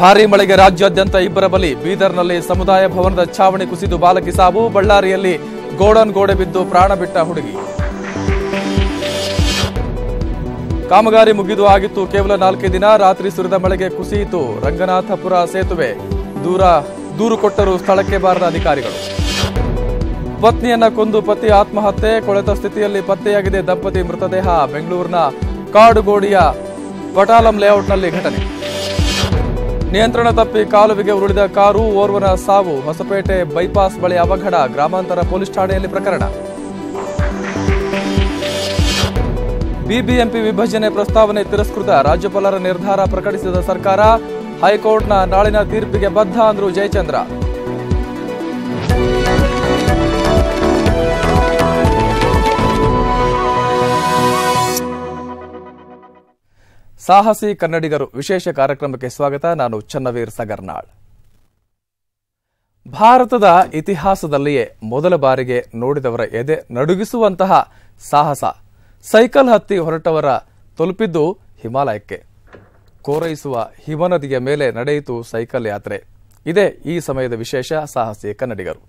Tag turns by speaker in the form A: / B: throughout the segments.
A: ಭಾರೀ ಮಳೆಗೆ ರಾಜ್ಯಾದ್ಯಂತ ಇಬ್ಬರ ಬಲಿ ಬೀದರ್ನಲ್ಲಿ ಸಮುದಾಯ ಭವನದ ಛಾವಣಿ ಕುಸಿದು ಬಾಲಕಿ ಸಾವು ಬಳ್ಳಾರಿಯಲ್ಲಿ ಗೋಡನ್ ಗೋಡೆ ಬಿದ್ದು ಪ್ರಾಣ ಬಿಟ್ಟ ಹುಡುಗಿ ಕಾಮಗಾರಿ ಮುಗಿದು ಆಗಿತ್ತು ಕೇವಲ ನಾಲ್ಕೇ ದಿನ ರಾತ್ರಿ ಸುರಿದ ಮಳೆಗೆ ಕುಸಿಯಿತು ರಂಗನಾಥಪುರ ಸೇತುವೆ ದೂರ ದೂರು ಕೊಟ್ಟರು ಸ್ಥಳಕ್ಕೆ ಬಾರದ ಅಧಿಕಾರಿಗಳು ಪತ್ನಿಯನ್ನ ಕೊಂದು ಪತಿ ಆತ್ಮಹತ್ಯೆ ಕೊಳೆತ ಸ್ಥಿತಿಯಲ್ಲಿ ಪತ್ತೆಯಾಗಿದೆ ದಂಪತಿ ಮೃತದೇಹ ಬೆಂಗಳೂರಿನ ಕಾಡುಗೋಡಿಯ ಪಟಾಲಂ ಲೇಔಟ್ನಲ್ಲಿ ಘಟನೆ ನಿಯಂತ್ರಣ ತಪ್ಪಿ ಕಾಲುವಿಗೆ ಉರುಳಿದ ಕಾರು ಓರ್ವನ ಸಾವು ಹೊಸಪೇಟೆ ಬೈಪಾಸ್ ಬಳಿ ಅವಘಡ ಗ್ರಾಮಾಂತರ ಪೊಲೀಸ್ ಠಾಣೆಯಲ್ಲಿ ಪ್ರಕರಣ ಬಿಬಿಎಂಪಿ ವಿಭಜನೆ ಪ್ರಸ್ತಾವನೆ ತಿರಸ್ಕೃತ ರಾಜ್ಯಪಾಲರ ನಿರ್ಧಾರ ಪ್ರಕಟಿಸಿದ ಸರ್ಕಾರ ಹೈಕೋರ್ಟ್ನ ನಾಳಿನ ತೀರ್ಪಿಗೆ ಬದ್ಧ ಅಂದ್ರು ಜಯಚಂದ್ರ ಸಾಹಸಿ ಕನ್ನಡಿಗರು ವಿಶೇಷ ಕಾರ್ಯಕ್ರಮಕ್ಕೆ ಸ್ವಾಗತ ನಾನು ಚನ್ನವೀರ್ ಸಗರ್ನಾಳ್ ಭಾರತದ ಇತಿಹಾಸದಲ್ಲಿಯೇ ಮೊದಲ ಬಾರಿಗೆ ನೋಡಿದವರ ಎದೆ ನಡುಗಿಸುವಂತಹ ಸಾಹಸ ಸೈಕಲ್ ಹತ್ತಿ ಹೊರಟವರ ತಲುಪಿದ್ದು ಹಿಮಾಲಯಕ್ಕೆ ಕೋರೈಸುವ ಹಿಮನದಿಯ ಮೇಲೆ ನಡೆಯಿತು ಸೈಕಲ್ ಯಾತ್ರೆ ಇದೇ ಈ ಸಮಯದ ವಿಶೇಷ ಸಾಹಸಿ ಕನ್ನಡಿಗರು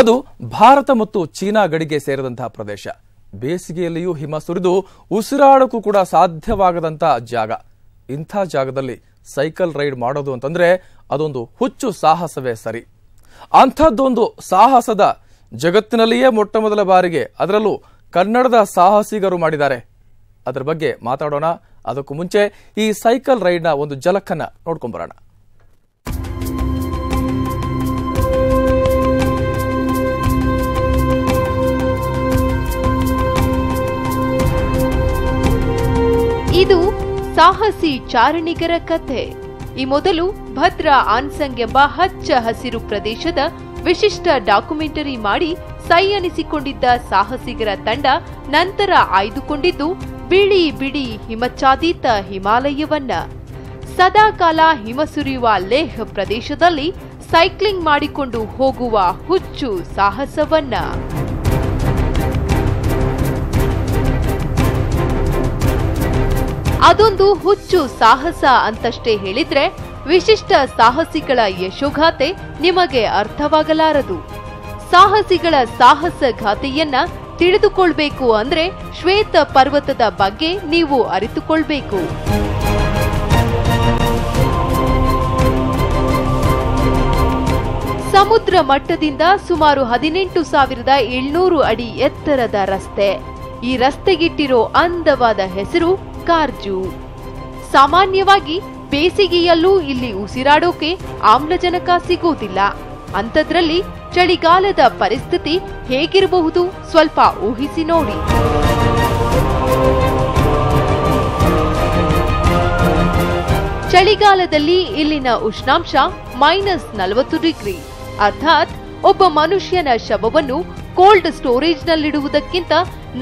A: ಅದು ಭಾರತ ಮತ್ತು ಚೀನಾ ಗಡಿಗೆ ಸೇರಿದಂತಹ ಪ್ರದೇಶ ಬೇಸಿಗೆಯಲ್ಲಿಯೂ ಹಿಮ ಸುರಿದು ಉಸಿರಾಡಕ್ಕೂ ಕೂಡ ಸಾಧ್ಯವಾಗದಂತಹ ಜಾಗ ಇಂಥ ಜಾಗದಲ್ಲಿ ಸೈಕಲ್ ರೈಡ್ ಮಾಡೋದು ಅಂತಂದ್ರೆ ಅದೊಂದು ಹುಚ್ಚು ಸಾಹಸವೇ ಸರಿ ಅಂಥದ್ದೊಂದು ಸಾಹಸದ ಜಗತ್ತಿನಲ್ಲಿಯೇ ಮೊಟ್ಟಮೊದಲ ಬಾರಿಗೆ ಅದರಲ್ಲೂ ಕನ್ನಡದ ಸಾಹಸಿಗರು ಮಾಡಿದ್ದಾರೆ ಅದರ ಬಗ್ಗೆ ಮಾತಾಡೋಣ ಅದಕ್ಕೂ ಮುಂಚೆ ಈ ಸೈಕಲ್ ರೈಡ್ನ ಒಂದು ಜಲಕ್ಕನ್ನ ಬರೋಣ
B: ಇದು ಸಾಹಸಿ ಚಾರಣಿಗರ ಕಥೆ ಈ ಮೊದಲು ಭದ್ರಾ ಆನ್ಸಂಗ್ ಎಂಬ ಹಚ್ಚ ಹಸಿರು ಪ್ರದೇಶದ ವಿಶಿಷ್ಟ ಡಾಕ್ಯುಮೆಂಟರಿ ಮಾಡಿ ಸೈ ಅನಿಸಿಕೊಂಡಿದ್ದ ಸಾಹಸಿಗರ ತಂಡ ನಂತರ ಆಯ್ದುಕೊಂಡಿದ್ದು ಬಿಳಿ ಬಿಡಿ ಹಿಮಚಾದೀತ ಹಿಮಾಲಯವನ್ನ ಸದಾಕಾಲ ಹಿಮಸುರಿಯುವ ಲೇಹ್ ಪ್ರದೇಶದಲ್ಲಿ ಸೈಕ್ಲಿಂಗ್ ಮಾಡಿಕೊಂಡು ಹೋಗುವ ಹುಚ್ಚು ಸಾಹಸವನ್ನ ಅದೊಂದು ಹುಚ್ಚು ಸಾಹಸ ಅಂತಷ್ಟೇ ಹೇಳಿದ್ರೆ ವಿಶಿಷ್ಟ ಸಾಹಸಿಗಳ ಯಶೋಗಾಥೆ ನಿಮಗೆ ಅರ್ಥವಾಗಲಾರದು ಸಾಹಸಿಗಳ ಸಾಹಸ ಘಾತೆಯನ್ನ ತಿಳಿದುಕೊಳ್ಬೇಕು ಅಂದ್ರೆ ಶ್ವೇತ ಪರ್ವತದ ಬಗ್ಗೆ ನೀವು ಅರಿತುಕೊಳ್ಬೇಕು ಸಮುದ್ರ ಮಟ್ಟದಿಂದ ಸುಮಾರು ಹದಿನೆಂಟು ಸಾವಿರದ ಏಳ್ನೂರು ಅಡಿ ಎತ್ತರದ ರಸ್ತೆ ಈ ರಸ್ತೆಗಿಟ್ಟಿರೋ ಅಂದವಾದ ಹೆಸರು ಗಾರ್ಜು ಸಾಮಾನ್ಯವಾಗಿ ಬೇಸಿಗೆಯಲ್ಲೂ ಇಲ್ಲಿ ಉಸಿರಾಡೋಕೆ ಆಮ್ಲಜನಕ ಸಿಗೋದಿಲ್ಲ ಅಂಥದ್ರಲ್ಲಿ ಚಳಿಗಾಲದ ಪರಿಸ್ಥಿತಿ ಹೇಗಿರಬಹುದು ಸ್ವಲ್ಪ ಊಹಿಸಿ ನೋಡಿ ಚಳಿಗಾಲದಲ್ಲಿ ಇಲ್ಲಿನ ಉಷ್ಣಾಂಶ ಮೈನಸ್ ನಲವತ್ತು ಡಿಗ್ರಿ ಅರ್ಥಾತ್ ಒಬ್ಬ ಮನುಷ್ಯನ ಶವವನ್ನು ಕೋಲ್ಡ್ ಸ್ಟೋರೇಜ್ನಲ್ಲಿಡುವುದಕ್ಕಿಂತ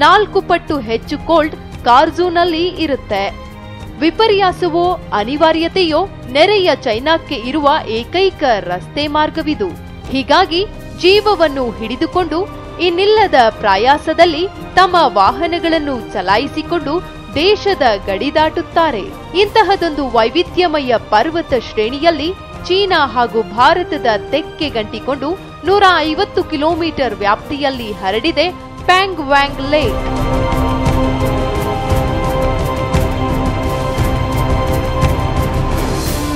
B: ನಾಲ್ಕು ಪಟ್ಟು ಹೆಚ್ಚು ಕೋಲ್ಡ್ ಕಾರ್ಝೂನಲ್ಲಿ ಇರುತ್ತೆ ವಿಪರ್ಯಾಸವೋ ಅನಿವಾರ್ಯತೆಯೋ ನೆರೆಯ ಚೈನಾಕ್ಕೆ ಇರುವ ಏಕೈಕ ರಸ್ತೆ ಮಾರ್ಗವಿದು ಹೀಗಾಗಿ ಜೀವವನ್ನು ಹಿಡಿದುಕೊಂಡು ಇನ್ನಿಲ್ಲದ ಪ್ರಯಾಸದಲ್ಲಿ ತಮ್ಮ ವಾಹನಗಳನ್ನು ಚಲಾಯಿಸಿಕೊಂಡು ದೇಶದ ಗಡಿ ದಾಟುತ್ತಾರೆ ಇಂತಹದೊಂದು ವೈವಿಧ್ಯಮಯ ಪರ್ವತ ಶ್ರೇಣಿಯಲ್ಲಿ ಚೀನಾ ಹಾಗೂ ಭಾರತದ ತೆಕ್ಕೆ ಗಂಟಿಕೊಂಡು ನೂರ ಐವತ್ತು ಕಿಲೋಮೀಟರ್ ವ್ಯಾಪ್ತಿಯಲ್ಲಿ ಹರಡಿದೆ Pangong lake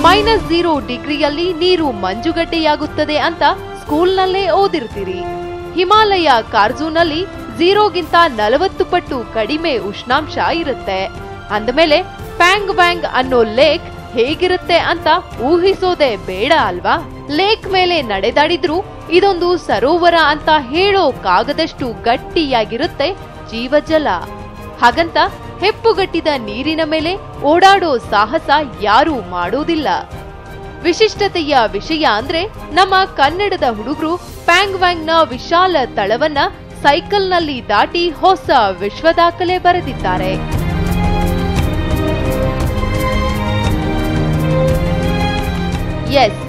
B: minus zero ಡಿಗ್ರಿಯಲ್ಲಿ ನೀರು ಮಂಜುಗಡ್ಡೆಯಾಗುತ್ತದೆ ಅಂತ ಸ್ಕೂಲ್ನಲ್ಲೇ ಓದಿರ್ತೀರಿ ಹಿಮಾಲಯ ಕಾರ್ಜೂನಲ್ಲಿ ಜೀರೋಗಿಂತ ನಲವತ್ತು ಪಟ್ಟು ಕಡಿಮೆ ಉಷ್ಣಾಂಶ ಇರುತ್ತೆ ಅಂದಮೇಲೆ ಪ್ಯಾಂಗ್ ವ್ಯಾಂಗ್ ಅನ್ನೋ ಲೇಕ್ ಹೇಗಿರುತ್ತೆ ಅಂತ ಊಹಿಸೋದೇ ಬೇಡ ಅಲ್ವಾ ಲೇಕ್ ಮೇಲೆ ನಡೆದಾಡಿದ್ರು ಇದೊಂದು ಸರೋವರ ಅಂತ ಹೇಳೋ ಕಾಗದಷ್ಟು ಗಟ್ಟಿಯಾಗಿರುತ್ತೆ ಜೀವಜಲ ಹಾಗಂತ ಹೆಪ್ಪುಗಟ್ಟಿದ ನೀರಿನ ಮೇಲೆ ಓಡಾಡೋ ಸಾಹಸ ಯಾರೂ ಮಾಡುವುದಿಲ್ಲ ವಿಶಿಷ್ಟತೆಯ ವಿಷಯ ಅಂದ್ರೆ ನಮ್ಮ ಕನ್ನಡದ ಹುಡುಗರು ಪ್ಯಾಂಗ್ವ್ಯಾಂಗ್ನ ವಿಶಾಲ ತಳವನ್ನ ಸೈಕಲ್ನಲ್ಲಿ ದಾಟಿ ಹೊಸ ವಿಶ್ವ ದಾಖಲೆ ಬರೆದಿದ್ದಾರೆ ಎಸ್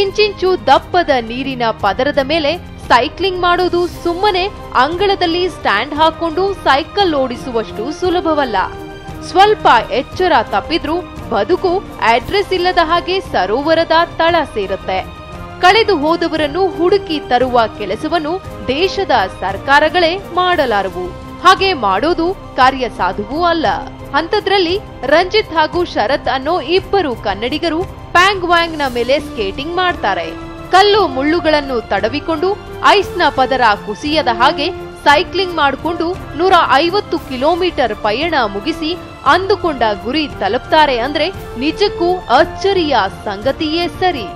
B: ಇಂಚಿಂಚು ದಪ್ಪದ ನೀರಿನ ಪದರದ ಮೇಲೆ ಸೈಕ್ಲಿಂಗ್ ಮಾಡೋದು ಸುಮ್ಮನೆ ಅಂಗಳದಲ್ಲಿ ಸ್ಟ್ಯಾಂಡ್ ಹಾಕೊಂಡು ಸೈಕಲ್ ಓಡಿಸುವಷ್ಟು ಸುಲಭವಲ್ಲ ಸ್ವಲ್ಪ ಎಚ್ಚರ ತಪ್ಪಿದ್ರೂ ಬದುಕು ಅಡ್ರೆಸ್ ಇಲ್ಲದ ಹಾಗೆ ಸರೋವರದ ತಳ ಸೇರುತ್ತೆ ಕಳೆದು ಹೋದವರನ್ನು ಹುಡುಕಿ ತರುವ ಕೆಲಸವನ್ನು ದೇಶದ ಸರ್ಕಾರಗಳೇ ಮಾಡಲಾರವು ಹಾಗೆ ಮಾಡೋದು ಕಾರ್ಯ ಸಾಧುವೂ ಅಲ್ಲ ಅಂಥದ್ರಲ್ಲಿ ರಂಜಿತ್ ಹಾಗೂ ಶರತ್ ಅನ್ನೋ ಇಬ್ಬರು ಕನ್ನಡಿಗರು ಪ್ಯಾಂಗ್ ವ್ಯಾಂಗ್ ಮೇಲೆ ಸ್ಕೇಟಿಂಗ್ ಮಾಡ್ತಾರೆ ಕಲ್ಲು ಮುಳ್ಳುಗಳನ್ನು ತಡವಿಕೊಂಡು ಐಸ್ನ ಪದರ ಕುಸಿಯದ ಹಾಗೆ ಸೈಕ್ಲಿಂಗ್ ಮಾಡಿಕೊಂಡು ನೂರ ಐವತ್ತು ಕಿಲೋಮೀಟರ್ ಪಯಣ ಮುಗಿಸಿ ಅಂದುಕೊಂಡ ಗುರಿ ತಲುಪ್ತಾರೆ ಅಂದ್ರೆ ನಿಜಕ್ಕೂ ಅಚ್ಚರಿಯ ಸಂಗತಿಯೇ ಸರಿ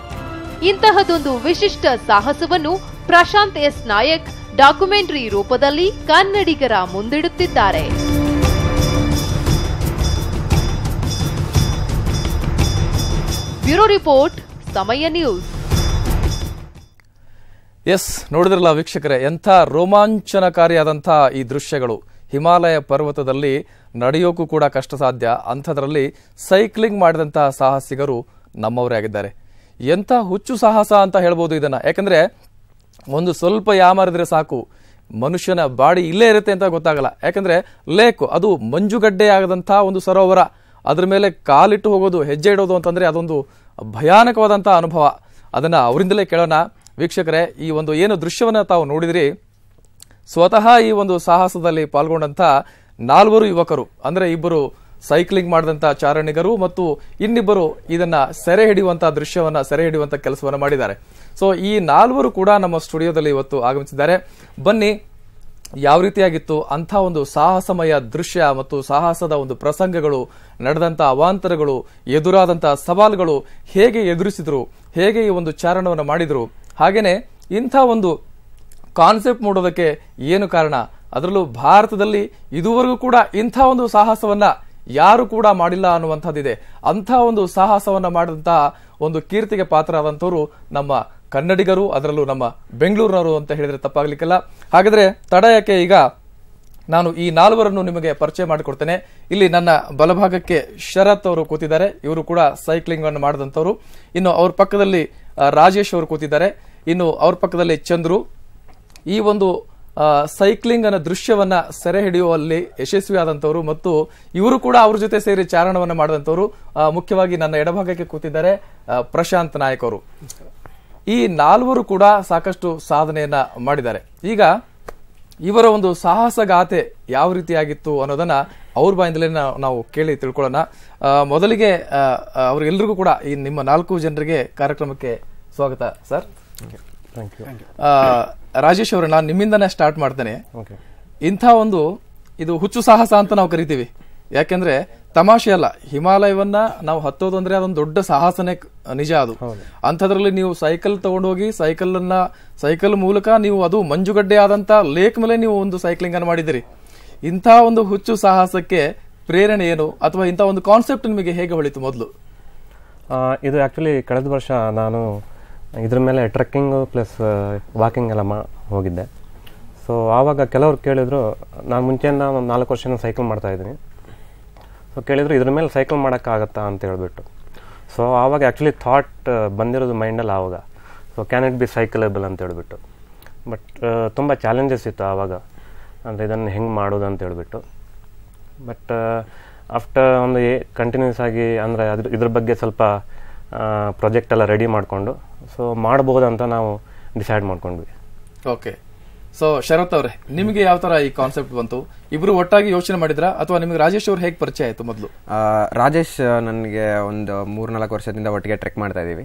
B: ಇಂತಹದೊಂದು ವಿಶಿಷ್ಟ ಸಾಹಸವನ್ನು ಪ್ರಶಾಂತ್ ಎಸ್ ನಾಯಕ್ ಡಾಕ್ಯುಮೆಂಟರಿ ರೂಪದಲ್ಲಿ ಕನ್ನಡಿಗರ ಮುಂದಿಡುತ್ತಿದ್ದಾರೆ ಬ್ಯೂರೋ ರಿಪೋರ್ಟ್ ಸಮಯ ನ್ಯೂಸ್
A: ಎಸ್ ನೋಡಿದ್ರಲ್ಲ ವೀಕ್ಷಕರೇ ಎಂಥ ರೋಮಾಂಚನಕಾರಿಯಾದಂಥ ಈ ದೃಶ್ಯಗಳು ಹಿಮಾಲಯ ಪರ್ವತದಲ್ಲಿ ನಡೆಯೋಕ್ಕೂ ಕೂಡ ಕಷ್ಟ ಸಾಧ್ಯ ಅಂಥದ್ರಲ್ಲಿ ಸೈಕ್ಲಿಂಗ್ ಮಾಡಿದಂತಹ ಸಾಹಸಿಗರು ನಮ್ಮವರೇ ಆಗಿದ್ದಾರೆ ಎಂಥ ಹುಚ್ಚು ಸಾಹಸ ಅಂತ ಹೇಳ್ಬೋದು ಇದನ್ನು ಯಾಕಂದರೆ ಒಂದು ಸ್ವಲ್ಪ ಯಾಮಾರಿದ್ರೆ ಸಾಕು ಮನುಷ್ಯನ ಬಾಡಿ ಇಲ್ಲೇ ಇರುತ್ತೆ ಅಂತ ಗೊತ್ತಾಗಲ್ಲ ಯಾಕಂದರೆ ಲೇಕ್ ಅದು ಮಂಜುಗಡ್ಡೆ ಆಗದಂಥ ಒಂದು ಸರೋವರ ಅದ್ರ ಮೇಲೆ ಕಾಲಿಟ್ಟು ಹೋಗೋದು ಹೆಜ್ಜೆ ಇಡೋದು ಅಂತಂದರೆ ಅದೊಂದು ಭಯಾನಕವಾದಂಥ ಅನುಭವ ಅದನ್ನು ಅವರಿಂದಲೇ ಕೇಳೋಣ ವೀಕ್ಷಕರೇ ಈ ಒಂದು ಏನು ದೃಶ್ಯವನ್ನು ತಾವು ನೋಡಿದ್ರಿ ಸ್ವತಃ ಈ ಒಂದು ಸಾಹಸದಲ್ಲಿ ಪಾಲ್ಗೊಂಡಂತ ನಾಲ್ವರು ಯುವಕರು ಅಂದ್ರೆ ಇಬ್ಬರು ಸೈಕ್ಲಿಂಗ್ ಮಾಡಿದಂತ ಚಾರಣಿಗರು ಮತ್ತು ಇನ್ನಿಬ್ಬರು ಇದನ್ನ ಸೆರೆ ಹಿಡಿಯುವಂಥ ದೃಶ್ಯವನ್ನ ಸೆರೆ ಹಿಡಿಯುವಂತ ಕೆಲಸವನ್ನು ಮಾಡಿದ್ದಾರೆ ಸೊ ಈ ನಾಲ್ವರು ಕೂಡ ನಮ್ಮ ಸ್ಟುಡಿಯೋದಲ್ಲಿ ಇವತ್ತು ಆಗಮಿಸಿದ್ದಾರೆ ಬನ್ನಿ ಯಾವ ರೀತಿಯಾಗಿತ್ತು ಅಂಥ ಒಂದು ಸಾಹಸಮಯ ದೃಶ್ಯ ಮತ್ತು ಸಾಹಸದ ಒಂದು ಪ್ರಸಂಗಗಳು ನಡೆದಂಥ ಅವಾಂತರಗಳು ಎದುರಾದಂತಹ ಸವಾಲುಗಳು ಹೇಗೆ ಎದುರಿಸಿದ್ರು ಹೇಗೆ ಈ ಒಂದು ಚಾರಣವನ್ನು ಮಾಡಿದ್ರು ಹಾಗೆಯೇ ಇಂಥ ಒಂದು ಕಾನ್ಸೆಪ್ಟ್ ಮೂಡೋದಕ್ಕೆ ಏನು ಕಾರಣ ಅದರಲ್ಲೂ ಭಾರತದಲ್ಲಿ ಇದುವರೆಗೂ ಕೂಡ ಇಂಥ ಒಂದು ಸಾಹಸವನ್ನು ಯಾರು ಕೂಡ ಮಾಡಿಲ್ಲ ಅನ್ನುವಂಥದ್ದಿದೆ ಅಂಥ ಒಂದು ಸಾಹಸವನ್ನು ಮಾಡಿದಂಥ ಒಂದು ಕೀರ್ತಿಗೆ ಪಾತ್ರರಾದಂಥವರು ನಮ್ಮ ಕನ್ನಡಿಗರು ಅದರಲ್ಲೂ ನಮ್ಮ ಬೆಂಗಳೂರಿನವರು ಅಂತ ಹೇಳಿದರೆ ತಪ್ಪಾಗಲಿಕ್ಕಿಲ್ಲ ಹಾಗಾದರೆ ತಡ ಯಾಕೆ ಈಗ ನಾನು ಈ ನಾಲ್ವರನ್ನು ನಿಮಗೆ ಪರಿಚಯ ಮಾಡಿಕೊಡ್ತೇನೆ ಇಲ್ಲಿ ನನ್ನ ಬಲಭಾಗಕ್ಕೆ ಶರತ್ ಅವರು ಕೂತಿದ್ದಾರೆ ಇವರು ಕೂಡ ಸೈಕ್ಲಿಂಗ್ ಅನ್ನು ಮಾಡಿದಂಥವ್ರು ಇನ್ನು ಅವ್ರ ಪಕ್ಕದಲ್ಲಿ ರಾಜೇಶ್ ಅವರು ಕೂತಿದ್ದಾರೆ ಇನ್ನು ಅವ್ರ ಪಕ್ಕದಲ್ಲಿ ಚಂದ್ರು ಈ ಒಂದು ಸೈಕ್ಲಿಂಗ್ ಅನ್ನೋ ದೃಶ್ಯವನ್ನ ಸೆರೆ ಹಿಡಿಯುವಲ್ಲಿ ಯಶಸ್ವಿಯಾದಂಥವರು ಮತ್ತು ಇವರು ಕೂಡ ಅವ್ರ ಜೊತೆ ಸೇರಿ ಚಾರಣವನ್ನ ಮಾಡಿದಂಥವ್ರು ಮುಖ್ಯವಾಗಿ ನನ್ನ ಎಡಭಾಗಕ್ಕೆ ಕೂತಿದ್ದಾರೆ ಪ್ರಶಾಂತ್ ನಾಯಕ್ ಅವರು ಈ ನಾಲ್ವರು ಕೂಡ ಸಾಕಷ್ಟು ಸಾಧನೆಯನ್ನ ಮಾಡಿದ್ದಾರೆ ಈಗ ಇವರ ಒಂದು ಸಾಹಸ ಗಾಥೆ ಯಾವ ರೀತಿಯಾಗಿತ್ತು ಅನ್ನೋದನ್ನ ಅವ್ರ ಬಾಯಿಂದಲೇ ನಾವು ಕೇಳಿ ತಿಳ್ಕೊಳ್ಳೋಣ ಮೊದಲಿಗೆ ಅವ್ರಿಗೆಲ್ರಿಗೂ ಕೂಡ ಈ ನಿಮ್ಮ ನಾಲ್ಕು ಜನರಿಗೆ ಕಾರ್ಯಕ್ರಮಕ್ಕೆ ಸ್ವಾಗತ ಸರ್ ರಾಜೇಶ್ ಅವರು ನಾನು ನಿಮ್ಮಿಂದನೇ ಸ್ಟಾರ್ಟ್ ಮಾಡ್ತೇನೆ ಇಂಥ ಒಂದು ಇದು ಹುಚ್ಚು ಸಾಹಸ ಅಂತ ನಾವು ಕರಿತೀವಿ ಯಾಕೆಂದ್ರೆ ತಮಾಷೆ ಅಲ್ಲ ಹಿಮಾಲಯವನ್ನ ನಾವು ಹತ್ತೋದಂದ್ರೆ ಅಂದ್ರೆ ಅದೊಂದು ದೊಡ್ಡ ಸಾಹಸನೇ ನಿಜ ಅದು ಅಂಥದ್ರಲ್ಲಿ ನೀವು ಸೈಕಲ್ ತಗೊಂಡೋಗಿ ಸೈಕಲ್ ಅನ್ನ ಸೈಕಲ್ ಮೂಲಕ ನೀವು ಅದು ಮಂಜುಗಡ್ಡೆ ಆದಂತ ಲೇಕ್ ಮೇಲೆ ನೀವು ಒಂದು ಸೈಕ್ಲಿಂಗ್ ಅನ್ನು ಮಾಡಿದಿರಿ ಇಂಥ ಒಂದು ಹುಚ್ಚು ಸಾಹಸಕ್ಕೆ ಪ್ರೇರಣೆ ಏನು ಅಥವಾ ಇಂಥ ಒಂದು ಕಾನ್ಸೆಪ್ಟ್ ನಿಮಗೆ ಹೇಗೆ ಹೊಳಿತು ಮೊದಲು
C: ಇದು ಆ್ಯಕ್ಚುಲಿ ಕಳೆದ ವರ್ಷ ನಾನು ಇದ್ರ ಮೇಲೆ ಟ್ರೆಕ್ಕಿಂಗು ಪ್ಲಸ್ ವಾಕಿಂಗ್ ಎಲ್ಲ ಮಾ ಹೋಗಿದ್ದೆ ಸೊ ಆವಾಗ ಕೆಲವರು ಕೇಳಿದರು ನಾನು ಮುಂಚೆಯಿಂದ ಒಂದು ನಾಲ್ಕು ವರ್ಷ ಸೈಕಲ್ ಮಾಡ್ತಾ ಇದ್ದೀನಿ ಸೊ ಕೇಳಿದರು ಇದ್ರ ಮೇಲೆ ಸೈಕಲ್ ಮಾಡೋಕ್ಕಾಗತ್ತಾ ಅಂತ ಹೇಳ್ಬಿಟ್ಟು ಸೊ ಆವಾಗ ಆ್ಯಕ್ಚುಲಿ ಥಾಟ್ ಬಂದಿರೋದು ಮೈಂಡಲ್ಲಿ ಆವಾಗ so can it be cycleable ಅಂತ ಹೇಳ್ಬಿಟ್ಟು ಬಟ್ ತುಂಬ ಚಾಲೆಂಜಸ್ ಇತ್ತು ಆವಾಗ ಅಂದರೆ ಇದನ್ನು ಹೆಂಗೆ ಮಾಡೋದು ಅಂತ ಹೇಳ್ಬಿಟ್ಟು ಬಟ್ ಆಫ್ಟರ್ ಒಂದು ಏ ಕಂಟಿನ್ಯೂಸ್ ಆಗಿ ಅಂದರೆ ಅದ್ರ ಇದ್ರ ಬಗ್ಗೆ ಸ್ವಲ್ಪ ಪ್ರಾಜೆಕ್ಟ್ ಎಲ್ಲ ರೆಡಿ ಮಾಡಿಕೊಂಡು ಸೊ ಅಂತ ನಾವು ಡಿಸೈಡ್ ಮಾಡ್ಕೊಂಡ್ವಿ ಓಕೆ ಸೊ
A: ಶರತ್ ಅವರೇ ನಿಮಗೆ ಯಾವ ಥರ ಈ ಕಾನ್ಸೆಪ್ಟ್ ಬಂತು ಇಬ್ಬರು ಒಟ್ಟಾಗಿ ಯೋಚನೆ ಮಾಡಿದ್ರ ಅಥವಾ ನಿಮಗೆ ರಾಜೇಶ್ ಅವ್ರು ಹೇಗೆ ಪರಿಚಯ ಆಯಿತು ಮೊದಲು
C: ರಾಜೇಶ್
D: ನನಗೆ ಒಂದು ಮೂರ್ನಾಲ್ಕು ವರ್ಷದಿಂದ ಒಟ್ಟಿಗೆ ಟ್ರೆಕ್ ಮಾಡ್ತಾ ಇದ್ದೀವಿ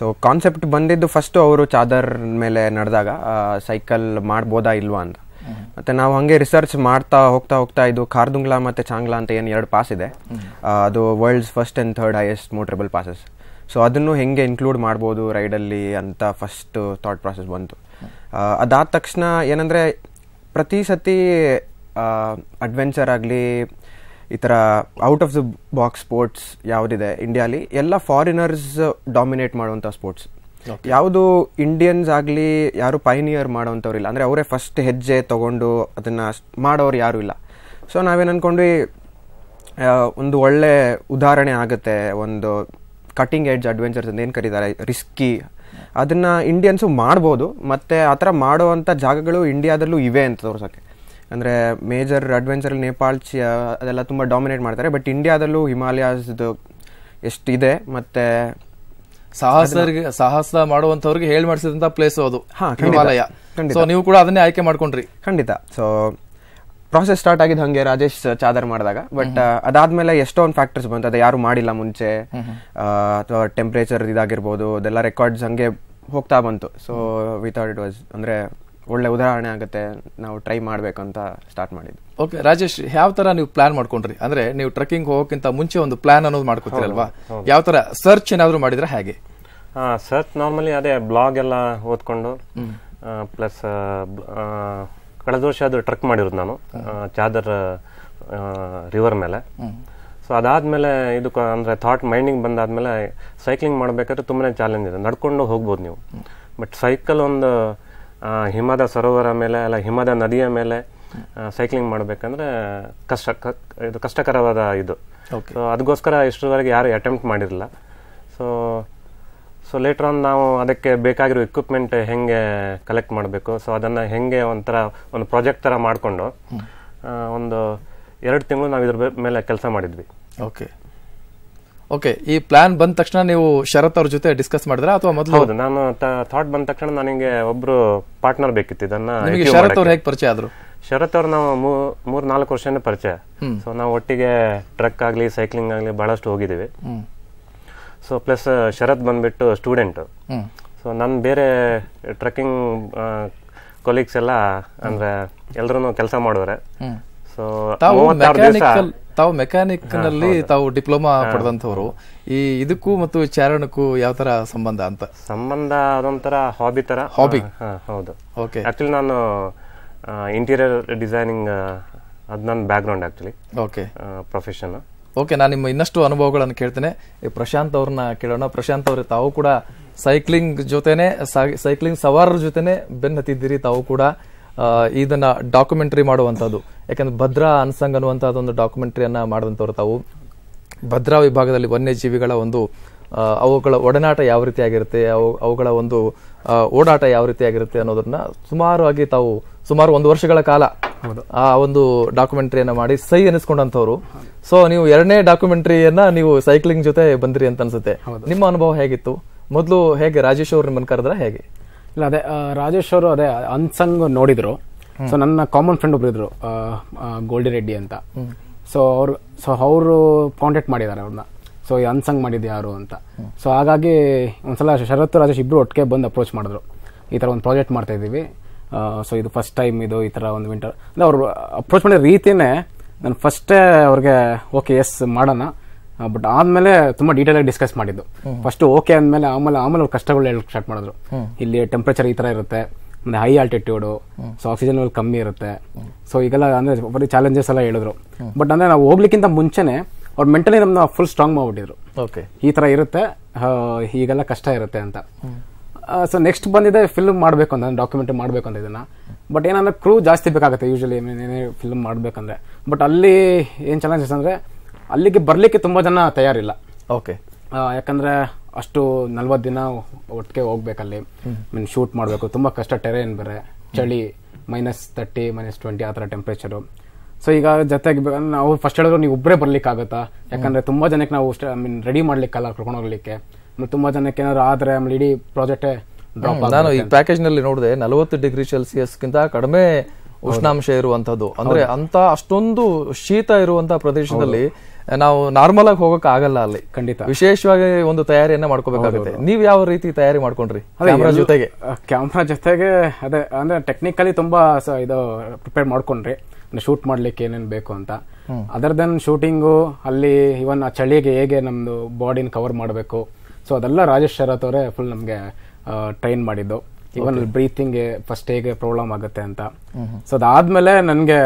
D: ಸೊ ಕಾನ್ಸೆಪ್ಟ್ ಬಂದಿದ್ದು ಫಸ್ಟು ಅವರು ಚಾದರ್ ಮೇಲೆ ನಡೆದಾಗ ಸೈಕಲ್ ಮಾಡ್ಬೋದಾ ಇಲ್ವಾ ಅಂತ ಮತ್ತೆ ನಾವು ಹಂಗೆ ರಿಸರ್ಚ್ ಮಾಡ್ತಾ ಹೋಗ್ತಾ ಹೋಗ್ತಾ ಇದು ಖಾರ್ದುಂಗ್ಲಾ ಮತ್ತೆ ಚಾಂಗ್ಲಾ ಅಂತ ಏನು ಎರಡು ಪಾಸ್ ಇದೆ ಅದು world's first and third highest motorable passes so ಅದನ್ನು ಹೆಂಗೆ ಇನ್ಕ್ಲೂಡ್ ಮಾಡ್ಬೋದು ರೈಡಲ್ಲಿ ಅಂತ ಫಸ್ಟ್ ಥಾಟ್ ಪ್ರಾಸೆಸ್ ಬಂತು ಅದಾದ ತಕ್ಷಣ ಏನಂದರೆ ಪ್ರತಿ ಸತಿ ಅಡ್ವೆಂಚರ್ ಆಗಲಿ ಈ ಥರ out of the box sports ಯಾವುದಿದೆ ಇಂಡಿಯಾಲಿ ಎಲ್ಲ ಫಾರಿನರ್ಸ್ ಡಾಮಿನೇಟ್ ಮಾಡುವಂಥ ಸ್ಪೋರ್ಟ್ಸ್ ಯಾವುದು ಇಂಡಿಯನ್ಸ್ ಆಗಲಿ ಯಾರು ಪೈನಿಯರ್ ಮಾಡೋವಂಥವ್ರಿಲ್ಲ ಅಂದರೆ ಅವರೇ ಫಸ್ಟ್ ಹೆಜ್ಜೆ ತಗೊಂಡು ಅದನ್ನು ಮಾಡೋರು ಯಾರೂ ಇಲ್ಲ ಸೊ ನಾವೇನು ಅಂದ್ಕೊಂಡ್ವಿ ಒಂದು ಒಳ್ಳೆ ಉದಾಹರಣೆ ಆಗುತ್ತೆ ಒಂದು ಕಟಿಂಗ್ ಎಡ್ಜ್ ಅಡ್ವೆಂಚರ್ಸ್ ಅಂತ ಏನು ಕರೀತಾರೆ ರಿಸ್ಕಿ ಅದನ್ನು ಇಂಡಿಯನ್ಸು ಮಾಡ್ಬೋದು ಮತ್ತು ಆ ಥರ ಮಾಡುವಂಥ ಜಾಗಗಳು ಇಂಡಿಯಾದಲ್ಲೂ ಇವೆ ಅಂತ ತೋರ್ಸೋಕ್ಕೆ ಅಂದರೆ ಮೇಜರ್ ಅಡ್ವೆಂಚರಲ್ಲಿ ನೇಪಾಳ್ಸ್ ಅದೆಲ್ಲ ತುಂಬ ಡಾಮಿನೇಟ್ ಮಾಡ್ತಾರೆ ಬಟ್ ಇಂಡಿಯಾದಲ್ಲೂ ಹಿಮಾಲಯಾಸ್ದು ಎಷ್ಟಿದೆ ಮತ್ತು ಸಾಹಸ
A: ಸಾಹಸ ಮಾಡುವಂತವ್ರಿಗೆ
D: ಹೇಳಿ ಮಾಡಿಸಿದಂತ ಪ್ಲೇಸ್ ಅದು ಹಿಮಾಲಯ ಸೊ ನೀವು ಕೂಡ ಅದನ್ನೇ ಆಯ್ಕೆ ಮಾಡ್ಕೊಂಡ್ರಿ ಖಂಡಿತ ಸೊ ಪ್ರಾಸೆಸ್ ಸ್ಟಾರ್ಟ್ ಆಗಿದ್ದು ಹಂಗೆ ರಾಜೇಶ್ ಚಾದರ್ ಮಾಡಿದಾಗ ಬಟ್ ಅದಾದ್ಮೇಲೆ ಎಷ್ಟೊಂದು ಫ್ಯಾಕ್ಟರ್ಸ್ ಬಂತು ಅದು ಯಾರು ಮಾಡಿಲ್ಲ ಮುಂಚೆ ಅಥವಾ ಟೆಂಪ್ರೇಚರ್ ಇದಾಗಿರ್ಬೋದು ಅದೆಲ್ಲ ರೆಕಾರ್ಡ್ಸ್ ಹಂಗೆ ಹೋಗ್ತಾ ಬಂತು ಸೊ ವಿಥೌಟ್ ಇಟ್ ವಾಸ್ ಅಂದ್ರೆ ಒಳ್ಳೆ ಉದಾಹರಣೆ ಆಗುತ್ತೆ ನಾವು ಟ್ರೈ ಅಂತ
A: ಸ್ಟಾರ್ಟ್ ಮಾಡಿದ್ವಿ ಓಕೆ ರಾಜೇಶ್ ಯಾವ ತರ ನೀವು ಪ್ಲಾನ್ ಮಾಡ್ಕೊಂಡ್ರಿ ಅಂದ್ರೆ ನೀವು ಟ್ರೆಕ್ಕಿಂಗ್ ಹೋಗೋಕ್ಕಿಂತ ಮುಂಚೆ ಒಂದು ಪ್ಲಾನ್ ಅನ್ನೋದು ಮಾಡ್ಕೊತೀರಲ್ವಾ ಯಾವ ತರ ಸರ್ಚ್ ಏನಾದ್ರು ಮಾಡಿದ್ರೆ ಹೇಗೆ
C: ಸರ್ಚ್ ನಾರ್ಮಲಿ ಅದೇ ಬ್ಲಾಗ್ ಎಲ್ಲ ಓದ್ಕೊಂಡು ಪ್ಲಸ್ ಕಳೆದ ವರ್ಷ ಅದು ಟ್ರಕ್ ಮಾಡಿರೋದು ನಾನು ಚಾದರ್ ರಿವರ್ ಮೇಲೆ ಸೊ ಅದಾದಮೇಲೆ ಇದು ಅಂದರೆ ಥಾಟ್ ಮೈಂಡಿಂಗ್ ಬಂದಾದಮೇಲೆ ಸೈಕ್ಲಿಂಗ್ ಮಾಡಬೇಕಾದ್ರೆ ತುಂಬಾ ಚಾಲೆಂಜ್ ಇದೆ ನಡ್ಕೊಂಡು ಹೋಗ್ಬೋದು ನೀವು ಬಟ್ ಸೈಕಲ್ ಒಂದು ಹಿಮದ ಸರೋವರ ಮೇಲೆ ಅಲ್ಲ ಹಿಮದ ನದಿಯ ಮೇಲೆ ಸೈಕ್ಲಿಂಗ್ ಮಾಡಬೇಕಂದ್ರೆ ಕಷ್ಟ ಇದು ಕಷ್ಟಕರವಾದ ಇದು ಸೊ ಅದಕ್ಕೋಸ್ಕರ ಇಷ್ಟರವರೆಗೆ ಯಾರು ಅಟೆಂಪ್ಟ್ ಮಾಡಿರಲಿಲ್ಲ ಸೊ ಸೊ ಲೇಟರ್ ಆನ್ ನಾವು ಅದಕ್ಕೆ ಬೇಕಾಗಿರೋ ಎಕ್ವಿಪ್ಮೆಂಟ್ ಹೆಂಗೆ ಕಲೆಕ್ಟ್ ಮಾಡಬೇಕು ಸೊ ಅದನ್ನು ಹೆಂಗೆ ಒಂಥರ ಒಂದು ಪ್ರಾಜೆಕ್ಟ್ ಥರ ಮಾಡಿಕೊಂಡು ಒಂದು ಎರಡು ತಿಂಗಳು ನಾವು ಇದ್ರ ಮೇಲೆ ಕೆಲಸ ಮಾಡಿದ್ವಿ
A: ಓಕೆ ಓಕೆ ಈ ಪ್ಲಾನ್ ಬಂದ ತಕ್ಷಣ ನೀವು ಶರತ್ ಅವ್ರ ಜೊತೆ ಡಿಸ್ಕಸ್ ಮಾಡಿದ್ರೆ ಅಥವಾ ಮೊದಲು ಹೌದು
C: ನಾನು ಥಾಟ್ ಬಂದ ತಕ್ಷಣ ನನಗೆ ಒಬ್ರು ಪಾರ್ಟ್ನರ್ ಬೇಕಿತ್ತು ಇದನ್ನ ಶರತ್ ಅವ್ರು ಹೇಗೆ ಪರಿಚಯ ಆದ್ರು ಶರತ್ ಅವ್ರು ನಾವು ಮೂರ್ ನಾಲ್ಕು ವರ್ಷನೇ ಪರಿಚಯ ಸೊ ನಾವು ಒಟ್ಟಿಗೆ ಟ್ರಕ್ ಆಗಲಿ ಸೈಕ್ಲಿಂಗ್ ಆಗಲಿ ಬಹಳಷ್ಟು ಹೋಗಿದ್ದೀವಿ ಸೊ ಪ್ಲಸ್ ಶರತ್ ಬಂದ್ಬಿಟ್ಟು ಸ್ಟೂಡೆಂಟ್ ಸೊ ನಾನು ಬೇರೆ ಟ್ರೆಕ್ಕಿಂಗ್ uh, ಕೊಲೀಗ್ಸ್ uh, ಎಲ್ಲ ಅಂದ್ರೆ ಎಲ್ಲರೂ ಕೆಲಸ ಮಾಡಿದ್ರೆ ಸೊ
A: ತಾವು ಮೆಕ್ಯಾನಿಕ್ ನಲ್ಲಿ ತಾವು ಡಿಪ್ಲೊಮಾ ಪಡೆದಂಥವ್ರು ಈ ಇದಕ್ಕೂ ಮತ್ತು ಚಾರಣಕ್ಕೂ ಯಾವ ತರ ಸಂಬಂಧ ಅಂತ ಸಂಬಂಧ ಅದೊಂಥರ
C: ಹಾಬಿ ತರ ಹಾಬಿ
A: ಹೌದು ಓಕೆ
C: ಆಕ್ಚುಲಿ ನಾನು ಇಂಟೀರಿಯರ್ ಡಿಸೈನಿಂಗ್ ಅದು ನನ್ನ background actually okay profession
A: okay ನಾನು ನಿಮ್ಮ ಇನ್ನಷ್ಟು ಅನುಭವಗಳನ್ನು ಕೇಳ್ತೇನೆ ಪ್ರಶಾಂತ್ ಅವ್ರನ್ನ ಕೇಳೋಣ ಪ್ರಶಾಂತ್ ಅವ್ರೆ ತಾವು ಕೂಡ ಸೈಕ್ಲಿಂಗ್ ಜೊತೆನೆ ಸೈಕ್ಲಿಂಗ್ ಸವಾರರ ಜೊತೆನೆ ಬೆನ್ನತ್ತಿದ್ದೀರಿ ತಾವು ಕೂಡ ಇದನ್ನ ಡಾಕ್ಯುಮೆಂಟ್ರಿ ಮಾಡುವಂಥದ್ದು ಯಾಕಂದ್ರೆ ಭದ್ರಾ ಅನ್ಸಂಗ್ ಅನ್ನುವಂಥದ್ದೊಂದು ಡಾಕ್ಯುಮೆಂಟ್ರಿಯನ್ನು ಮಾಡಿದಂಥವ್ರು ತಾವು ಭದ್ರಾ ವಿಭಾಗದಲ್ಲಿ ವನ್ಯಜೀವಿಗಳ ಒಂದು ಅವುಗಳ ಒಡನಾಟ ಯಾವ ರೀತಿಯಾಗಿರುತ್ತೆ ಅವು ಅವುಗಳ ಒಂದು ಓಡಾಟ ಯಾವ ರೀತಿಯಾಗಿರುತ್ತೆ ಅನ್ನೋದನ್ನ ಸುಮಾರು ಆಗಿ ತಾವು ಸುಮಾರು ಒಂದು ವರ್ಷಗಳ ಕಾಲ ಆ ಒಂದು ಡಾಕ್ಯುಮೆಂಟ್ರಿಯನ್ನ ಮಾಡಿ ಸೈ ಅನಿಸ್ಕೊಂಡಂಥವ್ರು ಸೊ ನೀವು ಎರಡನೇ ಡಾಕ್ಯುಮೆಂಟ್ರಿಯನ್ನ ನೀವು ಸೈಕ್ಲಿಂಗ್ ಜೊತೆ ಬಂದ್ರಿ ಅಂತ ಅನ್ಸುತ್ತೆ ನಿಮ್ಮ ಅನುಭವ ಹೇಗಿತ್ತು ಮೊದಲು ಹೇಗೆ ರಾಜೇಶ್ ಅವರು ನಿಮ್ಮನ್ನು ಕರೆದ್ರೆ ಹೇಗೆ ಇಲ್ಲ ಅದೇ ರಾಜೇಶ್ ಅವರು ಅದೇ ಅನ್ಸಂಗ್ ನೋಡಿದ್ರು ಸೊ ನನ್ನ ಕಾಮನ್ ಫ್ರೆಂಡ್ ಒಬ್ರು ಇದ್ರು
E: ಗೋಲ್ಡಿ ರೆಡ್ಡಿ ಅಂತ ಸೊ ಅವರು ಸೊ ಅವರು ಕಾಂಟ್ಯಾಕ್ಟ್ ಮಾಡಿದ್ದಾರೆ ಅವ್ರನ್ನ ಸೊ ಅನ್ಸಂಗ್ ಮಾಡಿದ್ದು ಯಾರು ಅಂತ ಸೊ ಹಾಗಾಗಿ ಒಂದ್ಸಲ ಶರತ್ ರಾಜೇಶ್ ಇಬ್ಬರು ಒಟ್ಟಿಗೆ ಬಂದು ಅಪ್ರೋಚ್ ಮಾಡಿದ್ರು ಈ ಥರ ಒಂದು ಪ್ರಾಜೆಕ್ಟ್ ಮಾಡ್ತಾ ಇದ್ದೀವಿ ಸೊ ಇದು ಫಸ್ಟ್ ಟೈಮ್ ಇದು ಈ ಥರ ಒಂದು ವಿಂಟರ್ ಅಂದರೆ ಅವ್ರು ಅಪ್ರೋಚ್ ಮಾಡಿದ ರೀತಿಯೇ ನಾನು ಫಸ್ಟೇ ಅವ್ರಿಗೆ ಓಕೆ ಎಸ್ ಮಾಡೋಣ ಬಟ್ ಆದಮೇಲೆ ತುಂಬ ಆಗಿ ಡಿಸ್ಕಸ್ ಮಾಡಿದ್ದು ಫಸ್ಟ್ ಓಕೆ ಅಂದಮೇಲೆ ಆಮೇಲೆ ಆಮೇಲೆ ಅವ್ರು ಕಷ್ಟಗಳು ಹೇಳಕ್ ಸ್ಟಾರ್ಟ್ ಮಾಡಿದ್ರು ಇಲ್ಲಿ ಟೆಂಪ್ರೇಚರ್ ಈ ಥರ ಇರುತ್ತೆ ಅಂದರೆ ಹೈ ಆಲ್ಟಿಟ್ಯೂಡು ಸೊ ಆಕ್ಸಿಜನ್ ಕಮ್ಮಿ ಇರುತ್ತೆ ಸೊ ಈಗೆಲ್ಲ ಅಂದರೆ ಚಾಲೆಂಜಸ್ ಎಲ್ಲ ಹೇಳಿದ್ರು ಬಟ್ ಅಂದರೆ ನಾವು ಹೋಗ್ಲಿಕ್ಕಿಂತ ಮುಂಚೆನೆ ಅವ್ರು ಮೆಂಟಲಿ ನಮ್ಮನ್ನ ಫುಲ್ ಸ್ಟ್ರಾಂಗ್ ಮಾಡಿಬಿಟ್ಟಿದ್ರು ಓಕೆ ಈ ಥರ ಇರುತ್ತೆ ಹೀಗೆಲ್ಲ ಕಷ್ಟ ಇರುತ್ತೆ ಅಂತ ಸೊ ನೆಕ್ಸ್ಟ್ ಬಂದಿದೆ ಫಿಲ್ಮ್ ಮಾಡಬೇಕು ಅಂತ ಡಾಕ್ಯುಮೆಂಟ್ರಿ ಮಾಡಬೇಕು ಅಂತ ಇದನ್ನು ಬಟ್ ಏನಂದ್ರೆ ಕ್ರೂ ಜಾಸ್ತಿ ಬೇಕಾಗುತ್ತೆ ಯೂಶಲಿ ಏನೇ ಫಿಲ್ಮ್ ಮಾಡಬೇಕಂದ್ರೆ ಬಟ್ ಅಲ್ಲಿ ಏನು ಚಾಲೆಂಜಸ್ ಅಂದರೆ ಅಲ್ಲಿಗೆ ಬರಲಿಕ್ಕೆ ತುಂಬ ಜನ
A: ತಯಾರಿಲ್ಲ ಓಕೆ
E: ಯಾಕಂದರೆ ಅಷ್ಟು ನಲ್ವತ್ತು ದಿನ ಒಟ್ಟಿಗೆ ಹೋಗ್ಬೇಕಲ್ಲಿ
A: ಮೀನ್ ಶೂಟ್ ಮಾಡಬೇಕು
E: ತುಂಬ ಕಷ್ಟ ಟೆರೇನ್ ಬೇರೆ ಚಳಿ ಮೈನಸ್ ತರ್ಟಿ ಮೈನಸ್ ಟ್ವೆಂಟಿ ಆ ಥರ ಟೆಂಪ್ರೇಚರು ಸೊ ಈಗ ಜೊತೆಗೆ ನಾವು ಫಸ್ಟ್ ಹೇಳಿದ್ರು ನೀವು ಒಬ್ಬರೇ ಬರ್ಲಿಕ್ಕಾಗತ್ತಾ ಯಾಕಂದ್ರೆ ತುಂಬಾ ಜನಕ್ಕೆ ನಾವು ಐ ಮೀನ್ ರೆಡಿ ಮಾಡ್ಲಿಕ್ಕಲ್ಲ ಕರ್ಕೊಂಡು ಹೋಗ್ಲಿಕ್ಕೆ ಆಮೇಲೆ ತುಂಬಾ ಜನಕ್ಕೆ ಏನಾದ್ರು ಆದ್ರೆ ಆಮೇಲೆ ಇಡೀ ಪ್ರಾಜೆಕ್ಟ್ ಡ್ರಾಪ್ ನಾನು ಈ
A: ಪ್ಯಾಕೇಜ್ ನಲ್ಲಿ ನೋಡಿದೆ ನಲವತ್ತು ಡಿಗ್ರಿ ಸೆಲ್ಸಿಯಸ್ ಗಿಂತ ಕಡಿಮೆ ಉಷ್ಣಾಂಶ ಇರುವಂತದ್ದು ಅಂದ್ರೆ ಅಂತ ಅಷ್ಟೊಂದು ಶೀತ ಇರುವಂತಹ ಪ್ರದೇಶದಲ್ಲಿ ನಾವು ನಾರ್ಮಲ್ ಆಗಿ ಹೋಗಕ್ ಆಗಲ್ಲ ಅಲ್ಲಿ ಖಂಡಿತ ವಿಶೇಷವಾಗಿ ಒಂದು ತಯಾರಿಯನ್ನ ಮಾಡ್ಕೋಬೇಕಾಗುತ್ತೆ ನೀವ್ ಯಾವ ರೀತಿ ತಯಾರಿ ಮಾಡ್ಕೊಂಡ್ರಿ ಕ್ಯಾಮ್ರಾ ಜೊತೆಗೆ
E: ಕ್ಯಾಮ್ರಾ ಜೊತೆಗೆ ಅದೇ ಅಂದ್ರೆ ಟೆಕ್ನಿಕಲಿ ತುಂಬಾ ಇದು ಪ್ರಿಪೇರ್ ಮಾಡ್ಕೊಂಡ್ರಿ ಶೂಟ್ ಮಾಡ್ಲಿಕ್ಕೆ ಏನೇನ್ ಬೇಕು ಅಂತ ಅದರ್ ದೆನ್ ಶೂಟಿಂಗು ಅಲ್ಲಿ ಇವನ್ ಆ ಚಳಿಗೆ ಹೇಗೆ ನಮ್ದು ಬಾಡಿನ ಕವರ್ ಮಾಡಬೇಕು ಸೊ ಅದೆಲ್ಲ ರಾಜೇಶ್ ಶರತ್ ಅವರೇ ಫುಲ್ ನಮಗೆ ಟ್ರೈನ್ ಮಾಡಿದ್ದು ಇವನ್ ಬ್ರೀತಿಂಗ್ ಫಸ್ಟ್ ಹೇಗೆ ಪ್ರಾಬ್ಲಮ್ ಆಗುತ್ತೆ ಅಂತ ಸೊ ಅದಾದ್ಮೇಲೆ ನನಗೆ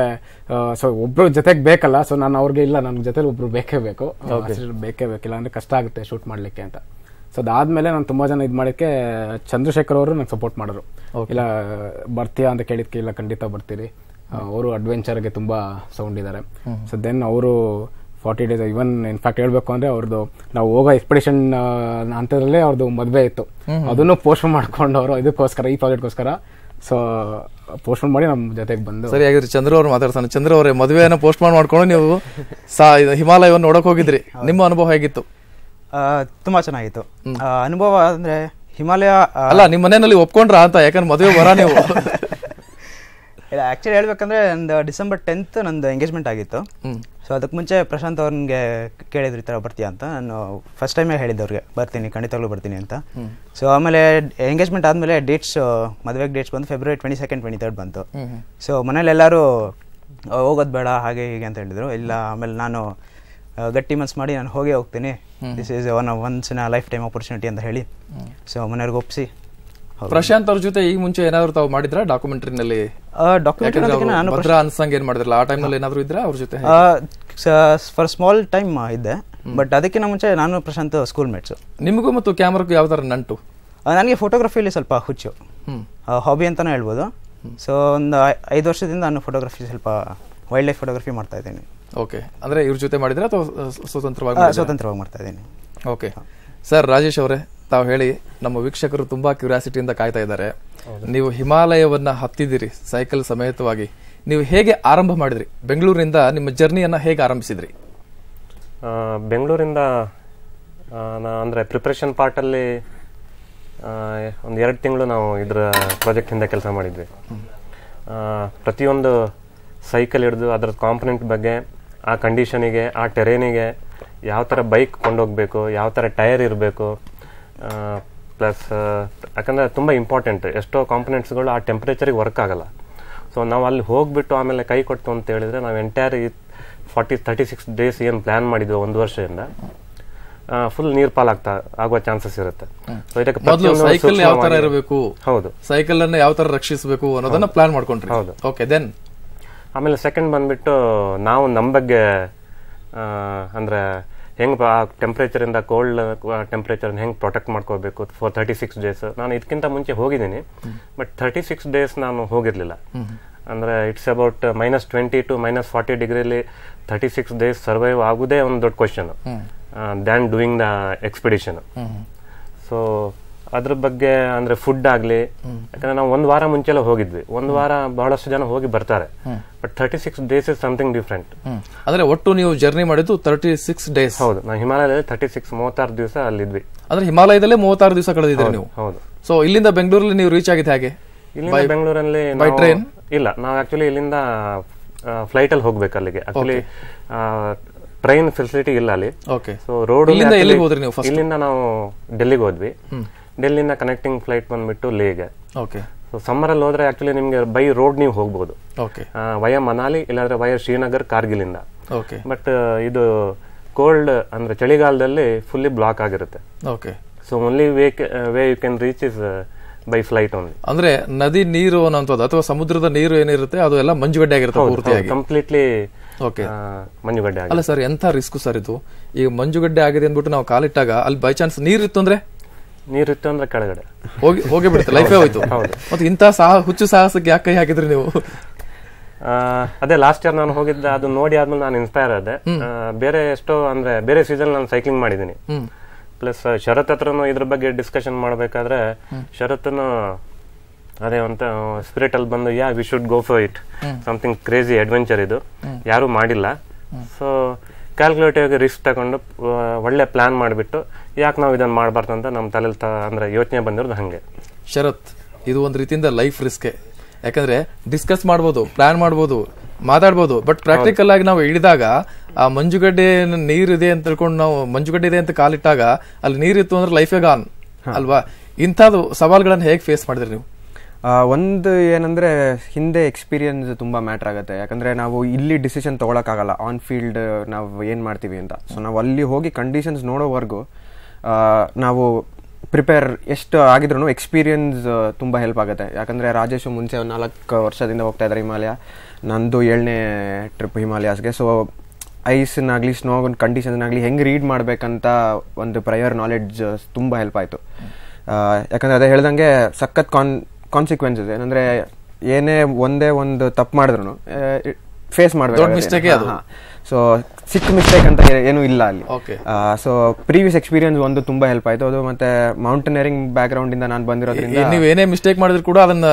E: ಸೊ ಒಬ್ರು ಜೊತೆಗೆ ಬೇಕಲ್ಲ ಸೊ ನಾನು ಅವ್ರಿಗೆ ಇಲ್ಲ ನನ್ನ ಜೊತೆ ಒಬ್ರು ಬೇಕೇ ಬೇಕು ಬೇಕೇ ಬೇಕಿಲ್ಲ ಅಂದ್ರೆ ಕಷ್ಟ ಆಗುತ್ತೆ ಶೂಟ್ ಮಾಡ್ಲಿಕ್ಕೆ ಅಂತ ಸೊ ಅದಾದ್ಮೇಲೆ ನಾನು ತುಂಬಾ ಜನ ಇದ್ ಮಾಡಕ್ಕೆ ಚಂದ್ರಶೇಖರ್ ಅವರು ನಂಗೆ ಸಪೋರ್ಟ್ ಮಾಡಿದ್ರು ಇಲ್ಲ ಬರ್ತೀಯಾ ಅಂತ ಕೇಳಿದ್ಕೆ ಇಲ್ಲ ಖಂಡಿತ ಬರ್ತೀರಿ ಅವರು ಅಡ್ವೆಂಚರ್ಗೆ ತುಂಬ ಸೌಂಡ್ ಇದ್ದಾರೆ ಸೊ ದೆನ್ ಅವರು ಫಾರ್ಟಿ ಡೇಸ್ ಇವನ್ ಇನ್ಫ್ಯಾಕ್ಟ್ ಹೇಳಬೇಕು ಅಂದರೆ ಅವ್ರದ್ದು ನಾವು ಹೋಗೋ ಎಕ್ಸ್ಪೆಡಿಷನ್ ಹಂತದಲ್ಲೇ ಅವ್ರದ್ದು ಮದುವೆ ಇತ್ತು ಅದನ್ನು ಪೋಸ್ಟ್ ಮಾಡ್ಕೊಂಡು ಅವರು ಇದಕ್ಕೋಸ್ಕರ ಈ ಪ್ರಾಜೆಕ್ಟ್ಗೋಸ್ಕರ ಸೊ ಪೋಸ್ಟ್ ಮಾಡಿ ನಮ್ಮ ಜೊತೆಗೆ ಬಂದು ಸರಿ ಆಗಿದ್ರೆ ಚಂದ್ರ ಅವ್ರು
A: ಮಾತಾಡ್ತಾನೆ ಚಂದ್ರ ಅವರೇ ಮದುವೆಯನ್ನು ಮಾಡಿ ಮಾಡ್ಕೊಂಡು ನೀವು ಸಾ ಹಿಮಾಲಯವನ್ನು ನೋಡೋಕೆ ಹೋಗಿದ್ರಿ ನಿಮ್ಮ ಅನುಭವ
F: ಹೇಗಿತ್ತು ತುಂಬ ಚೆನ್ನಾಗಿತ್ತು ಅನುಭವ ಅಂದರೆ ಹಿಮಾಲಯ ಅಲ್ಲ ನಿಮ್ಮ ಮನೆಯಲ್ಲಿ
A: ಒಪ್ಕೊಂಡ್ರಾ ಅಂತ ಯಾಕಂದ್ರೆ ಮದುವೆ ಬರ ನೀವು
F: ಇಲ್ಲ ಆ್ಯಕ್ಚುಲಿ ಹೇಳ್ಬೇಕಂದ್ರೆ ಒಂದು ಡಿಸೆಂಬರ್ ಟೆಂತ್ ನಂದು ಎಂಗೇಜ್ಮೆಂಟ್ ಆಗಿತ್ತು ಸೊ ಅದಕ್ಕೆ ಮುಂಚೆ ಪ್ರಶಾಂತ್ ಅವ್ರಿಗೆ ಕೇಳಿದ್ರು ಈ ಥರ ಬರ್ತೀಯ ಅಂತ ನಾನು ಫಸ್ಟ್ ಟೈಮೇ ಹೇಳಿದ್ದೆ ಅವ್ರಿಗೆ ಬರ್ತೀನಿ ಖಂಡಿತವಾಗ್ಲೂ ಬರ್ತೀನಿ ಅಂತ ಸೊ ಆಮೇಲೆ ಎಂಗೇಜ್ಮೆಂಟ್ ಆದಮೇಲೆ ಡೇಟ್ಸ್ ಮದುವೆಗೆ ಡೇಟ್ಸ್ ಬಂದು February twenty second twenty third ಬಂತು ಸೊ ಮನೇಲೆಲ್ಲರೂ ಹೋಗೋದು ಬೇಡ ಹಾಗೆ ಹೀಗೆ ಅಂತ ಹೇಳಿದ್ರು ಇಲ್ಲ ಆಮೇಲೆ ನಾನು ಗಟ್ಟಿ ಮನ್ಸು ಮಾಡಿ ನಾನು ಹೋಗೇ ಹೋಗ್ತೀನಿ this is one once in lifetime opportunity ಅಂತ ಹೇಳಿ ಸೊ ಮನೆಯವ್ರಿಗೆ ಒಪ್ಪಿಸಿ ಪ್ರಶಾಂತ್ ಅವ್ರ ಜೊತೆ ಈ ಮುಂಚೆ ಏನಾದ್ರು ತಾವು ಮಾಡಿದ್ರ ಡಾಕ್ಯುಮೆಂಟ್ರಿನಲ್ಲಿ ನಾನು ಅನ್ಸಂಗ್
A: ಏನ್ ಮಾಡಿದ್ರಲ್ಲ ಆ ಟೈಮ್ನಲ್ಲಿ ಏನಾದ್ರು ಇದ್ರ ಅವ್ರ ಜೊತೆ
F: ಫಾರ್ ಸ್ಮಾಲ್ ಟೈಮ್ ಇದ್ದೆ ಬಟ್ ಅದಕ್ಕಿಂತ ಮುಂಚೆ ನಾನು ಪ್ರಶಾಂತ್ ಸ್ಕೂಲ್ ಮೇಟ್ಸ್ ನಿಮಗೂ ಮತ್ತು ಕ್ಯಾಮ್ರಾಗೂ ಯಾವ ನಂಟು ನನಗೆ ಫೋಟೋಗ್ರಫಿಯಲ್ಲಿ ಸ್ವಲ್ಪ ಹುಚ್ಚು ಹಾಬಿ ಅಂತಾನೆ ಹೇಳ್ಬೋದು ಸೊ ಒಂದು ಐದು ವರ್ಷದಿಂದ ನಾನು ಫೋಟೋಗ್ರಫಿ ಸ್ವಲ್ಪ ವೈಲ್ಡ್ ಲೈಫ್ ಫೋಟೋಗ್ರಫಿ ಮಾಡ್ತಾ ಇದ್ದೀನಿ ಓಕೆ ಅಂದ್ರೆ ಇವ್ರ ಜೊತೆ ಮಾಡಿದ್ರೆ ಅಥವಾ ಸ್ವತಂತ್ರವಾಗಿ ಸ್ವತಂತ್ರವಾಗಿ ಮಾಡ್ತಾ ಇದ್ದೀನಿ
A: ಓಕೆ ಸರ್ ರಾಜೇಶ್ ಅವರೇ ತಾವು ಹೇಳಿ ನಮ್ಮ ವೀಕ್ಷಕರು ತುಂಬಾ ಕ್ಯೂರಿಯಾಸಿಟಿಯಿಂದ ಕಾಯ್ತಾ ಇದ್ದಾರೆ ನೀವು ಹಿಮಾಲಯವನ್ನ ಹತ್ತಿದಿರಿ ಸೈಕಲ್ ಸಮೇತವಾಗಿ ನೀವು ಹೇಗೆ ಆರಂಭ
C: ಮಾಡಿದ್ರಿ ಬೆಂಗಳೂರಿಂದ ನಿಮ್ಮ ಜರ್ನಿಯನ್ನ ಹೇಗೆ ಆರಂಭಿಸಿದ್ರಿ ಬೆಂಗಳೂರಿಂದ ಅಂದ್ರೆ ಅಂದರೆ ಪ್ರಿಪ್ರೇಷನ್ ಪಾರ್ಟಲ್ಲಿ ಒಂದು ಎರಡು ತಿಂಗಳು ನಾವು ಇದರ ಪ್ರಾಜೆಕ್ಟಿಂದ ಕೆಲಸ ಮಾಡಿದ್ವಿ ಪ್ರತಿಯೊಂದು ಸೈಕಲ್ ಹಿಡಿದು ಅದರ ಕಾಂಪೊನೆಂಟ್ ಬಗ್ಗೆ ಆ ಕಂಡೀಷನಿಗೆ ಆ ಟೆರೇನಿಗೆ ಯಾವ ಥರ ಬೈಕ್ ಕೊಂಡೋಗ್ಬೇಕು ಯಾವ ಥರ ಟೈರ್ ಇರಬೇಕು ಪ್ಲಸ್ ಯಾಕಂದರೆ ತುಂಬ ಇಂಪಾರ್ಟೆಂಟ್ ಎಷ್ಟೋ ಕಾಂಪೊನೆಂಟ್ಸ್ಗಳು ಆ ಟೆಂಪ್ರೇಚರಿಗೆ ವರ್ಕ್ ಆಗಲ್ಲ ಸೊ ನಾವು ಅಲ್ಲಿ ಹೋಗಿಬಿಟ್ಟು ಆಮೇಲೆ ಕೈ ಕೊಟ್ಟು ಅಂತ ಹೇಳಿದ್ರೆ ನಾವು ಎಂಟೈರ್ ಈ ಫಾರ್ಟಿ ತರ್ಟಿ ಸಿಕ್ಸ್ ಡೇಸ್ ಏನು ಪ್ಲ್ಯಾನ್ ಮಾಡಿದ್ವಿ ಒಂದು ವರ್ಷದಿಂದ ಫುಲ್ ನೀರ್ ಪಾಲಾಗ್ತಾ ಆಗುವ ಚಾನ್ಸಸ್ ಇರುತ್ತೆ ಇದಕ್ಕೆ ಸೈಕಲ್ ಯಾವ ತರ ಇರಬೇಕು ಹೌದು
A: ಸೈಕಲ್ ಯಾವ ತರ ರಕ್ಷಿಸಬೇಕು ಅನ್ನೋದನ್ನ ಪ್ಲಾನ್ ಮಾಡ್ಕೊಂಡ್ರಿ ಹೌದು ಓಕೆ ದೆನ್
C: ಆಮೇಲೆ ಸೆಕೆಂಡ್ ಬಂದ್ಬಿಟ್ಟು ನಾವು ನಮ್ಮ ಬಗ್ಗೆ ಅಂದ್ರೆ ಹೆಂಗೆ ಆ ಟೆಂಪ್ರೇಚರಿಂದ ಕೋಲ್ಡ್ ಟೆಂಪ್ರೇಚರ್ನ ಹೆಂಗೆ ಪ್ರೊಟೆಕ್ಟ್ ಮಾಡ್ಕೋಬೇಕು ಫಾರ್ ತರ್ಟಿ ಸಿಕ್ಸ್ ಡೇಸ್ ನಾನು ಇದಕ್ಕಿಂತ ಮುಂಚೆ ಹೋಗಿದ್ದೀನಿ ಬಟ್ ತರ್ಟಿ ಸಿಕ್ಸ್ ಡೇಸ್ ನಾನು ಹೋಗಿರಲಿಲ್ಲ ಅಂದರೆ it's about minus twenty to minus forty ಡಿಗ್ರಿಲಿ ತರ್ಟಿ ಸಿಕ್ಸ್ ಡೇಸ್ ಸರ್ವೈವ್ ಆಗೋದೇ ಒಂದು ದೊಡ್ಡ question than doing the expedition so ಅದ್ರ ಬಗ್ಗೆ ಅಂದ್ರೆ ಫುಡ್ ಆಗ್ಲಿ ಯಾಕಂದ್ರೆ ನಾವು ಒಂದ್ ವಾರ ಮುಂಚೆಲ್ಲ ಹೋಗಿದ್ವಿ ಒಂದ್ ವಾರ ಬಹಳಷ್ಟು ಜನ ಹೋಗಿ ಬರ್ತಾರೆ but thirty six days is something different
A: ಅಂದ್ರೆ ಒಟ್ಟು ನೀವು ಜರ್ನಿ ಮಾಡಿದ್ದು ತರ್ಟಿ ಸಿಕ್ಸ್ ಡೇಸ್ ಹೌದು ನಾವು ಹಿಮಾಲಯದಲ್ಲಿ ತರ್ಟಿ ಸಿಕ್ಸ್ ಮೂವತ್ತಾರು ದಿವಸ ಅಲ್ಲಿದ್ವಿ ಅಂದ್ರೆ ಹಿಮಾಲಯದಲ್ಲೇ ಮೂವತ್ತಾರು ದಿವಸ ಕಳೆದಿದ್ದೀರಿ ನೀವು ಹೌದು ಸೊ ಇಲ್ಲಿಂದ ಬೆಂಗಳೂರಲ್ಲಿ ನೀವು ರೀಚ್ ಆಗಿದೆ ಹಾಗೆ ಇಲ್ಲಿಂದ ಬೆಂಗಳೂರಲ್ಲಿ ಬೈ ಟ್ರೈನ್
C: ಇಲ್ಲ ನಾವು ಆಕ್ಚುಲಿ ಇಲ್ಲಿಂದ ಫ್ಲೈಟ್ ಅಲ್ಲಿ ಹೋಗ್ಬೇಕು ಅಲ್ಲಿಗೆ ಆಕ್ಚುಲಿ ಟ್ರೈನ್ ಫೆಸಿಲಿಟಿ ಇಲ್ಲ ಅಲ್ಲಿ ಓಕೆ ಸೊ ರೋಡ್ ನೀವು ಇಲ್ಲಿಂದ ನಾವು ಡೆಲ್ಲಿಗೆ ಹೋದ್ವಿ ಡೆಲ್ಲಿನ ಕನೆಕ್ಟಿಂಗ್ ಫ್ಲೈಟ್ ಬಂದ್ಬಿಟ್ಟು ಲೇಗೆ ಓಕೆ ಸೊ ಸಮ್ಮರಲ್ಲಿ ಹೋದ್ರೆ ಆಕ್ಚುಲಿ ನಿಮಗೆ ಬೈ ರೋಡ್ ನೀವು ಹೋಗ್ಬೋದು ಓಕೆ ವಯ ಮನಾಲಿ ಇಲ್ಲಾಂದ್ರೆ ವಯ ಶ್ರೀನಗರ್ ಕಾರ್ಗಿಲಿಂದ ಓಕೆ ಬಟ್ ಇದು ಕೋಲ್ಡ್ ಅಂದ್ರೆ ಚಳಿಗಾಲದಲ್ಲಿ ಫುಲ್ಲಿ ಬ್ಲಾಕ್ ಆಗಿರುತ್ತೆ okay so only way way you can reach is by flight only
A: ಅಂದ್ರೆ ನದಿ ನೀರು ಅನ್ನುವಂಥದ್ದು ಅಥವಾ ಸಮುದ್ರದ ನೀರು ಏನಿರುತ್ತೆ ಅದು ಎಲ್ಲ ಮಂಜುಗಡ್ಡೆ ಆಗಿರುತ್ತೆ ಪೂರ್ತಿಯಾಗಿ ಕಂಪ್ಲೀಟ್ಲಿ ಓಕೆ ಮಂಜುಗಡ್ಡೆ ಅಲ್ಲ ಸರ್ ಎಂಥ ರಿಸ್ಕ್ ಸರ್ ಇದು ಈಗ ಮಂಜುಗಡ್ಡೆ ಆಗಿದೆ ಅಂದ್ಬಿಟ್ಟು ನಾವು ಕಾಲಿಟ್ಟಾಗ ಅಲ್ಲಿ ಬೈ ಚಾನ್ಸ್ ನೀರು ಇತ್ತು ಅಂದ್ರೆ ನೀರಿತ್ತು ಅಂದ್ರೆ ಕೆಳಗಡೆ ಹೋಗಿ ಹೋಗಿ ಬಿಡುತ್ತೆ ಲೈಫೇ ಹೋಯ್ತು ಹೌದು ಮತ್ತೆ ಇಂಥ ಸಾಹ ಹುಚ್ಚು ಸಾಹಸಕ್ಕೆ ಯಾಕೆ ಕೈ ಹಾಕಿದ್ರಿ ನೀವು
C: ಅದೇ ಲಾಸ್ಟ್ ಇಯರ್ ನಾನು ಹೋಗಿದ್ದೆ ಅದು ನೋಡಿ ಆದ್ಮೇಲೆ ನಾನು ಇನ್ಸ್ಪೈರ್ ಆದೆ ಬೇರೆ ಎಷ್ಟೋ ಅಂದ್ರೆ ಬೇರೆ ಸೀಸನ್ ನಾನು ಸೈಕ್ಲಿಂಗ್ ಮಾಡಿದ್ದೀನಿ ಪ್ಲಸ್ ಶರತ್ ಹತ್ರನು ಇದ್ರ ಬಗ್ಗೆ ಡಿಸ್ಕಷನ್ ಮಾಡಬೇಕಾದ್ರೆ ಶರತ್ನು ಅದೇ ಅಂತ ಸ್ಪಿರಿಟ್ ಅಲ್ಲಿ ಬಂದು yeah we should go for it something crazy adventure ಇದು ಯಾರು ಮಾಡಿಲ್ಲ ಸೊ ಕ್ಯಾಲ್ಕುಲೇಟಿವ್ ರಿಸ್ಕ್ ತಗೊಂಡು ಒಳ್ಳೆ ಪ್ಲಾನ್ ಮಾಡಿಬಿಟ್ಟು ಯಾಕೆ ನಾವು ಇದನ್ನು ಮಾಡಬಾರ್ದು ಅಂತ ನಮ್ಮ ತಲೆಲಿ ತ ಅಂದರೆ ಯೋಚನೆ ಬಂದಿರೋದು ಹಾಗೆ ಶರತ್ ಇದು ಒಂದು ರೀತಿಯಿಂದ ಲೈಫ್ ರಿಸ್ಕೆ ಯಾಕಂದ್ರೆ ಡಿಸ್ಕಸ್ ಮಾಡ್ಬೋದು ಪ್ಲಾನ್ ಮಾಡ್ಬೋದು
A: ಮಾತಾಡ್ಬೋದು ಬಟ್ ಪ್ರಾಕ್ಟಿಕಲ್ ಆಗಿ ನಾವು ಇಳಿದಾಗ ಆ ಮಂಜುಗಡ್ಡೆ ನೀರಿದೆ ಅಂತ ತಿಳ್ಕೊಂಡು ನಾವು ಮಂಜುಗಡ್ಡೆ ಇದೆ ಅಂತ ಕಾಲಿಟ್ಟಾಗ ಅಲ್ಲಿ ನೀರಿತ್ತು ಅಂದ್ರೆ ಲೈಫೇ ಗಾನ್ ಅಲ್ವಾ ಇಂಥದ್ದು ಸವಾಲುಗಳನ್ನು ಹೇಗೆ ಫೇಸ್
D: ಮಾಡಿದ್ರಿ ನೀವು ಒಂದು ಏನಂದರೆ ಹಿಂದೆ ಎಕ್ಸ್ಪೀರಿಯನ್ಸ್ ತುಂಬ ಮ್ಯಾಟ್ರ್ ಆಗುತ್ತೆ ಯಾಕಂದರೆ ನಾವು ಇಲ್ಲಿ ಡಿಸಿಷನ್ ತೊಗೊಳಕ್ಕಾಗಲ್ಲ ಆನ್ ಫೀಲ್ಡ್ ನಾವು ಏನು ಮಾಡ್ತೀವಿ ಅಂತ ಸೊ ನಾವು ಅಲ್ಲಿ ಹೋಗಿ ಕಂಡೀಷನ್ಸ್ ನೋಡೋವರೆಗೂ ನಾವು ಪ್ರಿಪೇರ್ ಎಷ್ಟು ಆಗಿದ್ರು ಎಕ್ಸ್ಪೀರಿಯನ್ಸ್ ತುಂಬ ಹೆಲ್ಪ್ ಆಗುತ್ತೆ ಯಾಕಂದರೆ ರಾಜೇಶು ಮುಂಚೆ ಒಂದು ನಾಲ್ಕು ವರ್ಷದಿಂದ ಹೋಗ್ತಾ ಇದ್ದಾರೆ ಹಿಮಾಲಯ ನಂದು ಏಳನೇ ಟ್ರಿಪ್ ಹಿಮಾಲಯಾಸ್ಗೆ ಸೊ ಐಸ್ನಾಗಲಿ ಸ್ನೋ ಕಂಡೀಷನ್ಸ್ನಾಗಲಿ ಹೆಂಗೆ ರೀಡ್ ಮಾಡಬೇಕಂತ ಒಂದು ಪ್ರಯರ್ ನಾಲೆಡ್ಜ್ ತುಂಬ ಹೆಲ್ಪ್ ಆಯಿತು ಯಾಕಂದರೆ ಅದೇ ಹೇಳ್ದಂಗೆ ಸಖತ್ ಕಾನ್ ಇದೆ ಏನಂದರೆ ಏನೇ ಒಂದೇ ಒಂದು ತಪ್ಪು ಮಾಡಿದ್ರು ಫೇಸ್ ಮಾಡಬೇಕು ಸೊ ಸಿಕ್ ಮಿಸ್ಟೇಕ್ ಅಂತ ಏನೂ ಇಲ್ಲ ಅಲ್ಲಿ ಸೊ ಪ್ರೀವಿಯಸ್ ಎಕ್ಸ್ಪೀರಿಯನ್ಸ್ ಒಂದು ತುಂಬಾ ಹೆಲ್ಪ್ ಆಯ್ತು ಅದು ಮತ್ತೆ ಮೌಂಟೇನಿಯರಿಂಗ್ ಬ್ಯಾಕ್ ಗ್ರೌಂಡ್ ಇಂದ ನಾನು ಬಂದಿರೋದ್ರಿಂದ ನೀವು ಏನೇ
A: ಮಿಸ್ಟೇಕ್ ಮಾಡಿದ್ರು ಕೂಡ ಅದನ್ನ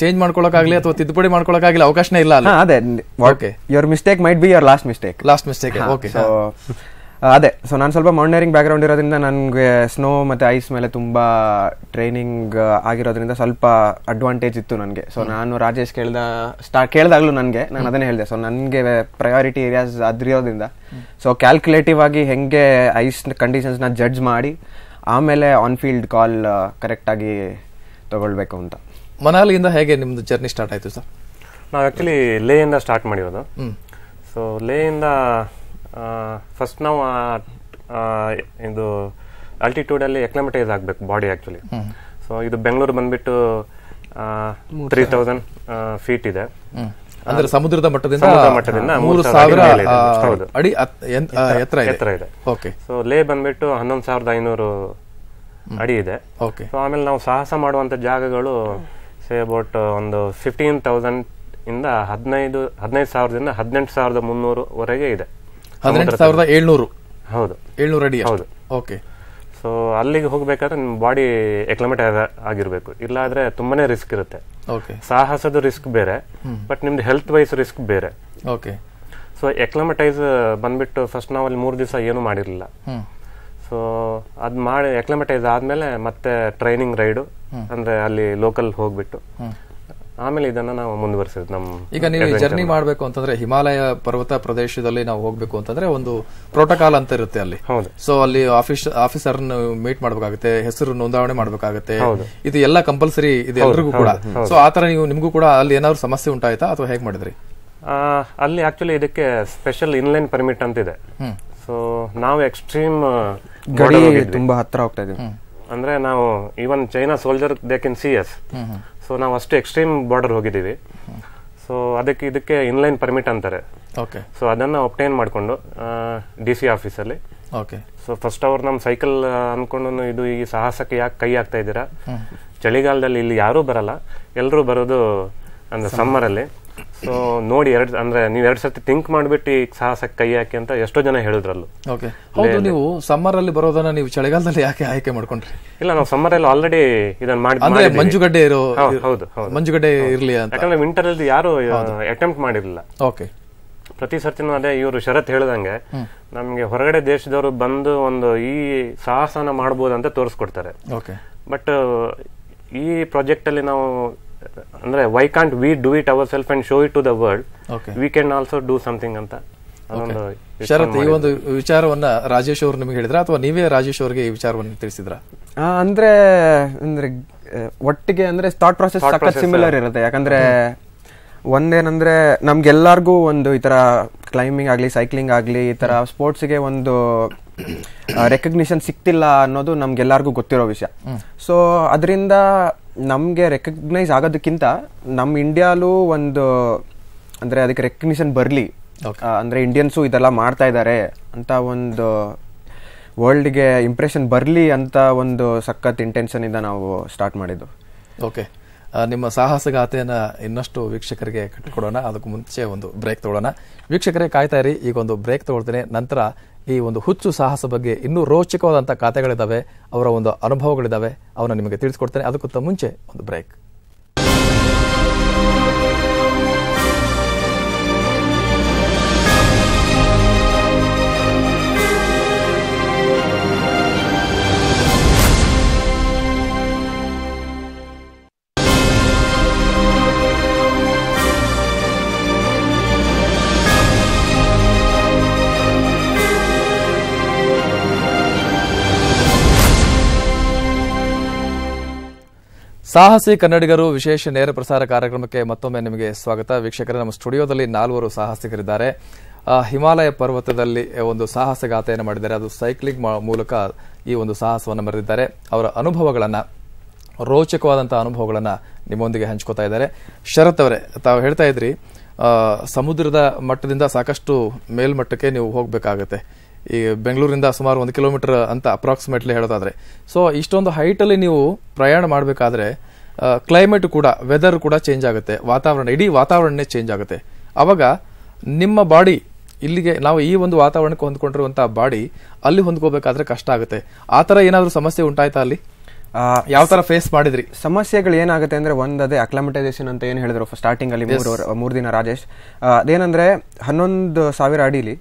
A: ಚೇಂಜ್ ಆಗಲಿ ಅಥವಾ ತಿದ್ದುಪಡಿ ಮಾಡ್ಕೊಳಕ್ಕಾಗಲಿ ಅವಕಾಶನೇ ಇಲ್ಲ
D: ಅದೇ your mistake might be your last mistake last mistake okay ಅದೇ ಸೊ ನಾನು ಸ್ವಲ್ಪ ಮೌಂಟೇರಿಂಗ್ ಬ್ಯಾಕ್ಗ್ರೌಂಡ್ ಇರೋದ್ರಿಂದ ನನಗೆ ಸ್ನೋ ಮತ್ತು ಐಸ್ ಮೇಲೆ ತುಂಬ ಟ್ರೈನಿಂಗ್ ಆಗಿರೋದ್ರಿಂದ ಸ್ವಲ್ಪ ಅಡ್ವಾಂಟೇಜ್ ಇತ್ತು ನನಗೆ ಸೊ ನಾನು ರಾಜೇಶ್ ಕೇಳ್ದ ಸ್ಟಾ ಕೇಳ್ದಾಗಲೂ ನನಗೆ ನಾನು ಅದನ್ನೇ ಹೇಳಿದೆ ಸೊ ನನಗೆ ಪ್ರಯಾರಿಟಿ ಏರಿಯಾಸ್ ಅದ್ರಿರೋದ್ರಿಂದ ಸೊ ಕ್ಯಾಲ್ಕುಲೇಟಿವ್ ಆಗಿ ಹೆಂಗೆ ಐಸ್ ಕಂಡೀಷನ್ಸ್ನ ಜಡ್ಜ್ ಮಾಡಿ ಆಮೇಲೆ ಆನ್ ಫೀಲ್ಡ್ ಕಾಲ್ ಕರೆಕ್ಟಾಗಿ ತಗೊಳ್ಬೇಕು ಅಂತ ಮನಾಲಿಯಿಂದ ಹೇಗೆ ನಿಮ್ಮದು ಜರ್ನಿ ಸ್ಟಾರ್ಟ್ ಆಯಿತು ಸರ್
C: ನಾವು ಆ್ಯಕ್ಚುಲಿ ಲೇಯಿಂದ ಸ್ಟಾರ್ಟ್ ಮಾಡಿರೋದು ಸೊ ಲೇಯಿಂದ ಫಸ್ಟ್ ನಾವು ಇದು ಆಲ್ಟಿಟ್ಯೂಡಲ್ಲಿ ಎಕ್ಲಮಟೈಸ್ ಆಗಬೇಕು ಬಾಡಿ ಆ್ಯಕ್ಚುಲಿ ಸೊ ಇದು ಬೆಂಗಳೂರು ಬಂದ್ಬಿಟ್ಟು ತ್ರೀ ತೌಸಂಡ್ ಫೀಟ್ ಇದೆ ಅಂದ್ರೆ ಸಮುದ್ರದ ಮಟ್ಟದಿಂದ ಮಟ್ಟದಿಂದ ಮೂರು ಸಾವಿರ ಅಡಿ ಇದೆ ಓಕೆ ಸೊ ಲೇ ಬಂದ್ಬಿಟ್ಟು ಹನ್ನೊಂದು ಸಾವಿರದ ಐನೂರು ಅಡಿ ಇದೆ ಓಕೆ ಸೊ ಆಮೇಲೆ ನಾವು ಸಾಹಸ ಮಾಡುವಂತ ಜಾಗಗಳು ಸೇ ಅಬೌಟ್ ಒಂದು ಫಿಫ್ಟೀನ್ ತೌಸಂಡ್ ಇಂದ ಹದಿನೈದು ಹದಿನೈದು ಸಾವಿರದಿಂದ ಹದಿನೆಂಟು ಸಾವಿರದ ಮುನ್ನೂರು ವರೆಗೆ ಇದೆ ಹೌದು ಸೊ ಅಲ್ಲಿಗೆ ಹೋಗಬೇಕಾದ್ರೆ ನಿಮ್ಮ ಬಾಡಿ ಎಕ್ಲಮೇಟ್ ಆಗಿರಬೇಕು ಇಲ್ಲ ತುಂಬಾನೇ ರಿಸ್ಕ್ ಇರುತ್ತೆ ಸಾಹಸದ ರಿಸ್ಕ್ ಬೇರೆ ಬಟ್ ನಿಮ್ದು ಹೆಲ್ತ್ ವೈಸ್ ರಿಸ್ಕ್ ಬೇರೆ ಓಕೆ ಸೊ ಎಕ್ಲಮಟೈಸ್ ಬಂದ್ಬಿಟ್ಟು ಫಸ್ಟ್ ನಾವು ಅಲ್ಲಿ ಮೂರು ದಿವಸ ಏನು ಮಾಡಿರಲಿಲ್ಲ ಸೊ ಅದ್ ಮಾಡಿ ಎಕ್ಲಮಟೈಸ್ ಆದ್ಮೇಲೆ ಮತ್ತೆ ಟ್ರೈನಿಂಗ್ ರೈಡು ಅಂದ್ರೆ ಅಲ್ಲಿ ಲೋಕಲ್ ಹೋಗ್ಬಿಟ್ಟು ಆಮೇಲೆ ಇದನ್ನ ನಾವು ಮುಂದುವರಿಸಿದ್ವಿ ನಮ್ಮ ಈಗ ನೀವು ಜರ್ನಿ
A: ಮಾಡಬೇಕು ಅಂತಂದ್ರೆ ಹಿಮಾಲಯ ಪರ್ವತ ಪ್ರದೇಶದಲ್ಲಿ ನಾವು ಹೋಗ್ಬೇಕು ಅಂತಂದ್ರೆ ಒಂದು ಪ್ರೋಟೋಕಾಲ್ ಅಂತ ಇರುತ್ತೆ ಅಲ್ಲಿ ಸೊ ಅಲ್ಲಿ ಆಫೀಸ್ ಆಫೀಸರ್ ಮೀಟ್ ಮಾಡಬೇಕಾಗುತ್ತೆ ಹೆಸರು ನೋಂದಾವಣೆ ಮಾಡಬೇಕಾಗುತ್ತೆ ಇದು ಎಲ್ಲ ಕಂಪಲ್ಸರಿ ಇದು ಎಲ್ರಿಗೂ ಕೂಡ ಸೊ ಆತರ ನೀವು ನಿಮಗೂ ಕೂಡ ಅಲ್ಲಿ ಏನಾದ್ರು ಸಮಸ್ಯೆ ಉಂಟಾಯ್ತಾ ಅಥವಾ ಹೇಗೆ ಮಾಡಿದ್ರಿ
C: ಅಲ್ಲಿ ಆಕ್ಚುಲಿ ಇದಕ್ಕೆ ಸ್ಪೆಷಲ್ ಇನ್ಲೈನ್ ಪರ್ಮಿಟ್ ಅಂತ ಇದೆ ಸೊ ನಾವು ಎಕ್ಸ್ಟ್ರೀಮ್ ಗಡಿ ತುಂಬಾ ಹತ್ರ ಹೋಗ್ತಾ ಇದೀವಿ ಅಂದ್ರೆ ನಾವು even China soldier they can see us so ನಾವು ಅಷ್ಟು ಎಕ್ಸ್ಟ್ರೀಮ್ ಬಾರ್ಡರ್ ಹೋಗಿದ್ದೀವಿ ಸೊ ಅದಕ್ಕೆ ಇದಕ್ಕೆ ಇನ್ಲೈನ್ ಪರ್ಮಿಟ್ ಅಂತಾರೆ ಓಕೆ ಸೊ ಅದನ್ನು ಒಪ್ಟೈನ್ ಮಾಡಿಕೊಂಡು ಡಿ ಸಿ ಆಫೀಸಲ್ಲಿ ಓಕೆ ಸೊ ಫಸ್ಟ್ ಅವರ್ ನಮ್ಮ ಸೈಕಲ್ ಅಂದ್ಕೊಂಡು ಇದು ಈ ಸಾಹಸಕ್ಕೆ ಯಾಕೆ ಕೈ ಹಾಕ್ತಾ ಇದ್ದೀರಾ ಚಳಿಗಾಲದಲ್ಲಿ ಇಲ್ಲಿ ಯಾರೂ ಬರಲ್ಲ ಎಲ್ಲರೂ ಬರೋದು ಅಂದ್ರೆ ಸಮ್ಮರಲ್ಲಿ ಸೊ ನೋಡಿ ಎರಡು ಅಂದ್ರೆ ನೀವು ಎರಡು ಸರ್ತಿ ಥಿಂಕ್ ಮಾಡಿಬಿಟ್ಟು ಈಗ ಸಾಹಸ ಕೈ ಹಾಕಿ ಅಂತ ಎಷ್ಟೋ ಜನ ಹೇಳಿದ್ರಲ್ಲೂ ಓಕೆ ಹೌದು
A: ನೀವು ಸಮ್ಮರ್ ಅಲ್ಲಿ ಬರೋದನ್ನ ನೀವು ಚಳಿಗಾಲದಲ್ಲಿ ಯಾಕೆ ಆಯ್ಕೆ ಮಾಡ್ಕೊಂಡ್ರಿ
C: ಇಲ್ಲ ನಾವು ಸಮ್ಮರ್ ಅಲ್ಲಿ ಆಲ್ರೆಡಿ ಇದನ್ನ ಮಾಡಿ ಅಂದ್ರೆ ಮಂಜುಗಡ್ಡೆ ಇರೋ ಹೌದು ಹೌದು ಮಂಜುಗಡ್ಡೆ ಇರಲಿ ಅಂತ ಯಾಕಂದ್ರೆ ವಿಂಟರ್ ಅಲ್ಲಿ ಯಾರು ಅಟೆಂಪ್ಟ್ ಮಾಡಿರಲಿಲ್ಲ ಓಕೆ ಪ್ರತಿ ಸರ್ತಿನೂ ಅದೇ ಇವರು ಶರತ್ ಹೇಳ್ದಂಗೆ ನಮಗೆ ಹೊರಗಡೆ ದೇಶದವರು ಬಂದು ಒಂದು ಈ ಸಾಹಸನ ಮಾಡ್ಬೋದು ಅಂತ ತೋರಿಸ್ಕೊಡ್ತಾರೆ ಬಟ್ ಈ ಪ್ರಾಜೆಕ್ಟ್ ಅಲ್ಲಿ ನಾವು ಅಂದ್ರೆ why can't we do it ourself and show it to the world we can also do something ಅಂತ ಶರತ್ ಈ
A: ಒಂದು ವಿಚಾರವನ್ನ ರಾಜೇಶ್ ಅವರು ನಿಮಗೆ ಹೇಳಿದ್ರ ಅಥವಾ ನೀವೇ ರಾಜೇಶ್ ಅವರಿಗೆ ಈ ವಿಚಾರವನ್ನು ತಿಳಿಸಿದ್ರ
D: ಅಂದ್ರೆ ಅಂದ್ರೆ ಒಟ್ಟಿಗೆ ಅಂದ್ರೆ ಥಾಟ್ ಪ್ರಾಸೆಸ್ ಸಿಮಿಲರ್ ಇರುತ್ತೆ ಯಾಕಂದ್ರೆ ಒಂದೇನಂದ್ರೆ ನಮ್ಗೆಲ್ಲಾರ್ಗೂ ಒಂದು ಈ ತರ ಕ್ಲೈಂಬಿಂಗ್ ಆಗಲಿ ಸೈಕ್ಲಿಂಗ್ ಆಗಲಿ ಈ ತರ ಸ್ಪೋರ್ಟ್ಸ್ಗೆ ಒಂದು ರೆಕಗ್ನಿಷನ್ ಸಿಕ್ತಿಲ್ಲ ಅನ್ನೋದು ನಮ್ಗೆಲ್ಲಾರ್ಗು ಗೊತ್ತಿರೋ ವಿಷಯ ಸೊ ಅದರಿಂದ ನಮಗೆ ರೆಕಗ್ನೈಸ್ ಆಗೋದಕ್ಕಿಂತ ನಮ್ಮ ಇಂಡಿಯಾಲೂ ಒಂದು ಅಂದರೆ ಅದಕ್ಕೆ ರೆಕಗ್ನಿಷನ್ ಬರಲಿ ಅಂದರೆ ಇಂಡಿಯನ್ಸು ಇದೆಲ್ಲ ಮಾಡ್ತಾ ಇದ್ದಾರೆ ಅಂತ ಒಂದು ವರ್ಲ್ಡ್ಗೆ ಇಂಪ್ರೆಷನ್ ಬರಲಿ ಅಂತ ಒಂದು ಸಖತ್ ಇಂಟೆನ್ಷನಿಂದ ನಾವು ಸ್ಟಾರ್ಟ್ ಮಾಡಿದ್ದು
A: ಓಕೆ ನಿಮ್ಮ ಸಾಹಸ
D: ಗಾಥೆಯನ್ನು ಇನ್ನಷ್ಟು ವೀಕ್ಷಕರಿಗೆ ಕಟ್ಟಿಕೊಡೋಣ ಅದಕ್ಕೂ ಮುಂಚೆ ಒಂದು ಬ್ರೇಕ್
A: ತಗೊಳ್ಳೋಣ ವೀಕ್ಷಕರೇ ಕಾಯ್ತಾ ಇರಿ ಈಗ ಒಂದು ಬ್ರೇಕ್ ತಗೊಳ್ತೇನೆ ನಂತರ ಈ ಒಂದು ಹುಚ್ಚು ಸಾಹಸ ಬಗ್ಗೆ ಇನ್ನೂ ರೋಚಕವಾದಂಥ ಖಾತೆಗಳಿದ್ದಾವೆ ಅವರ ಒಂದು ಅನುಭವಗಳಿದ್ದಾವೆ ಅವನ್ನ ನಿಮಗೆ ತಿಳಿಸ್ಕೊಡ್ತೇನೆ ಅದಕ್ಕಿಂತ ಮುಂಚೆ ಒಂದು ಬ್ರೇಕ್ ಸಾಹಸಿ ಕನ್ನಡಿಗರು ವಿಶೇಷ ನೇರ ಪ್ರಸಾರ ಕಾರ್ಯಕ್ರಮಕ್ಕೆ ಮತ್ತೊಮ್ಮೆ ನಿಮಗೆ ಸ್ವಾಗತ ವೀಕ್ಷಕರೇ ನಮ್ಮ ಸ್ಟುಡಿಯೋದಲ್ಲಿ ನಾಲ್ವರು ಸಾಹಸಿಗರಿದ್ದಾರೆ ಹಿಮಾಲಯ ಪರ್ವತದಲ್ಲಿ ಒಂದು ಸಾಹಸ ಗಾಥೆಯನ್ನು ಮಾಡಿದ್ದಾರೆ ಅದು ಸೈಕ್ಲಿಂಗ್ ಮೂಲಕ ಈ ಒಂದು ಸಾಹಸವನ್ನು ಮರೆದಿದ್ದಾರೆ ಅವರ ಅನುಭವಗಳನ್ನು ರೋಚಕವಾದಂಥ ಅನುಭವಗಳನ್ನು ನಿಮ್ಮೊಂದಿಗೆ ಹಂಚ್ಕೋತಾ ಇದ್ದಾರೆ ಶರತ್ ಅವರೇ ತಾವು ಹೇಳ್ತಾ ಇದ್ರಿ ಸಮುದ್ರದ ಮಟ್ಟದಿಂದ ಸಾಕಷ್ಟು ಮೇಲ್ಮಟ್ಟಕ್ಕೆ ನೀವು ಹೋಗಬೇಕಾಗತ್ತೆ ಈ ಬೆಂಗಳೂರಿಂದ ಸುಮಾರು ಒಂದು ಕಿಲೋಮೀಟರ್ ಅಂತ ಅಪ್ರಾಕ್ಸಿಮೇಟ್ಲಿ ಹೇಳೋದಾದರೆ ಸೊ ಇಷ್ಟೊಂದು ಹೈಟಲ್ಲಿ ನೀವು ಪ್ರಯಾಣ ಮಾಡಬೇಕಾದ್ರೆ ಕ್ಲೈಮೇಟ್ ಕೂಡ ವೆದರ್ ಕೂಡ ಚೇಂಜ್ ಆಗುತ್ತೆ ವಾತಾವರಣ ಇಡೀ ವಾತಾವರಣನೇ ಚೇಂಜ್ ಆಗುತ್ತೆ ಆವಾಗ ನಿಮ್ಮ ಬಾಡಿ ಇಲ್ಲಿಗೆ ನಾವು ಈ ಒಂದು ವಾತಾವರಣಕ್ಕೆ ಹೊಂದ್ಕೊಂಡಿರುವಂಥ ಬಾಡಿ ಅಲ್ಲಿ ಹೊಂದ್ಕೋಬೇಕಾದ್ರೆ
D: ಕಷ್ಟ ಆಗುತ್ತೆ ಆ ಥರ ಏನಾದರೂ ಸಮಸ್ಯೆ ಉಂಟಾಯ್ತಾ ಅಲ್ಲಿ ಯಾವ ತರ ಫೇಸ್ ಮಾಡಿದ್ರಿ ಸಮಸ್ಯೆಗಳು ಏನಾಗುತ್ತೆ ಅಂದ್ರೆ ಅದೇ ಅಕ್ಲಮಟೈಸೇಷನ್ ಅಂತ ಏನು ಹೇಳಿದ್ರು ಸ್ಟಾರ್ಟಿಂಗ್ ಅಲ್ಲಿ ಮೂರು ಮೂರು ದಿನ ರಾಜೇಶ್ ಅದೇನಂದ್ರೆ ಹನ್ನೊಂದು ಸಾವಿರ ಅಡಿಲಿ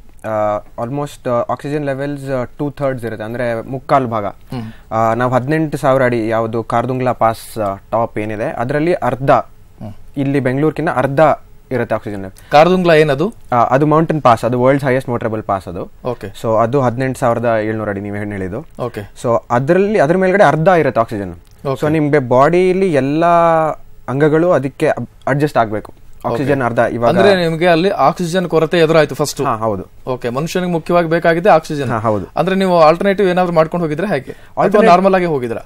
D: almost oxygen levels two thirds ಇರುತ್ತೆ ಅಂದರೆ ಮುಕ್ಕಾಲು ಭಾಗ ನಾವು ಹದಿನೆಂಟು ಸಾವಿರ ಅಡಿ ಯಾವುದು ಕಾರ್ದುಂಗ್ಲಾ ಪಾಸ್ ಟಾಪ್ ಏನಿದೆ ಅದರಲ್ಲಿ ಅರ್ಧ ಇಲ್ಲಿ ಬೆಂಗಳೂರಿಗಿಂತ ಅರ್ಧ ಇರುತ್ತೆ ಆಕ್ಸಿಜನ್ ಕಾರ್ದುಂಗ್ಲಾ ಏನದು ಅದು ಮೌಂಟೇನ್ ಪಾಸ್ ಅದು ವರ್ಲ್ಡ್ ಹೈಯೆಸ್ಟ್ ಮೋಟ್ರಬಲ್ ಪಾಸ್ ಅದು ಓಕೆ ಸೊ ಅದು ಹದಿನೆಂಟು ಸಾವಿರದ ಏಳ್ನೂರ ಅಡಿ ನೀವು ಏನು ಹೇಳಿದ್ದು ಓಕೆ ಸೊ ಅದರಲ್ಲಿ ಅದ್ರ ಮೇಲ್ಗಡೆ ಅರ್ಧ ಇರುತ್ತೆ ಆಕ್ಸಿಜನ್ ಸೊ ನಿಮಗೆ ಬಾಡಿಲಿ ಎಲ್ಲ ಅಂಗಗಳು ಅದಕ್ಕೆ ಅಡ್ಜಸ್ಟ್ ಆಗಬೇಕು ಆಕ್ಸಿಜನ್ ಅರ್ಧ ಇವಾಗ ಅಂದ್ರೆ
A: ನಿಮಗೆ ಅಲ್ಲಿ ಆಕ್ಸಿಜನ್ ಕೊರತೆ ಎದುರಾಯ್ತು ಫಸ್ಟ್ ಹೌದು ಓಕೆ ಮನುಷ್ಯನಿಗೆ ಮುಖ್ಯವಾಗಿ ಬೇಕಾಗಿದೆ ಆಕ್ಸಿಜನ್ ಹೌದು ಅಂದ್ರೆ ನೀವು ಆಲ್ಟರ್ನೇಟಿವ್ ಏನಾದ್ರು ಮಾಡ್ಕೊಂಡು ಹೋಗಿದ್ರೆ ಹೇಗೆ ನಾರ್ಮಲ್ ಆಗಿ ಹೋಗಿದ್ರೆ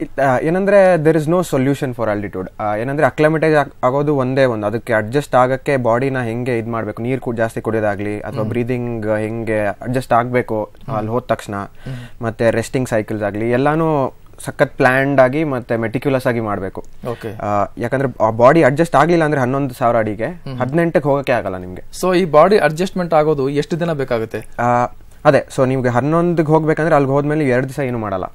D: ಏನಂದ್ರೆ there is no solution for altitude ಏನಂದ್ರೆ ಅಕ್ಲಮೆಟೈಸ್ ಆಗೋದು ಒಂದೇ ಒಂದು ಅದಕ್ಕೆ ಅಡ್ಜಸ್ಟ್ ಆಗಕ್ಕೆ ಬಾಡಿನ ಹೆಂಗೆ ಇದ್ ಮಾಡಬೇಕು ನೀರು ಜಾಸ್ತಿ ಕುಡಿಯೋದಾಗ್ಲಿ ಅಥವಾ ಬ್ರೀದಿಂಗ್ ಹೆಂಗೆ ಅಡ್ಜಸ್ಟ್ ಆಗ್ಬೇಕು ಅಲ್ಲಿ ಹೋದ ತಕ್ಷಣ ಮತ್ತೆ ರೆಸ್ಟಿಂಗ್ ಸೈಕಲ್ಸ್ ಆಗ್ಲಿ ಎಲ್ಲಾನು ಸಖತ್ ಪ್ಲ್ಯಾಂಡ್ ಆಗಿ ಮತ್ತೆ ಮೆಟಿಕ್ಯುಲಸ್ ಆಗಿ ಮಾಡಬೇಕು ಯಾಕಂದ್ರೆ ಬಾಡಿ ಅಡ್ಜಸ್ಟ್ ಆಗಲಿಲ್ಲ ಅಂದ್ರೆ ಹನ್ನೊಂದು ಸಾವಿರ ಅಡಿಗೆ ಹದಿನೆಂಟಕ್ಕೆ ಹೋಗಕ್ಕೆ ಆಗಲ್ಲ ನಿಮಗೆ ಸೊ ಈ ಬಾಡಿ
A: ಅಡ್ಜಸ್ಟ್ಮೆಂಟ್ ಆಗೋದು ಎಷ್ಟು ದಿನ ಬೇಕಾಗುತ್ತೆ
D: ಅದೇ ಸೊ ನಿಮ್ಗೆ ಹನ್ನೊಂದಕ್ಕೆ ಹೋಗ್ಬೇಕಂದ್ರೆ ಅಲ್ಲಿ ಹೋದ್ಮೇಲೆ ಎರಡು ದಿವಸ ಏನು ಮಾಡಲ್ಲ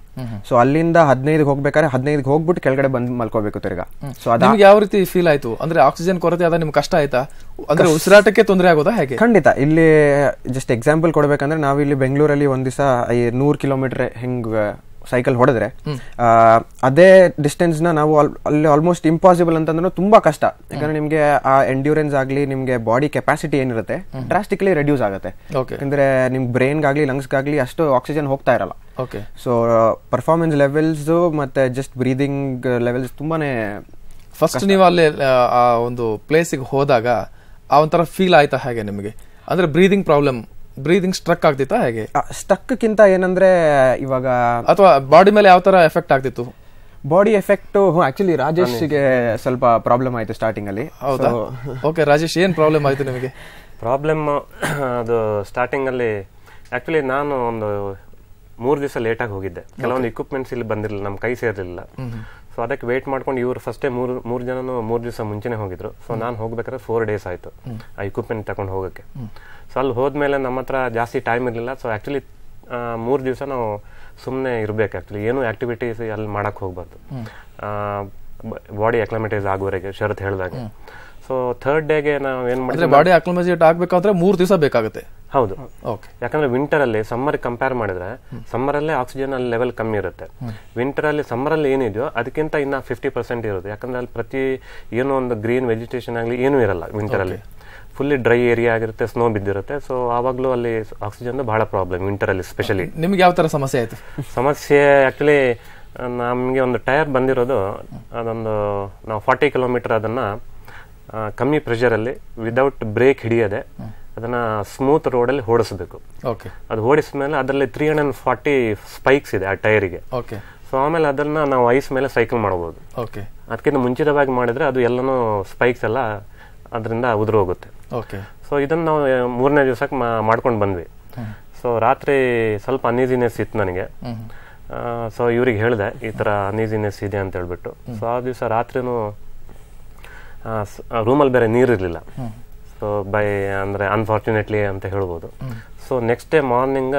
D: ಸೊ ಅಲ್ಲಿಂದ ಹದಿನೈದು ಹೋಗ್ಬೇಕಾದ್ರೆ ಹದಿನೈದು ಹೋಗ್ಬಿಟ್ಟು ಕೆಳಗಡೆ ಬಂದು ಮಲ್ಕೋಬೇಕು ತಿರ್ಗಾ ಸೊ ಅದಾಗ ಯಾವ ರೀತಿ ಫೀಲ್ ಆಯ್ತು ಅಂದ್ರೆ ಆಕ್ಸಿಜನ್ ಕೊರತೆ ಆದ್ರೆ ನಿಮ್ಗೆ ಕಷ್ಟ ಆಯ್ತಾ ಅಂದ್ರೆ ಉಸಿರಾಟಕ್ಕೆ ತೊಂದರೆ ಆಗೋದಾ ಹೇಗೆ ಖಂಡಿತ ಇಲ್ಲಿ ಜಸ್ಟ್ ಎಕ್ಸಾಂಪಲ್ ಕೊಡ್ಬೇಕಂದ್ರೆ ನಾವಿಲ್ಲಿ ಇಲ್ಲಿ ಬೆಂಗಳೂರಲ್ಲಿ ಒಂದ್ ದಿವಸ ನೂರು ಕಿಲೋಮೀಟರ್ ಹೆಂಗ್ ಸೈಕಲ್ ಹೊಡೆದ್ರೆ ಅದೇ ಡಿಸ್ಟೆನ್ಸ್ ನಾವು ಅಲ್ಲಿ ಆಲ್ಮೋಸ್ಟ್ ಇಂಪಾಸಿಬಲ್ ಅಂತಂದ್ರೆ ತುಂಬಾ ಕಷ್ಟ ಯಾಕಂದ್ರೆ ನಿಮ್ಗೆ ಆ ಎಂಡ್ಯೂರೆನ್ಸ್ ಆಗಲಿ ನಿಮ್ಗೆ ಬಾಡಿ ಕೆಪಾಸಿಟಿ ಏನಿರುತ್ತೆ ಡ್ರಾಸ್ಟಿಕ್ಲಿ ರೆಡ್ಯೂಸ್ ಆಗುತ್ತೆ ಯಾಕಂದ್ರೆ ನಿಮ್ ಬ್ರೈನ್ ಆಗಲಿ ಲಂಗ್ಸ್ ಆಗಲಿ ಅಷ್ಟು ಆಕ್ಸಿಜನ್ ಹೋಗ್ತಾ ಇರಲ್ಲ ಓಕೆ ಸೊ ಪರ್ಫಾರ್ಮೆನ್ಸ್ ಲೆವೆಲ್ಸ್ ಮತ್ತೆ ಜಸ್ಟ್ ಬ್ರೀದಿಂಗ್ ಲೆವೆಲ್ಸ್ ತುಂಬಾನೇ ಫಸ್ಟ್ ನೀವು ಅಲ್ಲಿ ಆ ಒಂದು ಪ್ಲೇಸಿಗೆ ಹೋದಾಗ ಆ ಒಂಥರ ಫೀಲ್ ಆಯ್ತಾ ಹಾಗೆ ನಿಮಗೆ
A: ಅಂದ್ರೆ ಬ್ರೀದಿಂಗ್ ಪ್ರಾಬ್ಲಮ್ ಬ್ರೀದಿಂಗ್ ಸ್ಟ್ರಕ್ ಆಗ್ತಿತ್ತಾ ಹೇಗೆ ಸ್ಟಕ್ಕಿಂತ ಏನಂದ್ರೆ ಇವಾಗ ಅಥವಾ ಬಾಡಿ ಮೇಲೆ ಯಾವ ತರ ಎಫೆಕ್ಟ್ ಆಗ್ತಿತ್ತು ಬಾಡಿ ಎಫೆಕ್ಟ್ ಆಕ್ಚುಲಿ ಗೆ
D: ಸ್ವಲ್ಪ ಪ್ರಾಬ್ಲಮ್ ಆಯಿತು ಸ್ಟಾರ್ಟಿಂಗ್ ಅಲ್ಲಿ
C: ಓಕೆ ರಾಜೇಶ್ ಏನ್ ಪ್ರಾಬ್ಲಮ್ ಆಯಿತು ನಿಮಗೆ ಪ್ರಾಬ್ಲಮ್ ಅದು ಸ್ಟಾರ್ಟಿಂಗ್ ಅಲ್ಲಿ ಆಕ್ಚುಲಿ ನಾನು ಒಂದು ಮೂರು ದಿವಸ ಲೇಟಾಗಿ ಹೋಗಿದ್ದೆ ಕೆಲವೊಂದು ಇಕ್ವಿಪ್ಮೆಂಟ್ಸ್ ಇಲ್ಲಿ ಬಂದಿರಲಿಲ್ಲ ನಮ್ಮ ಕೈ ಸೇರ್ಲಿಲ್ಲ ಸೊ ಅದಕ್ಕೆ ವೇಟ್ ಮಾಡ್ಕೊಂಡು ಇವರು ಫಸ್ಟೇ ಮೂರು ಮೂರು ಜನನು ಮೂರು ದಿವಸ ಮುಂಚೆನೇ ಹೋಗಿದ್ರು ಸೊ ನಾನು ಹೋಗ್ಬೇಕಾದ್ರೆ ಫೋರ್ ಡೇಸ್ ಆಯಿತು ಆ ಇಕ್ವಿಪ್ಮೆಂಟ್ ತಗೊಂಡು ಹೋಗೋಕ್ಕೆ ಸೊ ಅಲ್ಲಿ ಹೋದ್ಮೇಲೆ ನಮ್ಮ ಹತ್ರ ಜಾಸ್ತಿ ಟೈಮ್ ಇರಲಿಲ್ಲ ಸೊ ಆ್ಯಕ್ಚುಲಿ ಮೂರು ದಿವಸ ನಾವು ಸುಮ್ಮನೆ ಇರಬೇಕು ಆ್ಯಕ್ಚುಲಿ ಏನು ಆ್ಯಕ್ಟಿವಿಟೀಸ್ ಅಲ್ಲಿ ಮಾಡೋಕ್ಕೆ ಹೋಗ್ಬಾರ್ದು ಬಾಡಿ ಅಕ್ಲಮೆಟೈಸ್ ಆಗೋವರೆಗೆ ಶರತ್ ಹೇಳಿದಾಗ ಸೊ ಥರ್ಡ್ ಡೇಗೆ ನಾವು ಏನು ಮಾಡಿದ್ರೆ ಬಾಡಿ
A: ಅಕ್ಲಮೇಜೇಟ್ ಆಗಬೇಕಾದ್ರೆ ಮೂರು ದಿವಸ ಬೇಕಾಗುತ್ತೆ ಹೌದು
C: ಯಾಕಂದ್ರೆ ವಿಂಟರ್ ಅಲ್ಲಿ ಸಮ್ಮರ್ ಕಂಪೇರ್ ಮಾಡಿದ್ರೆ ಸಮ್ಮರ್ ಆಕ್ಸಿಜನ್ ಅಲ್ಲಿ ಲೆವೆಲ್ ಕಮ್ಮಿ ಇರುತ್ತೆ ವಿಂಟರ್ ಅಲ್ಲಿ ಅಲ್ಲಿ ಏನಿದೆಯೋ ಅದಕ್ಕಿಂತ ಇನ್ನೂ ಫಿಫ್ಟಿ ಪರ್ಸೆಂಟ್ ಇರುತ್ತೆ ಯಾಕಂದ್ರೆ ಅಲ್ಲಿ ಪ್ರತಿ ಏನೋ ಒಂದು ಗ್ರೀನ್ ವೆಜಿಟೇಷನ್ ಆಗಲಿ ಏನೂ ಇರಲ್ಲ ವಿಂಟರ್ ಅಲ್ಲಿ ಫುಲ್ಲಿ ಡ್ರೈ ಏರಿಯಾ ಆಗಿರುತ್ತೆ ಸ್ನೋ ಬಿದ್ದಿರುತ್ತೆ ಸೊ ಆವಾಗಲೂ ಅಲ್ಲಿ ಆಕ್ಸಿಜನ್ ಬಹಳ ಪ್ರಾಬ್ಲಮ್ ವಿಂಟರ್ ಅಲ್ಲಿ ಸ್ಪೆಷಲಿ
A: ನಿಮ್ಗೆ ಯಾವ ಥರ ಸಮಸ್ಯೆ ಆಯ್ತು
C: ಸಮಸ್ಯೆ ಆಕ್ಚುಲಿ ನಮಗೆ ಒಂದು ಟೈರ್ ಬಂದಿರೋದು ಅದೊಂದು ನಾವು ಫಾರ್ಟಿ ಕಿಲೋಮೀಟರ್ ಅದನ್ನು ಕಮ್ಮಿ ಪ್ರೆಷರಲ್ಲಿ ವಿದೌಟ್ ಬ್ರೇಕ್ ಹಿಡಿಯದೆ ಅದನ್ನ ಸ್ಮೂತ್ ರೋಡಲ್ಲಿ ಓಡಿಸಬೇಕು ಓಕೆ ಅದು ಓಡಿಸಿದ ಮೇಲೆ ಅದರಲ್ಲಿ three hundred and forty spikes ಇದೆ ಆ ಟೈರಿಗೆ ಓಕೆ ಸೊ ಆಮೇಲೆ ಅದನ್ನು ನಾವು ಐಸ್ ಮೇಲೆ ಸೈಕಲ್ ಮಾಡ್ಬೋದು ಓಕೆ ಅದಕ್ಕಿಂತ ಮುಂಚಿತವಾಗಿ ಮಾಡಿದರೆ ಅದು ಎಲ್ಲನೂ ಸ್ಪೈಕ್ಸ್ ಎಲ್ಲ ಅದರಿಂದ ಹೋಗುತ್ತೆ ಓಕೆ ಸೊ ಇದನ್ನು ನಾವು ಮೂರನೇ ದಿವಸಕ್ಕೆ ಮಾಡ್ಕೊಂಡು ಬಂದ್ವಿ ಸೊ ರಾತ್ರಿ ಸ್ವಲ್ಪ ಅನ್ಈಸಿನೆಸ್ ಇತ್ತು ನನಗೆ ಸೊ ಇವ್ರಿಗೆ ಹೇಳಿದೆ ಈ ಥರ ಅನ್ಈಸಿನೆಸ್ ಇದೆ ಅಂತ ಹೇಳ್ಬಿಟ್ಟು ಸೊ ಆ ದಿವಸ ರಾತ್ರಿನೂ ರೂಮಲ್ಲಿ ಬೇರೆ ಇರಲಿಲ್ಲ ಸೊ ಬೈ ಅಂದರೆ ಅನ್ಫಾರ್ಚುನೇಟ್ಲಿ ಅಂತ ಹೇಳ್ಬೋದು ಸೊ ನೆಕ್ಸ್ಟ್ ಡೇ ಮಾರ್ನಿಂಗ್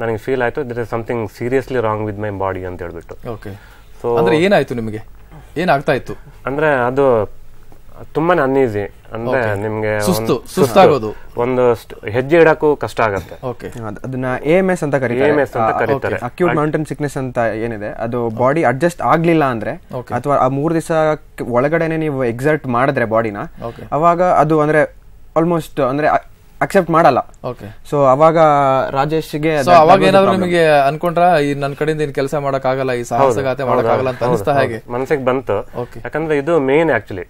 C: ನನಗೆ ಫೀಲ್ ಆಯಿತು that is something seriously wrong with my body ಅಂತ ಹೇಳ್ಬಿಟ್ಟು ಓಕೆ ಸೊ ಅಂದರೆ ಏನಾಯಿತು ನಿಮಗೆ ಏನಾಗ್ತಾ ಇತ್ತು ಅಂದರೆ ಅದು ತುಂಬಾ ಅನ್ಈಸಿ ಅಂದ್ರೆ ನಿಮ್ಗೆ ಸುಸ್ತಾಗೋದು ಒಂದು ಹೆಜ್ಜೆ ಇಡಕ್ಕೂ ಕಷ್ಟ ಆಗುತ್ತೆ
D: ಅದನ್ನ ಎಎಂಎಸ್ ಅಂತ ಕರೀತಾರೆ ಅಕ್ಯೂಟ್ ಮೌಂಟೇನ್ ಸಿಕ್ನೆಸ್ ಅಂತ ಏನಿದೆ ಅದು ಬಾಡಿ ಅಡ್ಜಸ್ಟ್ ಆಗ್ಲಿಲ್ಲ ಅಂದ್ರೆ ಅಥವಾ ಆ ಮೂರು ದಿವಸ ಒಳಗಡೆನೆ ನೀವು ಎಕ್ಸರ್ಟ್ ಮಾಡಿದ್ರೆ ಬಾಡಿನ ಅವಾಗ ಅದು ಅಂದ್ರೆ ಆಲ್ಮೋಸ್ಟ್ ಅಂದ್ರೆ ಅಕ್ಸೆಪ್ಟ್ ಮಾಡಲ್ಲ ಓಕೆ ಸೊ ಅವಾಗ ರಾಜೇಶ್ಗೆ ಅವಾಗ ಏನಾದ್ರು
A: ನಿಮಗೆ ಅನ್ಕೊಂಡ್ರ ಈ ನನ್ನ ಕಡೆಯಿಂದ ಏನ್ ಕೆಲಸ ಮಾಡಕ್ ಆಗಲ್ಲ ಈ ಸಾಹಸಗಾತೆ ಮಾಡಕ್ ಆಗಲ್ಲ ಅಂತ ಅನಿಸ್ತಾ ಹಾಗೆ
C: ಮನಸ್ಸಿಗೆ ಬಂತು ಯಾಕಂದ್ರೆ ಇದು ಮೇನ್ ಆಕ್ಚುಲಿ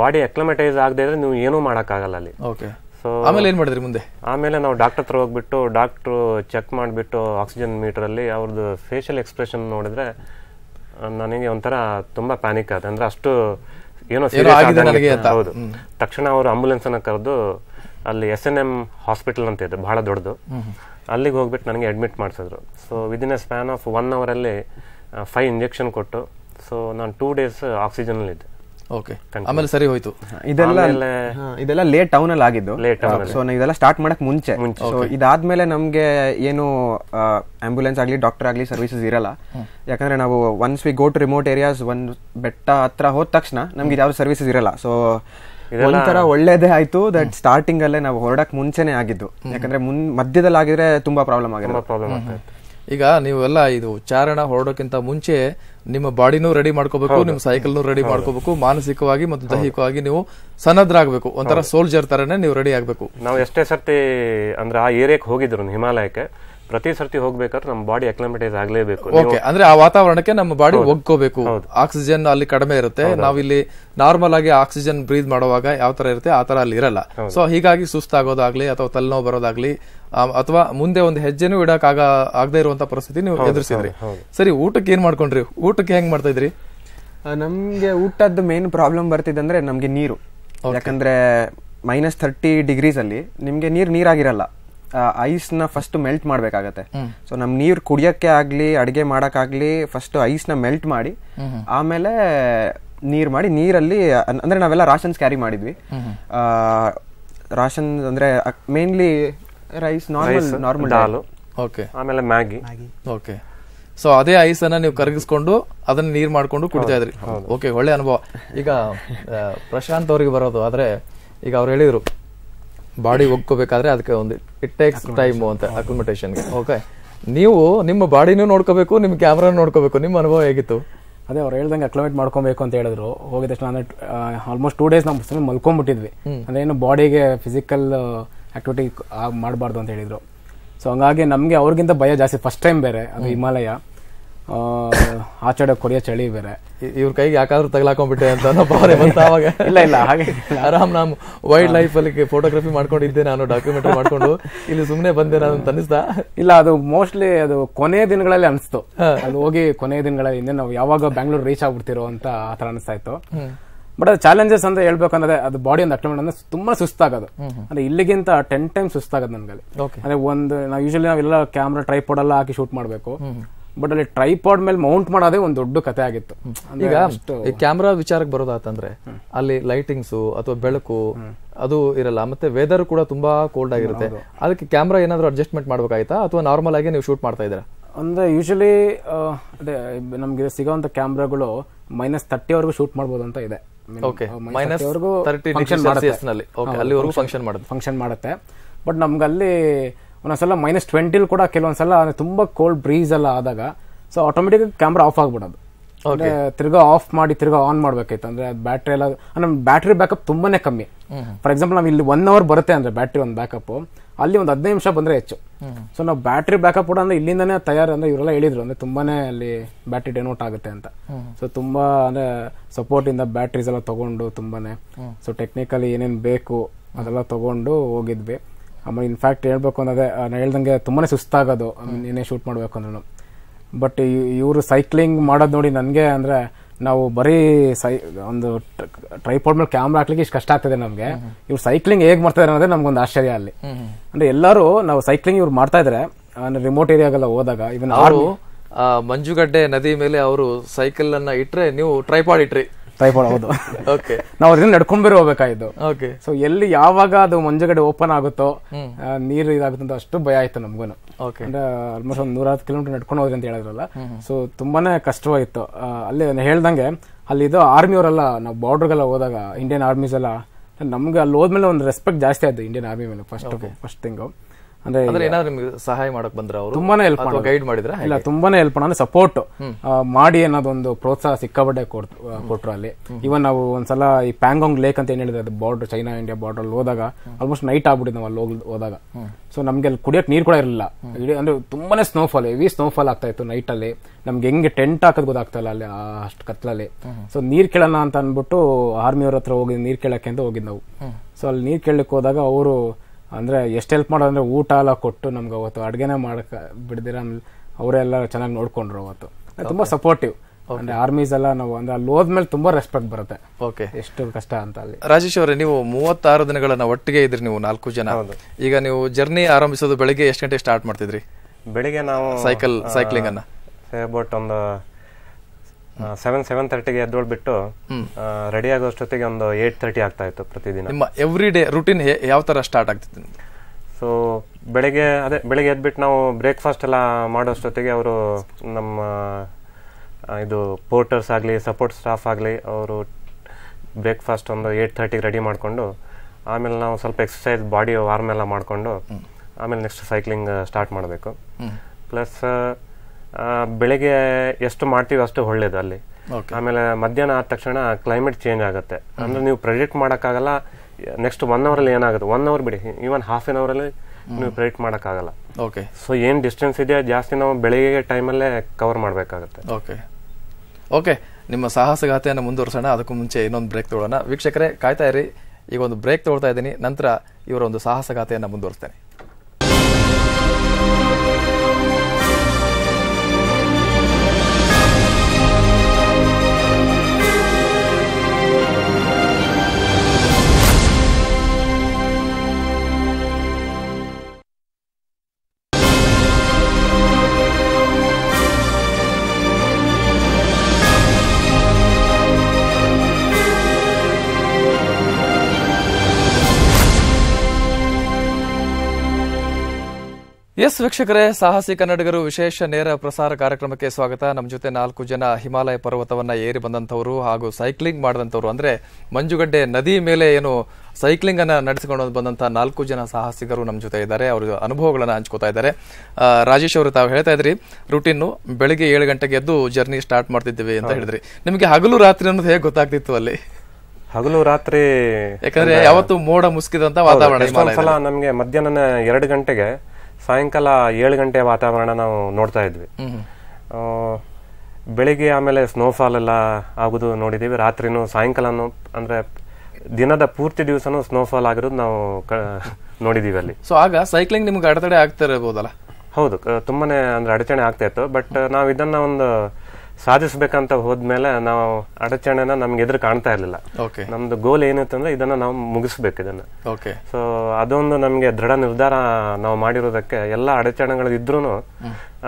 C: ಬಾಡಿ ಅಕ್ಲಮೆಟೈಸ್ ಆಗದೆ ಇದ್ರೆ ನೀವು ಏನೂ ಮಾಡಕ್ ಆಗಲ್ಲ ಅಲ್ಲಿ ಓಕೆ ಸೊ ಆಮೇಲೆ ಏನ್ ಮಾಡಿದ್ರಿ ಮುಂದೆ ಆಮೇಲೆ ನಾವು ಡಾಕ್ಟರ್ ಹತ್ರ ಹೋಗ್ಬಿಟ್ಟು ಡಾಕ್ಟ್ರು ಚೆಕ್ ಮಾಡಿಬಿಟ್ಟು ಆಕ್ಸಿಜನ್ ಮೀಟರ್ ಅಲ್ಲಿ ಅವ್ರದ್ದು ಫೇಶಿಯಲ್ ಎಕ್ಸ್ಪ್ರೆಷನ್ ನೋಡಿದ್ರೆ ನನಗೆ ಒಂಥರ ತುಂಬಾ ಪ್ಯಾನಿಕ್ ಆದ ಅಂದ್ರೆ ಅಷ್ಟು ಏನೋ ಹೌದು ತಕ್ಷಣ ಅವರು ಆಂಬುಲೆನ್ಸ್ ಅನ್ನ ಕರೆದು ಅಲ್ಲಿ ಎಸ್ ಎನ್ ಎಮ್ ಹಾಸ್ಪಿಟಲ್ ಅಂತ ಇದೆ ಬಹಳ ದೊಡ್ಡದು ಅಲ್ಲಿಗೆ ಹೋಗ್ಬಿಟ್ಟು ನನಗೆ ಅಡ್ಮಿಟ್ ಮಾಡಿಸಿದ್ರು so within a span of one ಅವರಲ್ಲಿ ಫೈವ್ ಇಂಜೆಕ್ಷನ್ ಕೊಟ್ಟು ಸೊ ನಾನು ಟೂ ಡೇಸ್ ಇದ್ದೆ
D: ಓಕೆ ಆಮೇಲೆ ಸರಿ ಹೋಯ್ತು ಇದೆಲ್ಲ ಇದೆಲ್ಲ ಲೇಟ್ ಟೌನ್ ಅಲ್ಲಿ ಆಗಿದ್ದು ಲೇಟ್ ಸೊ ಇದೆಲ್ಲ ಸ್ಟಾರ್ಟ್ ಮಾಡಕ್ ಮುಂಚೆ ಸೊ ಇದಾದ್ಮೇಲೆ ನಮ್ಗೆ ಏನು ಆಂಬ್ಯುಲೆನ್ಸ್ ಆಗಲಿ ಡಾಕ್ಟರ್ ಆಗಲಿ ಸರ್ವಿಸಸ್ ಇರಲ್ಲ ಯಾಕಂದ್ರೆ ನಾವು once we go to remote areas ಒಂದು ಬೆಟ್ಟ ಹತ್ರ ಹೋದ ತಕ್ಷಣ ನಮ್ಗೆ ಯಾವ ಸರ್ವಿಸಸ್ ಇರಲ್ಲ ಸೊ ಒಂಥರ ಒಳ್ಳೇದೇ ಆಯ್ತು ದಟ್ ಸ್ಟಾರ್ಟಿಂಗ್ ಅಲ್ಲೇ ನಾವು ಹೊರಡಕ್ ಮುಂಚೆನೆ ಆಗಿದ್ದು ಯಾಕಂದ್ರೆ ಮುನ್ ಮಧ್ಯದಲ್ಲಿ ಆಗಿದ್ರೆ ತುಂಬಾ ಪ್ರಾಬ್ಲಮ್ ಆಗಿದೆ ಪ್ರಾಬ್ಲಮ್ ಈಗ
A: ನೀವೆಲ್ಲ ಇದು ಚಾರಣ ಹೊರಡೋಕ್ಕಿಂತ ಮುಂಚೆ ನಿಮ್ಮ ಬಾಡಿನೂ ರೆಡಿ ಮಾಡ್ಕೋಬೇಕು ನಿಮ್ಮ ಸೈಕಲ್ನೂ ರೆಡಿ ಮಾಡ್ಕೋಬೇಕು ಮಾನಸಿಕವಾಗಿ ಮತ್ತು ದೈಹಿಕವಾಗಿ ನೀವು ಸನ್ನದ್ರಾಗಬೇಕು ಒಂಥರ ಸೋಲ್ಜರ್ ತರನೇ ನೀವು ರೆಡಿ ಆಗಬೇಕು
C: ನಾವು ಎಷ್ಟೇ ಸರ್ತಿ ಅಂದ್ರೆ ಆ ಏರಿಯಾಕ್ ಹೋಗಿದ್ರು ಹಿಮಾಲಯಕ್ಕೆ ಪ್ರತಿ ಸರ್ತಿ ಹೋಗ್ಬೇಕಾದ್ರೆ ನಮ್ಮ ಬಾಡಿ ಅಕ್ಲಮೆಟೈಸ್ ಆಗಲೇಬೇಕು ಓಕೆ
A: ಅಂದ್ರೆ ಆ ವಾತಾವರಣಕ್ಕೆ ನಮ್ಮ ಬಾಡಿ ಒಗ್ಕೋಬೇಕು ಆಕ್ಸಿಜನ್ ಅಲ್ಲಿ ಕಡಿಮೆ ಇರುತ್ತೆ ಇಲ್ಲಿ ನಾರ್ಮಲ್ ಆಗಿ ಆಕ್ಸಿಜನ್ ಬ್ರೀದ್ ಮಾಡುವಾಗ ಯಾವ ತರ ಇರುತ್ತೆ ಆ ತರ ಅಲ್ಲಿ ಇರಲ್ಲ ಸೊ ಹೀಗಾಗಿ ಸುಸ್ತಾಗೋದಾಗ್ಲಿ ಅಥವಾ ತಲೆನೋವು ಬರೋದಾಗ್ಲಿ ಅಥವಾ ಮುಂದೆ ಒಂದು ಹೆಜ್ಜೆನೂ ಇಡಕ್ ಆಗ ಆಗದೆ ಇರುವಂತ ಪರಿಸ್ಥಿತಿ ನೀವು ಎದುರಿಸಿದ್ರಿ
D: ಸರಿ ಊಟಕ್ಕೆ ಏನ್ ಮಾಡ್ಕೊಂಡ್ರಿ ಊಟಕ್ಕೆ ಹೆಂಗ್ ಮಾಡ್ತಾ ಇದ್ರಿ ನಮ್ಗೆ ಊಟದ ಮೇನ್ ಪ್ರಾಬ್ಲಮ್ ಅಂದ್ರೆ ನಮ್ಗೆ ನೀರು ಯಾಕಂದ್ರೆ ಮೈನಸ್ ಥರ್ಟಿ ಡಿಗ್ರೀಸ್ ಅಲ್ಲಿ ನಿಮ್ಗೆ ನೀರ್ ನೀರಾಗಿರಲ್ಲ ನ ಫಸ್ಟ್ ಮೆಲ್ಟ್ ಮಾಡ್ಬೇಕಾಗತ್ತೆ ಸೊ ನಮ್ಮ ನೀರು ಕುಡಿಯೋಕ್ಕೆ ಆಗಲಿ ಅಡುಗೆ ಆಗ್ಲಿ ಫಸ್ಟ್ ನ ಮೆಲ್ಟ್ ಮಾಡಿ ಆಮೇಲೆ ನೀರ್ ಮಾಡಿ ನೀರಲ್ಲಿ ಅಂದ್ರೆ ನಾವೆಲ್ಲ ರಾಷನ್ಸ್ ಕ್ಯಾರಿ ಮಾಡಿದ್ವಿ ರಾಷನ್ ಅಂದ್ರೆ ಮೇನ್ಲಿ ರೈಸ್ ನಾರ್ಮಲ್ ನಾರ್ಮಲ್ ಹಾಲು
C: ಓಕೆ ಆಮೇಲೆ ಮ್ಯಾಗಿ
D: ಓಕೆ
A: ಸೊ ಅದೇ ಐಸ್ ಅನ್ನ ನೀವು ಕರಗಿಸ್ಕೊಂಡು ಅದನ್ನ ನೀರ್ ಮಾಡ್ಕೊಂಡು ಕುಡಿತಾ ಇದ್ರಿ ಓಕೆ ಒಳ್ಳೆ ಅನುಭವ ಈಗ ಪ್ರಶಾಂತ್ ಅವ್ರಿಗೆ ಬರೋದು ಆದ್ರೆ ಈಗ ಅವ್ರು ಹೇಳಿದ್ರು ಬಾಡಿ ಒಗ್ಕೋಬೇಕಾದ್ರೆ ಅದಕ್ಕೆ ಒಂದು ಇಟ್ ಟೇಕ್ಸ್ ಟೈಮ್ ಅಂತ ಅಕ್ಯುಮಟೇಷನ್ಗೆ ಓಕೆ ನೀವು ನಿಮ್ಮ ಬಾಡಿನೂ ನೋಡ್ಕೋಬೇಕು ನಿಮ್ಮ ಕ್ಯಾಮ್ರಾ ನೋಡ್ಕೋಬೇಕು ನಿಮ್ಮ ಅನುಭವ ಹೇಗಿತ್ತು
E: ಅದೇ ಅವ್ರು ಹೇಳ್ದಂಗೆ ಅಕ್ಲಮೇಟ್ ಮಾಡ್ಕೊಬೇಕು ಅಂತ ಹೇಳಿದ್ರು ಹೋಗಿದ ತಕ್ಷಣ ಅಂದ್ರೆ ಆಲ್ಮೋಸ್ಟ್ ಟೂ ಡೇಸ್ ನಮ್ಮ ಸುಮ್ಮನೆ ಮಲ್ಕೊಂಡ್ಬಿಟ್ಟಿದ್ವಿ ಅಂದ್ರೆ ಏನು ಬಾಡಿಗೆ ಫಿಸಿಕಲ್ ಆಕ್ಟಿವಿಟಿ ಮಾಡಬಾರ್ದು ಅಂತ ಹೇಳಿದ್ರು ಸೊ ಹಂಗಾಗಿ ನಮಗೆ ಅವ್ರಿಗಿಂತ ಭಯ ಜಾಸ್ತಿ ಫಸ್ಟ್ ಟೈಮ್ ಬೇರೆ ಅದು
A: ಹಿಮಾಲಯ ಆಚಡೆ ಕೊರಿಯ ಚಳಿ ಬೇರೆ ಇವ್ರ ಕೈಗೆ ಯಾಕಾದ್ರೂ ತಗಲಾಕೊಂಡ್ಬಿಟ್ಟೆ ಅಂತ ಅವಾಗ ಇಲ್ಲ ಇಲ್ಲ ಹಾಗೆ ಆರಾಮ್ ನಾನು ವೈಲ್ಡ್ ಲೈಫ್ ಅಲ್ಲಿ ಫೋಟೋಗ್ರಫಿ ಮಾಡ್ಕೊಂಡಿದ್ದೆ ನಾನು ಡಾಕ್ಯುಮೆಂಟ್ರಿ ಮಾಡ್ಕೊಂಡು ಇಲ್ಲಿ ಸುಮ್ಮನೆ ಬಂದೆ ನಾನು ಅನಿಸ್ತಾ
E: ಇಲ್ಲ ಅದು ಮೋಸ್ಟ್ಲಿ ಅದು ಕೊನೆ ದಿನಗಳಲ್ಲಿ ಅನಿಸ್ತು ಅಲ್ಲಿ ಹೋಗಿ ಕೊನೆ ದಿನಗಳಲ್ಲಿ ಹಿಂದೆ ನಾವು ಯಾವಾಗ ಬ್ಯಾಂಗ್ಳೂರ್ ರೀಚ್ ಆಗ್ಬಿಡ್ತಿರೋ ಅಂತ ಆತರ ಅನಿಸ್ತಾ ಇತ್ತು ಬಟ್ ಅದು ಚಾಲೆಂಜಸ್ ಅಂತ ಹೇಳ್ಬೇಕಂದ್ರೆ ಅದು ಬಾಡಿ ಒಂದು ಅಕ್ಟಮೆಂಟ್ ಅಂದ್ರೆ ತುಂಬಾ ಸುಸ್ತಾಗೋದು ಅಂದ್ರೆ ಇಲ್ಲಿಗಿಂತ ಟೆನ್ ಟೈಮ್ ಸುಸ್ತಾಗದು ಓಕೆ ಅಂದ್ರೆ ಒಂದು ನಾವು ಯೂಶಲಿ ನಾವೆಲ್ಲ ಕ್ಯಾಮ್ರಾ ಟ್ರೈಪೋಡ್ ಎಲ್ಲ ಹಾಕಿ ಶೂಟ್ ಮಾಡಬೇಕು
A: ಬಟ್ ಅಲ್ಲಿ ಟ್ರೈಪಾಡ್ ಮೇಲೆ ಮೌಂಟ್ ಮಾಡೋದೇ ಒಂದು ದೊಡ್ಡ ಕತೆ ಆಗಿತ್ತು ಈಗ ಕ್ಯಾಮ್ರಾ ವಿಚಾರಕ್ಕೆ ಬರೋದಾತಂದ್ರೆ ಅಲ್ಲಿ ಲೈಟಿಂಗ್ಸು ಅಥವಾ ಬೆಳಕು ಅದು ಇರಲ್ಲ ಮತ್ತೆ ವೆದರ್ ಕೂಡ ತುಂಬಾ ಕೋಲ್ಡ್ ಆಗಿರುತ್ತೆ ಅದಕ್ಕೆ ಕ್ಯಾಮ್ರಾ ಏನಾದರೂ ಅಡ್ಜಸ್ಟ್ಮೆಂಟ್ ಮಾಡ್ಬೇಕಾಯ್ತಾ ಅಥವಾ ನಾರ್ಮಲ್ ಆಗಿ ನೀವು ಶೂಟ್ ಮಾಡ್ತಾ ಇದ್ದೀರಾ
E: ಅಂದ್ರೆ ಯೂಶಲಿ ಅದೇ ನಮಗೆ ಸಿಗೋವಂಥ ಕ್ಯಾಮ್ರಾಗಳು ಮೈನಸ್ ತರ್ಟಿವರೆಗೂ ಶೂಟ್ ಮಾಡ್ಬೋದು ಅಂತ ಇದೆ ಓಕೆ ಫಂಕ್ಷನ್ ಫಂಕ್ಷನ್ ಮಾಡುತ್ತೆ ಬಟ್ ನಮ್ಗೆ ಅಲ್ಲಿ ಒಂದೊಂದ್ಸಲ ಮೈನಸ್ ಟ್ವೆಂಟಿಲಿ ಕೂಡ ಕೆಲವೊಂದ್ಸಲ ಸಲ ತುಂಬ ಕೋಲ್ಡ್ ಬ್ರೀಸ್ ಎಲ್ಲ ಆದಾಗ ಸೊ ಆಟೋಮೆಟಿಕ್ ಕ್ಯಾಮ್ರಾ ಆಫ್ ಆಗಿಬಿಡೋದು ತಿರ್ಗಾ ಆಫ್ ಮಾಡಿ ತಿರ್ಗಾ ಆನ್ ಮಾಡ್ಬೇಕಾಯ್ತು ಅಂದ್ರೆ ಬ್ಯಾಟ್ರಿ ಎಲ್ಲ ನಮ್ಮ ಬ್ಯಾಟ್ರಿ ಬ್ಯಾಕಪ್ ತುಂಬಾನೇ ಕಮ್ಮಿ ಫಾರ್ ಎಕ್ಸಾಂಪಲ್ ನಾವು ಇಲ್ಲಿ ಒನ್ ಅವರ್ ಬರುತ್ತೆ ಅಂದ್ರೆ ಬ್ಯಾಟ್ರಿ ಒಂದು ಬ್ಯಾಕಪ್ ಅಲ್ಲಿ ಒಂದು ಹದಿನೈದು ನಿಮಿಷ ಬಂದ್ರೆ ಹೆಚ್ಚು ಸೊ ನಾವು ಬ್ಯಾಟ್ರಿ ಬ್ಯಾಕಪ್ ಕೂಡ ಅಂದ್ರೆ ಇಲ್ಲಿಂದಾನೇ ತಯಾರು ಅಂದ್ರೆ ಇವರೆಲ್ಲ ಹೇಳಿದ್ರು ಅಂದ್ರೆ ತುಂಬಾನೇ ಅಲ್ಲಿ ಬ್ಯಾಟ್ರಿ ಡೆನೋಟ್ ಆಗುತ್ತೆ ಅಂತ ಸೊ ತುಂಬಾ ಅಂದ್ರೆ ಸಪೋರ್ಟ್ ಇಂದ ಬ್ಯಾಟ್ರೀಸ್ ಎಲ್ಲ ತಗೊಂಡು ತುಂಬಾನೇ ಸೊ ಟೆಕ್ನಿಕಲಿ ಏನೇನು ಬೇಕು ಅದೆಲ್ಲ ತಗೊಂಡು ಹೋಗಿದ್ವಿ ಆಮೇಲೆ ಇನ್ಫ್ಯಾಕ್ಟ್ ಹೇಳಬೇಕು ಅನ್ನೋದೇ ನಾನು ಹೇಳ್ದಂಗೆ ತುಂಬಾ ಸುಸ್ತಾಗೋದು ಏನೇ ಶೂಟ್ ಮಾಡ್ಬೇಕು ಅಂದ್ರೂ ಬಟ್ ಇವರು ಸೈಕ್ಲಿಂಗ್ ಮಾಡೋದು ನೋಡಿ ನನಗೆ ಅಂದರೆ ನಾವು ಬರೀ ಸೈ ಒಂದು ಟ್ರೈಪಾಡ್ ಮೇಲೆ ಕ್ಯಾಮ್ರಾ ಹಾಕ್ಲಿಕ್ಕೆ ಇಷ್ಟು ಕಷ್ಟ ಆಗ್ತದೆ ನಮಗೆ ಇವ್ರು ಸೈಕ್ಲಿಂಗ್ ಹೇಗೆ ಮಾಡ್ತಾರೆ ಅನ್ನೋದೇ ನಮ್ಗೊಂದು ಆಶ್ಚರ್ಯ ಅಲ್ಲಿ ಅಂದ್ರೆ ಎಲ್ಲರೂ ನಾವು ಸೈಕ್ಲಿಂಗ್ ಇವ್ರು ಮಾಡ್ತಾ ಇದ್ರೆ ರಿಮೋಟ್ ಏರಿಯಾಗೆಲ್ಲ ಹೋದಾಗ ಇವನ್ ಅವರು
A: ಮಂಜುಗಡ್ಡೆ ನದಿ ಮೇಲೆ ಅವರು ಸೈಕಲ್ ಅನ್ನ ಇಟ್ಟರೆ ನೀವು ಟ್ರೈಪಾಡ್ ಇಟ್ರಿ ಟೈಪ್ ಹೌದು ಓಕೆ
E: ನಾವು ಅದರಿಂದ ಬೇರೆ ಹೋಗ್ಬೇಕಾಯ್ತು ಓಕೆ ಸೊ ಎಲ್ಲಿ ಯಾವಾಗ ಅದು ಮಂಜುಗಡೆ ಓಪನ್ ಆಗುತ್ತೋ ನೀರು ಇದಾಗುತ್ತಂತ ಅಷ್ಟು ಭಯ ಆಯ್ತು ನಮಗೂ ಓಕೆ ಅಂದ್ರೆ ಆಲ್ಮೋಸ್ಟ್ ಒಂದು ನೂರ ಹತ್ತು ಕಿಲೋಮೀಟರ್ ನಡ್ಕೊಂಡು ಹೋದ್ರಿ ಅಂತ ಹೇಳಿದ್ರಲ್ಲ ಸೊ ತುಂಬಾನೇ ಕಷ್ಟವಾಯಿತು ಅಲ್ಲಿ ಹೇಳ್ದಂಗೆ ಅಲ್ಲಿ ಇದು ಆರ್ಮಿಯವರೆಲ್ಲ ನಾವು ಬಾರ್ಡರ್ಗೆಲ್ಲ ಹೋದಾಗ ಇಂಡಿಯನ್ ಆರ್ಮೀಸ್ ಎಲ್ಲ ನಮ್ಗೆ ಅಲ್ಲಿ ಹೋದ್ಮೇಲೆ ಒಂದು ರೆಸ್ಪೆಕ್ಟ್ ಜಾಸ್ತಿ ಆಯ್ತು ಇಂಡಿಯನ್ ಆರ್ಮಿ ಮೇಲೆ ಫಸ್ಟ್ ಫಸ್ಟ್ ಥಿಂಗು ಅಂದ್ರೆ
A: ಏನಾದ್ರು ನಿಮಗೆ ಸಹಾಯ ಮಾಡಕ್ ಬಂದ್ರು ಅವರು ತುಂಬಾನೇ ಹೆಲ್ಪ್ ಗೈಡ್ ಮಾಡಿದ್ರ ಇಲ್ಲ
E: ತುಂಬಾನೇ ಹೆಲ್ಪ್ ಅಂದ್ರೆ ಸಪೋರ್ಟ್ ಮಾಡಿ ಅನ್ನೋದೊಂದು ಪ್ರೋತ್ಸಾಹ ಸಿಕ್ಕಾಪಟ್ಟೆ ಕೊಟ್ರು ಅಲ್ಲಿ ಇವನ್ ನಾವು ಒಂದ್ಸಲ ಈ ಪ್ಯಾಂಗಾಂಗ್ ಲೇಕ್ ಅಂತ ಏನ್ ಹೇಳಿದ್ರೆ ಅದು ಬಾರ್ಡರ್ ಚೈನಾ ಇಂಡಿಯಾ ಬಾರ್ಡರ್ ಅಲ್ಲಿ ಹೋದಾಗ ಆಲ್ಮೋಸ್ಟ್ ನೈಟ್ ಆಗ್ಬಿಟ್ಟಿದ್ ನಾವು ಅಲ್ಲಿ ಹೋಗಿ ಹೋದಾಗ ಸೊ ನಮ್ಗೆ ಅಲ್ಲಿ ಕುಡಿಯಕ್ ನೀರ್ ಕೂಡ ಇರಲಿಲ್ಲ ಅಂದ್ರೆ ತುಂಬಾನೇ ಸ್ನೋಫಾಲ್ ಹೆವಿ ಸ್ನೋಫಾಲ್ ಆಗ್ತಾ ಇತ್ತು ನೈಟ್ ಅಲ್ಲಿ ನಮ್ಗೆ ಹೆಂಗೆ ಟೆಂಟ್ ಹಾಕೋದ್ ಗೊತ್ತಾಗ್ತಾ ಇಲ್ಲ ಅಲ್ಲಿ ಅಷ್ಟು ಕತ್ಲಲ್ಲಿ ಸೊ ನೀರ್ ಕೇಳೋಣ ಅಂತ ಅನ್ಬಿಟ್ಟು ಆರ್ಮಿಯವ್ರ ಹತ್ರ ಹೋಗಿ ನೀರ್ ಕೇಳಕ್ಕೆ ಅಂತ ಹೋಗಿದ್ ನಾವು ಸೊ ಅಲ್ಲಿ ನೀರ್ ಕೇಳಕ್ ಹೋದಾಗ ಅವರು ಅಂದರೆ ಎಷ್ಟು ಹೆಲ್ಪ್ ಮಾಡೋದು ಊಟ ಎಲ್ಲ ಕೊಟ್ಟು ನಮ್ಗೆ ಅವತ್ತು ಅಡುಗೆನೇ ಮಾಡಕ್ಕೆ ಬಿಡ್ದಿರ ಅವರೆಲ್ಲ ಚೆನ್ನಾಗಿ ನೋಡ್ಕೊಂಡ್ರು ಅವತ್ತು ತುಂಬ ಸಪೋರ್ಟಿವ್ ಅಂದರೆ ಆರ್ಮೀಸ್ ಎಲ್ಲ ನಾವು ಅಂದ್ರೆ ಅಲ್ಲಿ ಹೋದ್ಮೇಲೆ ತುಂಬ ರೆಸ್ಪೆಕ್ಟ್ ಬರುತ್ತೆ ಓಕೆ ಎಷ್ಟು ಕಷ್ಟ ಅಂತ ಅಲ್ಲಿ
A: ರಾಜೇಶ್ ಅವರೇ ನೀವು ಮೂವತ್ತಾರು ದಿನಗಳನ್ನ ಒಟ್ಟಿಗೆ ಇದ್ರಿ ನೀವು ನಾಲ್ಕು ಜನ ಈಗ ನೀವು ಜರ್ನಿ ಆರಂಭಿಸೋದು ಬೆಳಿಗ್ಗೆ ಎಷ್ಟು ಗಂಟೆ ಸ್ಟಾರ್ಟ್ ಮಾಡ್ತಿದ್ರಿ
C: ಬೆಳಿಗ್ಗೆ ನಾವು ಸೈಕಲ್ ಸೈಕ್ಲಿಂಗ್ ಅನ್ನ ಅಬೌಟ್ ಒಂದು ಸೆವೆನ್ ಸೆವೆನ್ ತರ್ಟಿಗೆ ಎದ್ದೊಳ್ಬಿಟ್ಟು ರೆಡಿ ಆಗೋಷ್ಟೊತ್ತಿಗೆ ಒಂದು ಏಟ್ ತರ್ಟಿ ಆಗ್ತಾ ಇತ್ತು ಪ್ರತಿದಿನ ನಿಮ್ಮ ಎವ್ರಿ ಡೇ ರುಟೀನ್ ಯಾವ ಥರ ಸ್ಟಾರ್ಟ್ ಆಗ್ತಿತ್ತು ಸೊ ಬೆಳಗ್ಗೆ ಅದೇ ಬೆಳಗ್ಗೆ ಎದ್ಬಿಟ್ಟು ನಾವು ಬ್ರೇಕ್ಫಾಸ್ಟ್ ಎಲ್ಲ ಮಾಡೋಷ್ಟೊತ್ತಿಗೆ ಅವರು ನಮ್ಮ ಇದು ಪೋರ್ಟರ್ಸ್ ಆಗಲಿ ಸಪೋರ್ಟ್ ಸ್ಟಾಫ್ ಆಗಲಿ ಅವರು ಬ್ರೇಕ್ಫಾಸ್ಟ್ ಒಂದು ಏಟ್ ತರ್ಟಿಗೆ ರೆಡಿ ಮಾಡಿಕೊಂಡು ಆಮೇಲೆ ನಾವು ಸ್ವಲ್ಪ ಎಕ್ಸಸೈಸ್ ಬಾಡಿ ವಾರ್ಮ್ ಎಲ್ಲ ಮಾಡಿಕೊಂಡು ಆಮೇಲೆ ನೆಕ್ಸ್ಟ್ ಸೈಕ್ಲಿಂಗ್ ಸ್ಟಾರ್ಟ್ ಮಾಡಬೇಕು ಪ್ಲಸ್ ಬೆಳಿಗ್ಗೆ ಎಷ್ಟು ಮಾಡ್ತೀವಿ ಅಷ್ಟು ಒಳ್ಳೇದು ಅಲ್ಲಿ ಆಮೇಲೆ ಮಧ್ಯಾಹ್ನ ಆದ ತಕ್ಷಣ ಕ್ಲೈಮೇಟ್ ಚೇಂಜ್ ಆಗುತ್ತೆ ಅಂದ್ರೆ ನೀವು ಪ್ರೆಡಿಕ್ಟ್ ಮಾಡೋಕ್ಕಾಗಲ್ಲ ನೆಕ್ಸ್ಟ್ ಒನ್ ಅವರಲ್ಲಿ ಏನಾಗುತ್ತೆ ಒನ್ ಅವರ್ ಬಿಡಿ ಈವನ್ ಹಾಫ್ ಎನ್ ಅವರಲ್ಲಿ ನೀವು ಪ್ರೆಡಿಕ್ಟ್ ಮಾಡೋಕ್ಕಾಗಲ್ಲ ಓಕೆ ಸೊ ಏನು ಡಿಸ್ಟೆನ್ಸ್ ಇದೆಯಾ ಜಾಸ್ತಿ ನಾವು ಬೆಳಿಗ್ಗೆ ಟೈಮಲ್ಲೇ ಕವರ್ ಮಾಡಬೇಕಾಗುತ್ತೆ
A: ಓಕೆ ಓಕೆ ನಿಮ್ಮ ಸಾಹಸಗಾಥೆಯನ್ನು ಮುಂದುವರ್ಸೋಣ ಅದಕ್ಕೂ ಮುಂಚೆ ಇನ್ನೊಂದು ಬ್ರೇಕ್ ತೊಗೊಳ್ಳೋಣ ವೀಕ್ಷಕರೇ ಕಾಯ್ತಾ ಇರಿ ಈಗ ಒಂದು ಬ್ರೇಕ್ ತೊಗೊಳ್ತಾ ಇದ್ದೀನಿ ನಂತರ ಇವರ ಒಂದು ಸಾಹಸಗಾಥೆಯನ್ನು ಮುಂದುವರಿಸ್ತೇನೆ ಎಸ್ ವೀಕ್ಷಕರೇ ಸಾಹಸಿ ಕನ್ನಡಿಗರು ವಿಶೇಷ ನೇರ ಪ್ರಸಾರ ಕಾರ್ಯಕ್ರಮಕ್ಕೆ ಸ್ವಾಗತ ನಮ್ಮ ಜೊತೆ ನಾಲ್ಕು ಜನ ಹಿಮಾಲಯ ಪರ್ವತವನ್ನ ಏರಿ ಬಂದಂತವರು ಹಾಗೂ ಸೈಕ್ಲಿಂಗ್ ಮಾಡಿದಂಥವ್ರು ಅಂದ್ರೆ ಮಂಜುಗಡ್ಡೆ ನದಿ ಮೇಲೆ ಏನು ಸೈಕ್ಲಿಂಗ್ ಅನ್ನು ನಡೆಸಿಕೊಂಡು ಬಂದಂಥ ನಾಲ್ಕು ಜನ ಸಾಹಸಿಗರು ನಮ್ಮ ಜೊತೆ ಇದ್ದಾರೆ ಅವರ ಅನುಭವಗಳನ್ನ ಹಂಚ್ಕೋತಾ ಇದ್ದಾರೆ ರಾಜೇಶ್ ಅವರು ತಾವು ಹೇಳ್ತಾ ಇದ್ರಿ ರೂಟೀನು ಬೆಳಿಗ್ಗೆ ಏಳು ಗಂಟೆಗೆ ಎದ್ದು ಜರ್ನಿ ಸ್ಟಾರ್ಟ್ ಮಾಡ್ತಿದ್ದೀವಿ ಅಂತ ಹೇಳಿದ್ರಿ ನಿಮಗೆ ಹಗಲು ರಾತ್ರಿ ಅನ್ನೋದು ಹೇಗೆ ಗೊತ್ತಾಗ್ತಿತ್ತು ಅಲ್ಲಿ
C: ಹಗಲು ರಾತ್ರಿ ಯಾಕಂದ್ರೆ ಯಾವತ್ತು ಮೋಡ ಮುಸ್ಕಿದಂತ ವಾತಾವರಣ ನಮ್ಗೆ ಮಧ್ಯಾಹ್ನ ಎರಡು ಗಂಟೆಗೆ ಸಾಯಂಕಾಲ ಏಳು ಗಂಟೆ ವಾತಾವರಣ ನಾವು ನೋಡ್ತಾ ಇದ್ವಿ ಬೆಳಿಗ್ಗೆ ಆಮೇಲೆ ಸ್ನೋಫಾಲ್ ಎಲ್ಲ ಆಗುದು ನೋಡಿದ್ದೀವಿ ರಾತ್ರಿನೂ ಸಾಯಂಕಾಲನೂ ಅಂದರೆ ದಿನದ ಪೂರ್ತಿ ದಿವಸನೂ ಸ್ನೋಫಾಲ್ ಆಗಿರೋದು ನಾವು ನೋಡಿದ್ದೀವಿ ಅಲ್ಲಿ ಸೊ ಆಗ ಸೈಕ್ಲಿಂಗ್ ನಿಮ್ಗೆ ಅಡೆತಡೆ ಆಗ್ತಾ ಇರಬಹುದಲ್ಲ ಹೌದು ತುಂಬಾನೇ ಅಂದ್ರೆ ಅಡಚಣೆ ಆಗ್ತಾ ಇತ್ತು ಬಟ್ ನಾವು ಇದನ್ನ ಒಂದು ಸಾಧಿಸಬೇಕಂತ ಹೋದ್ಮೇಲೆ ನಾವು ಅಡಚಣೆನ ನಮ್ಗೆ ಎದುರು ಕಾಣ್ತಾ ಇರಲಿಲ್ಲ ನಮ್ದು ಗೋಲ್ ಏನಿತ್ತು ಅಂದ್ರೆ ಇದನ್ನ ನಾವು ಮುಗಿಸ್ಬೇಕು ಇದನ್ನ ಸೊ ಅದೊಂದು ನಮ್ಗೆ ದೃಢ ನಿರ್ಧಾರ ನಾವು ಮಾಡಿರೋದಕ್ಕೆ ಎಲ್ಲ ಅಡಚಣೆಗಳು ಇದ್ರು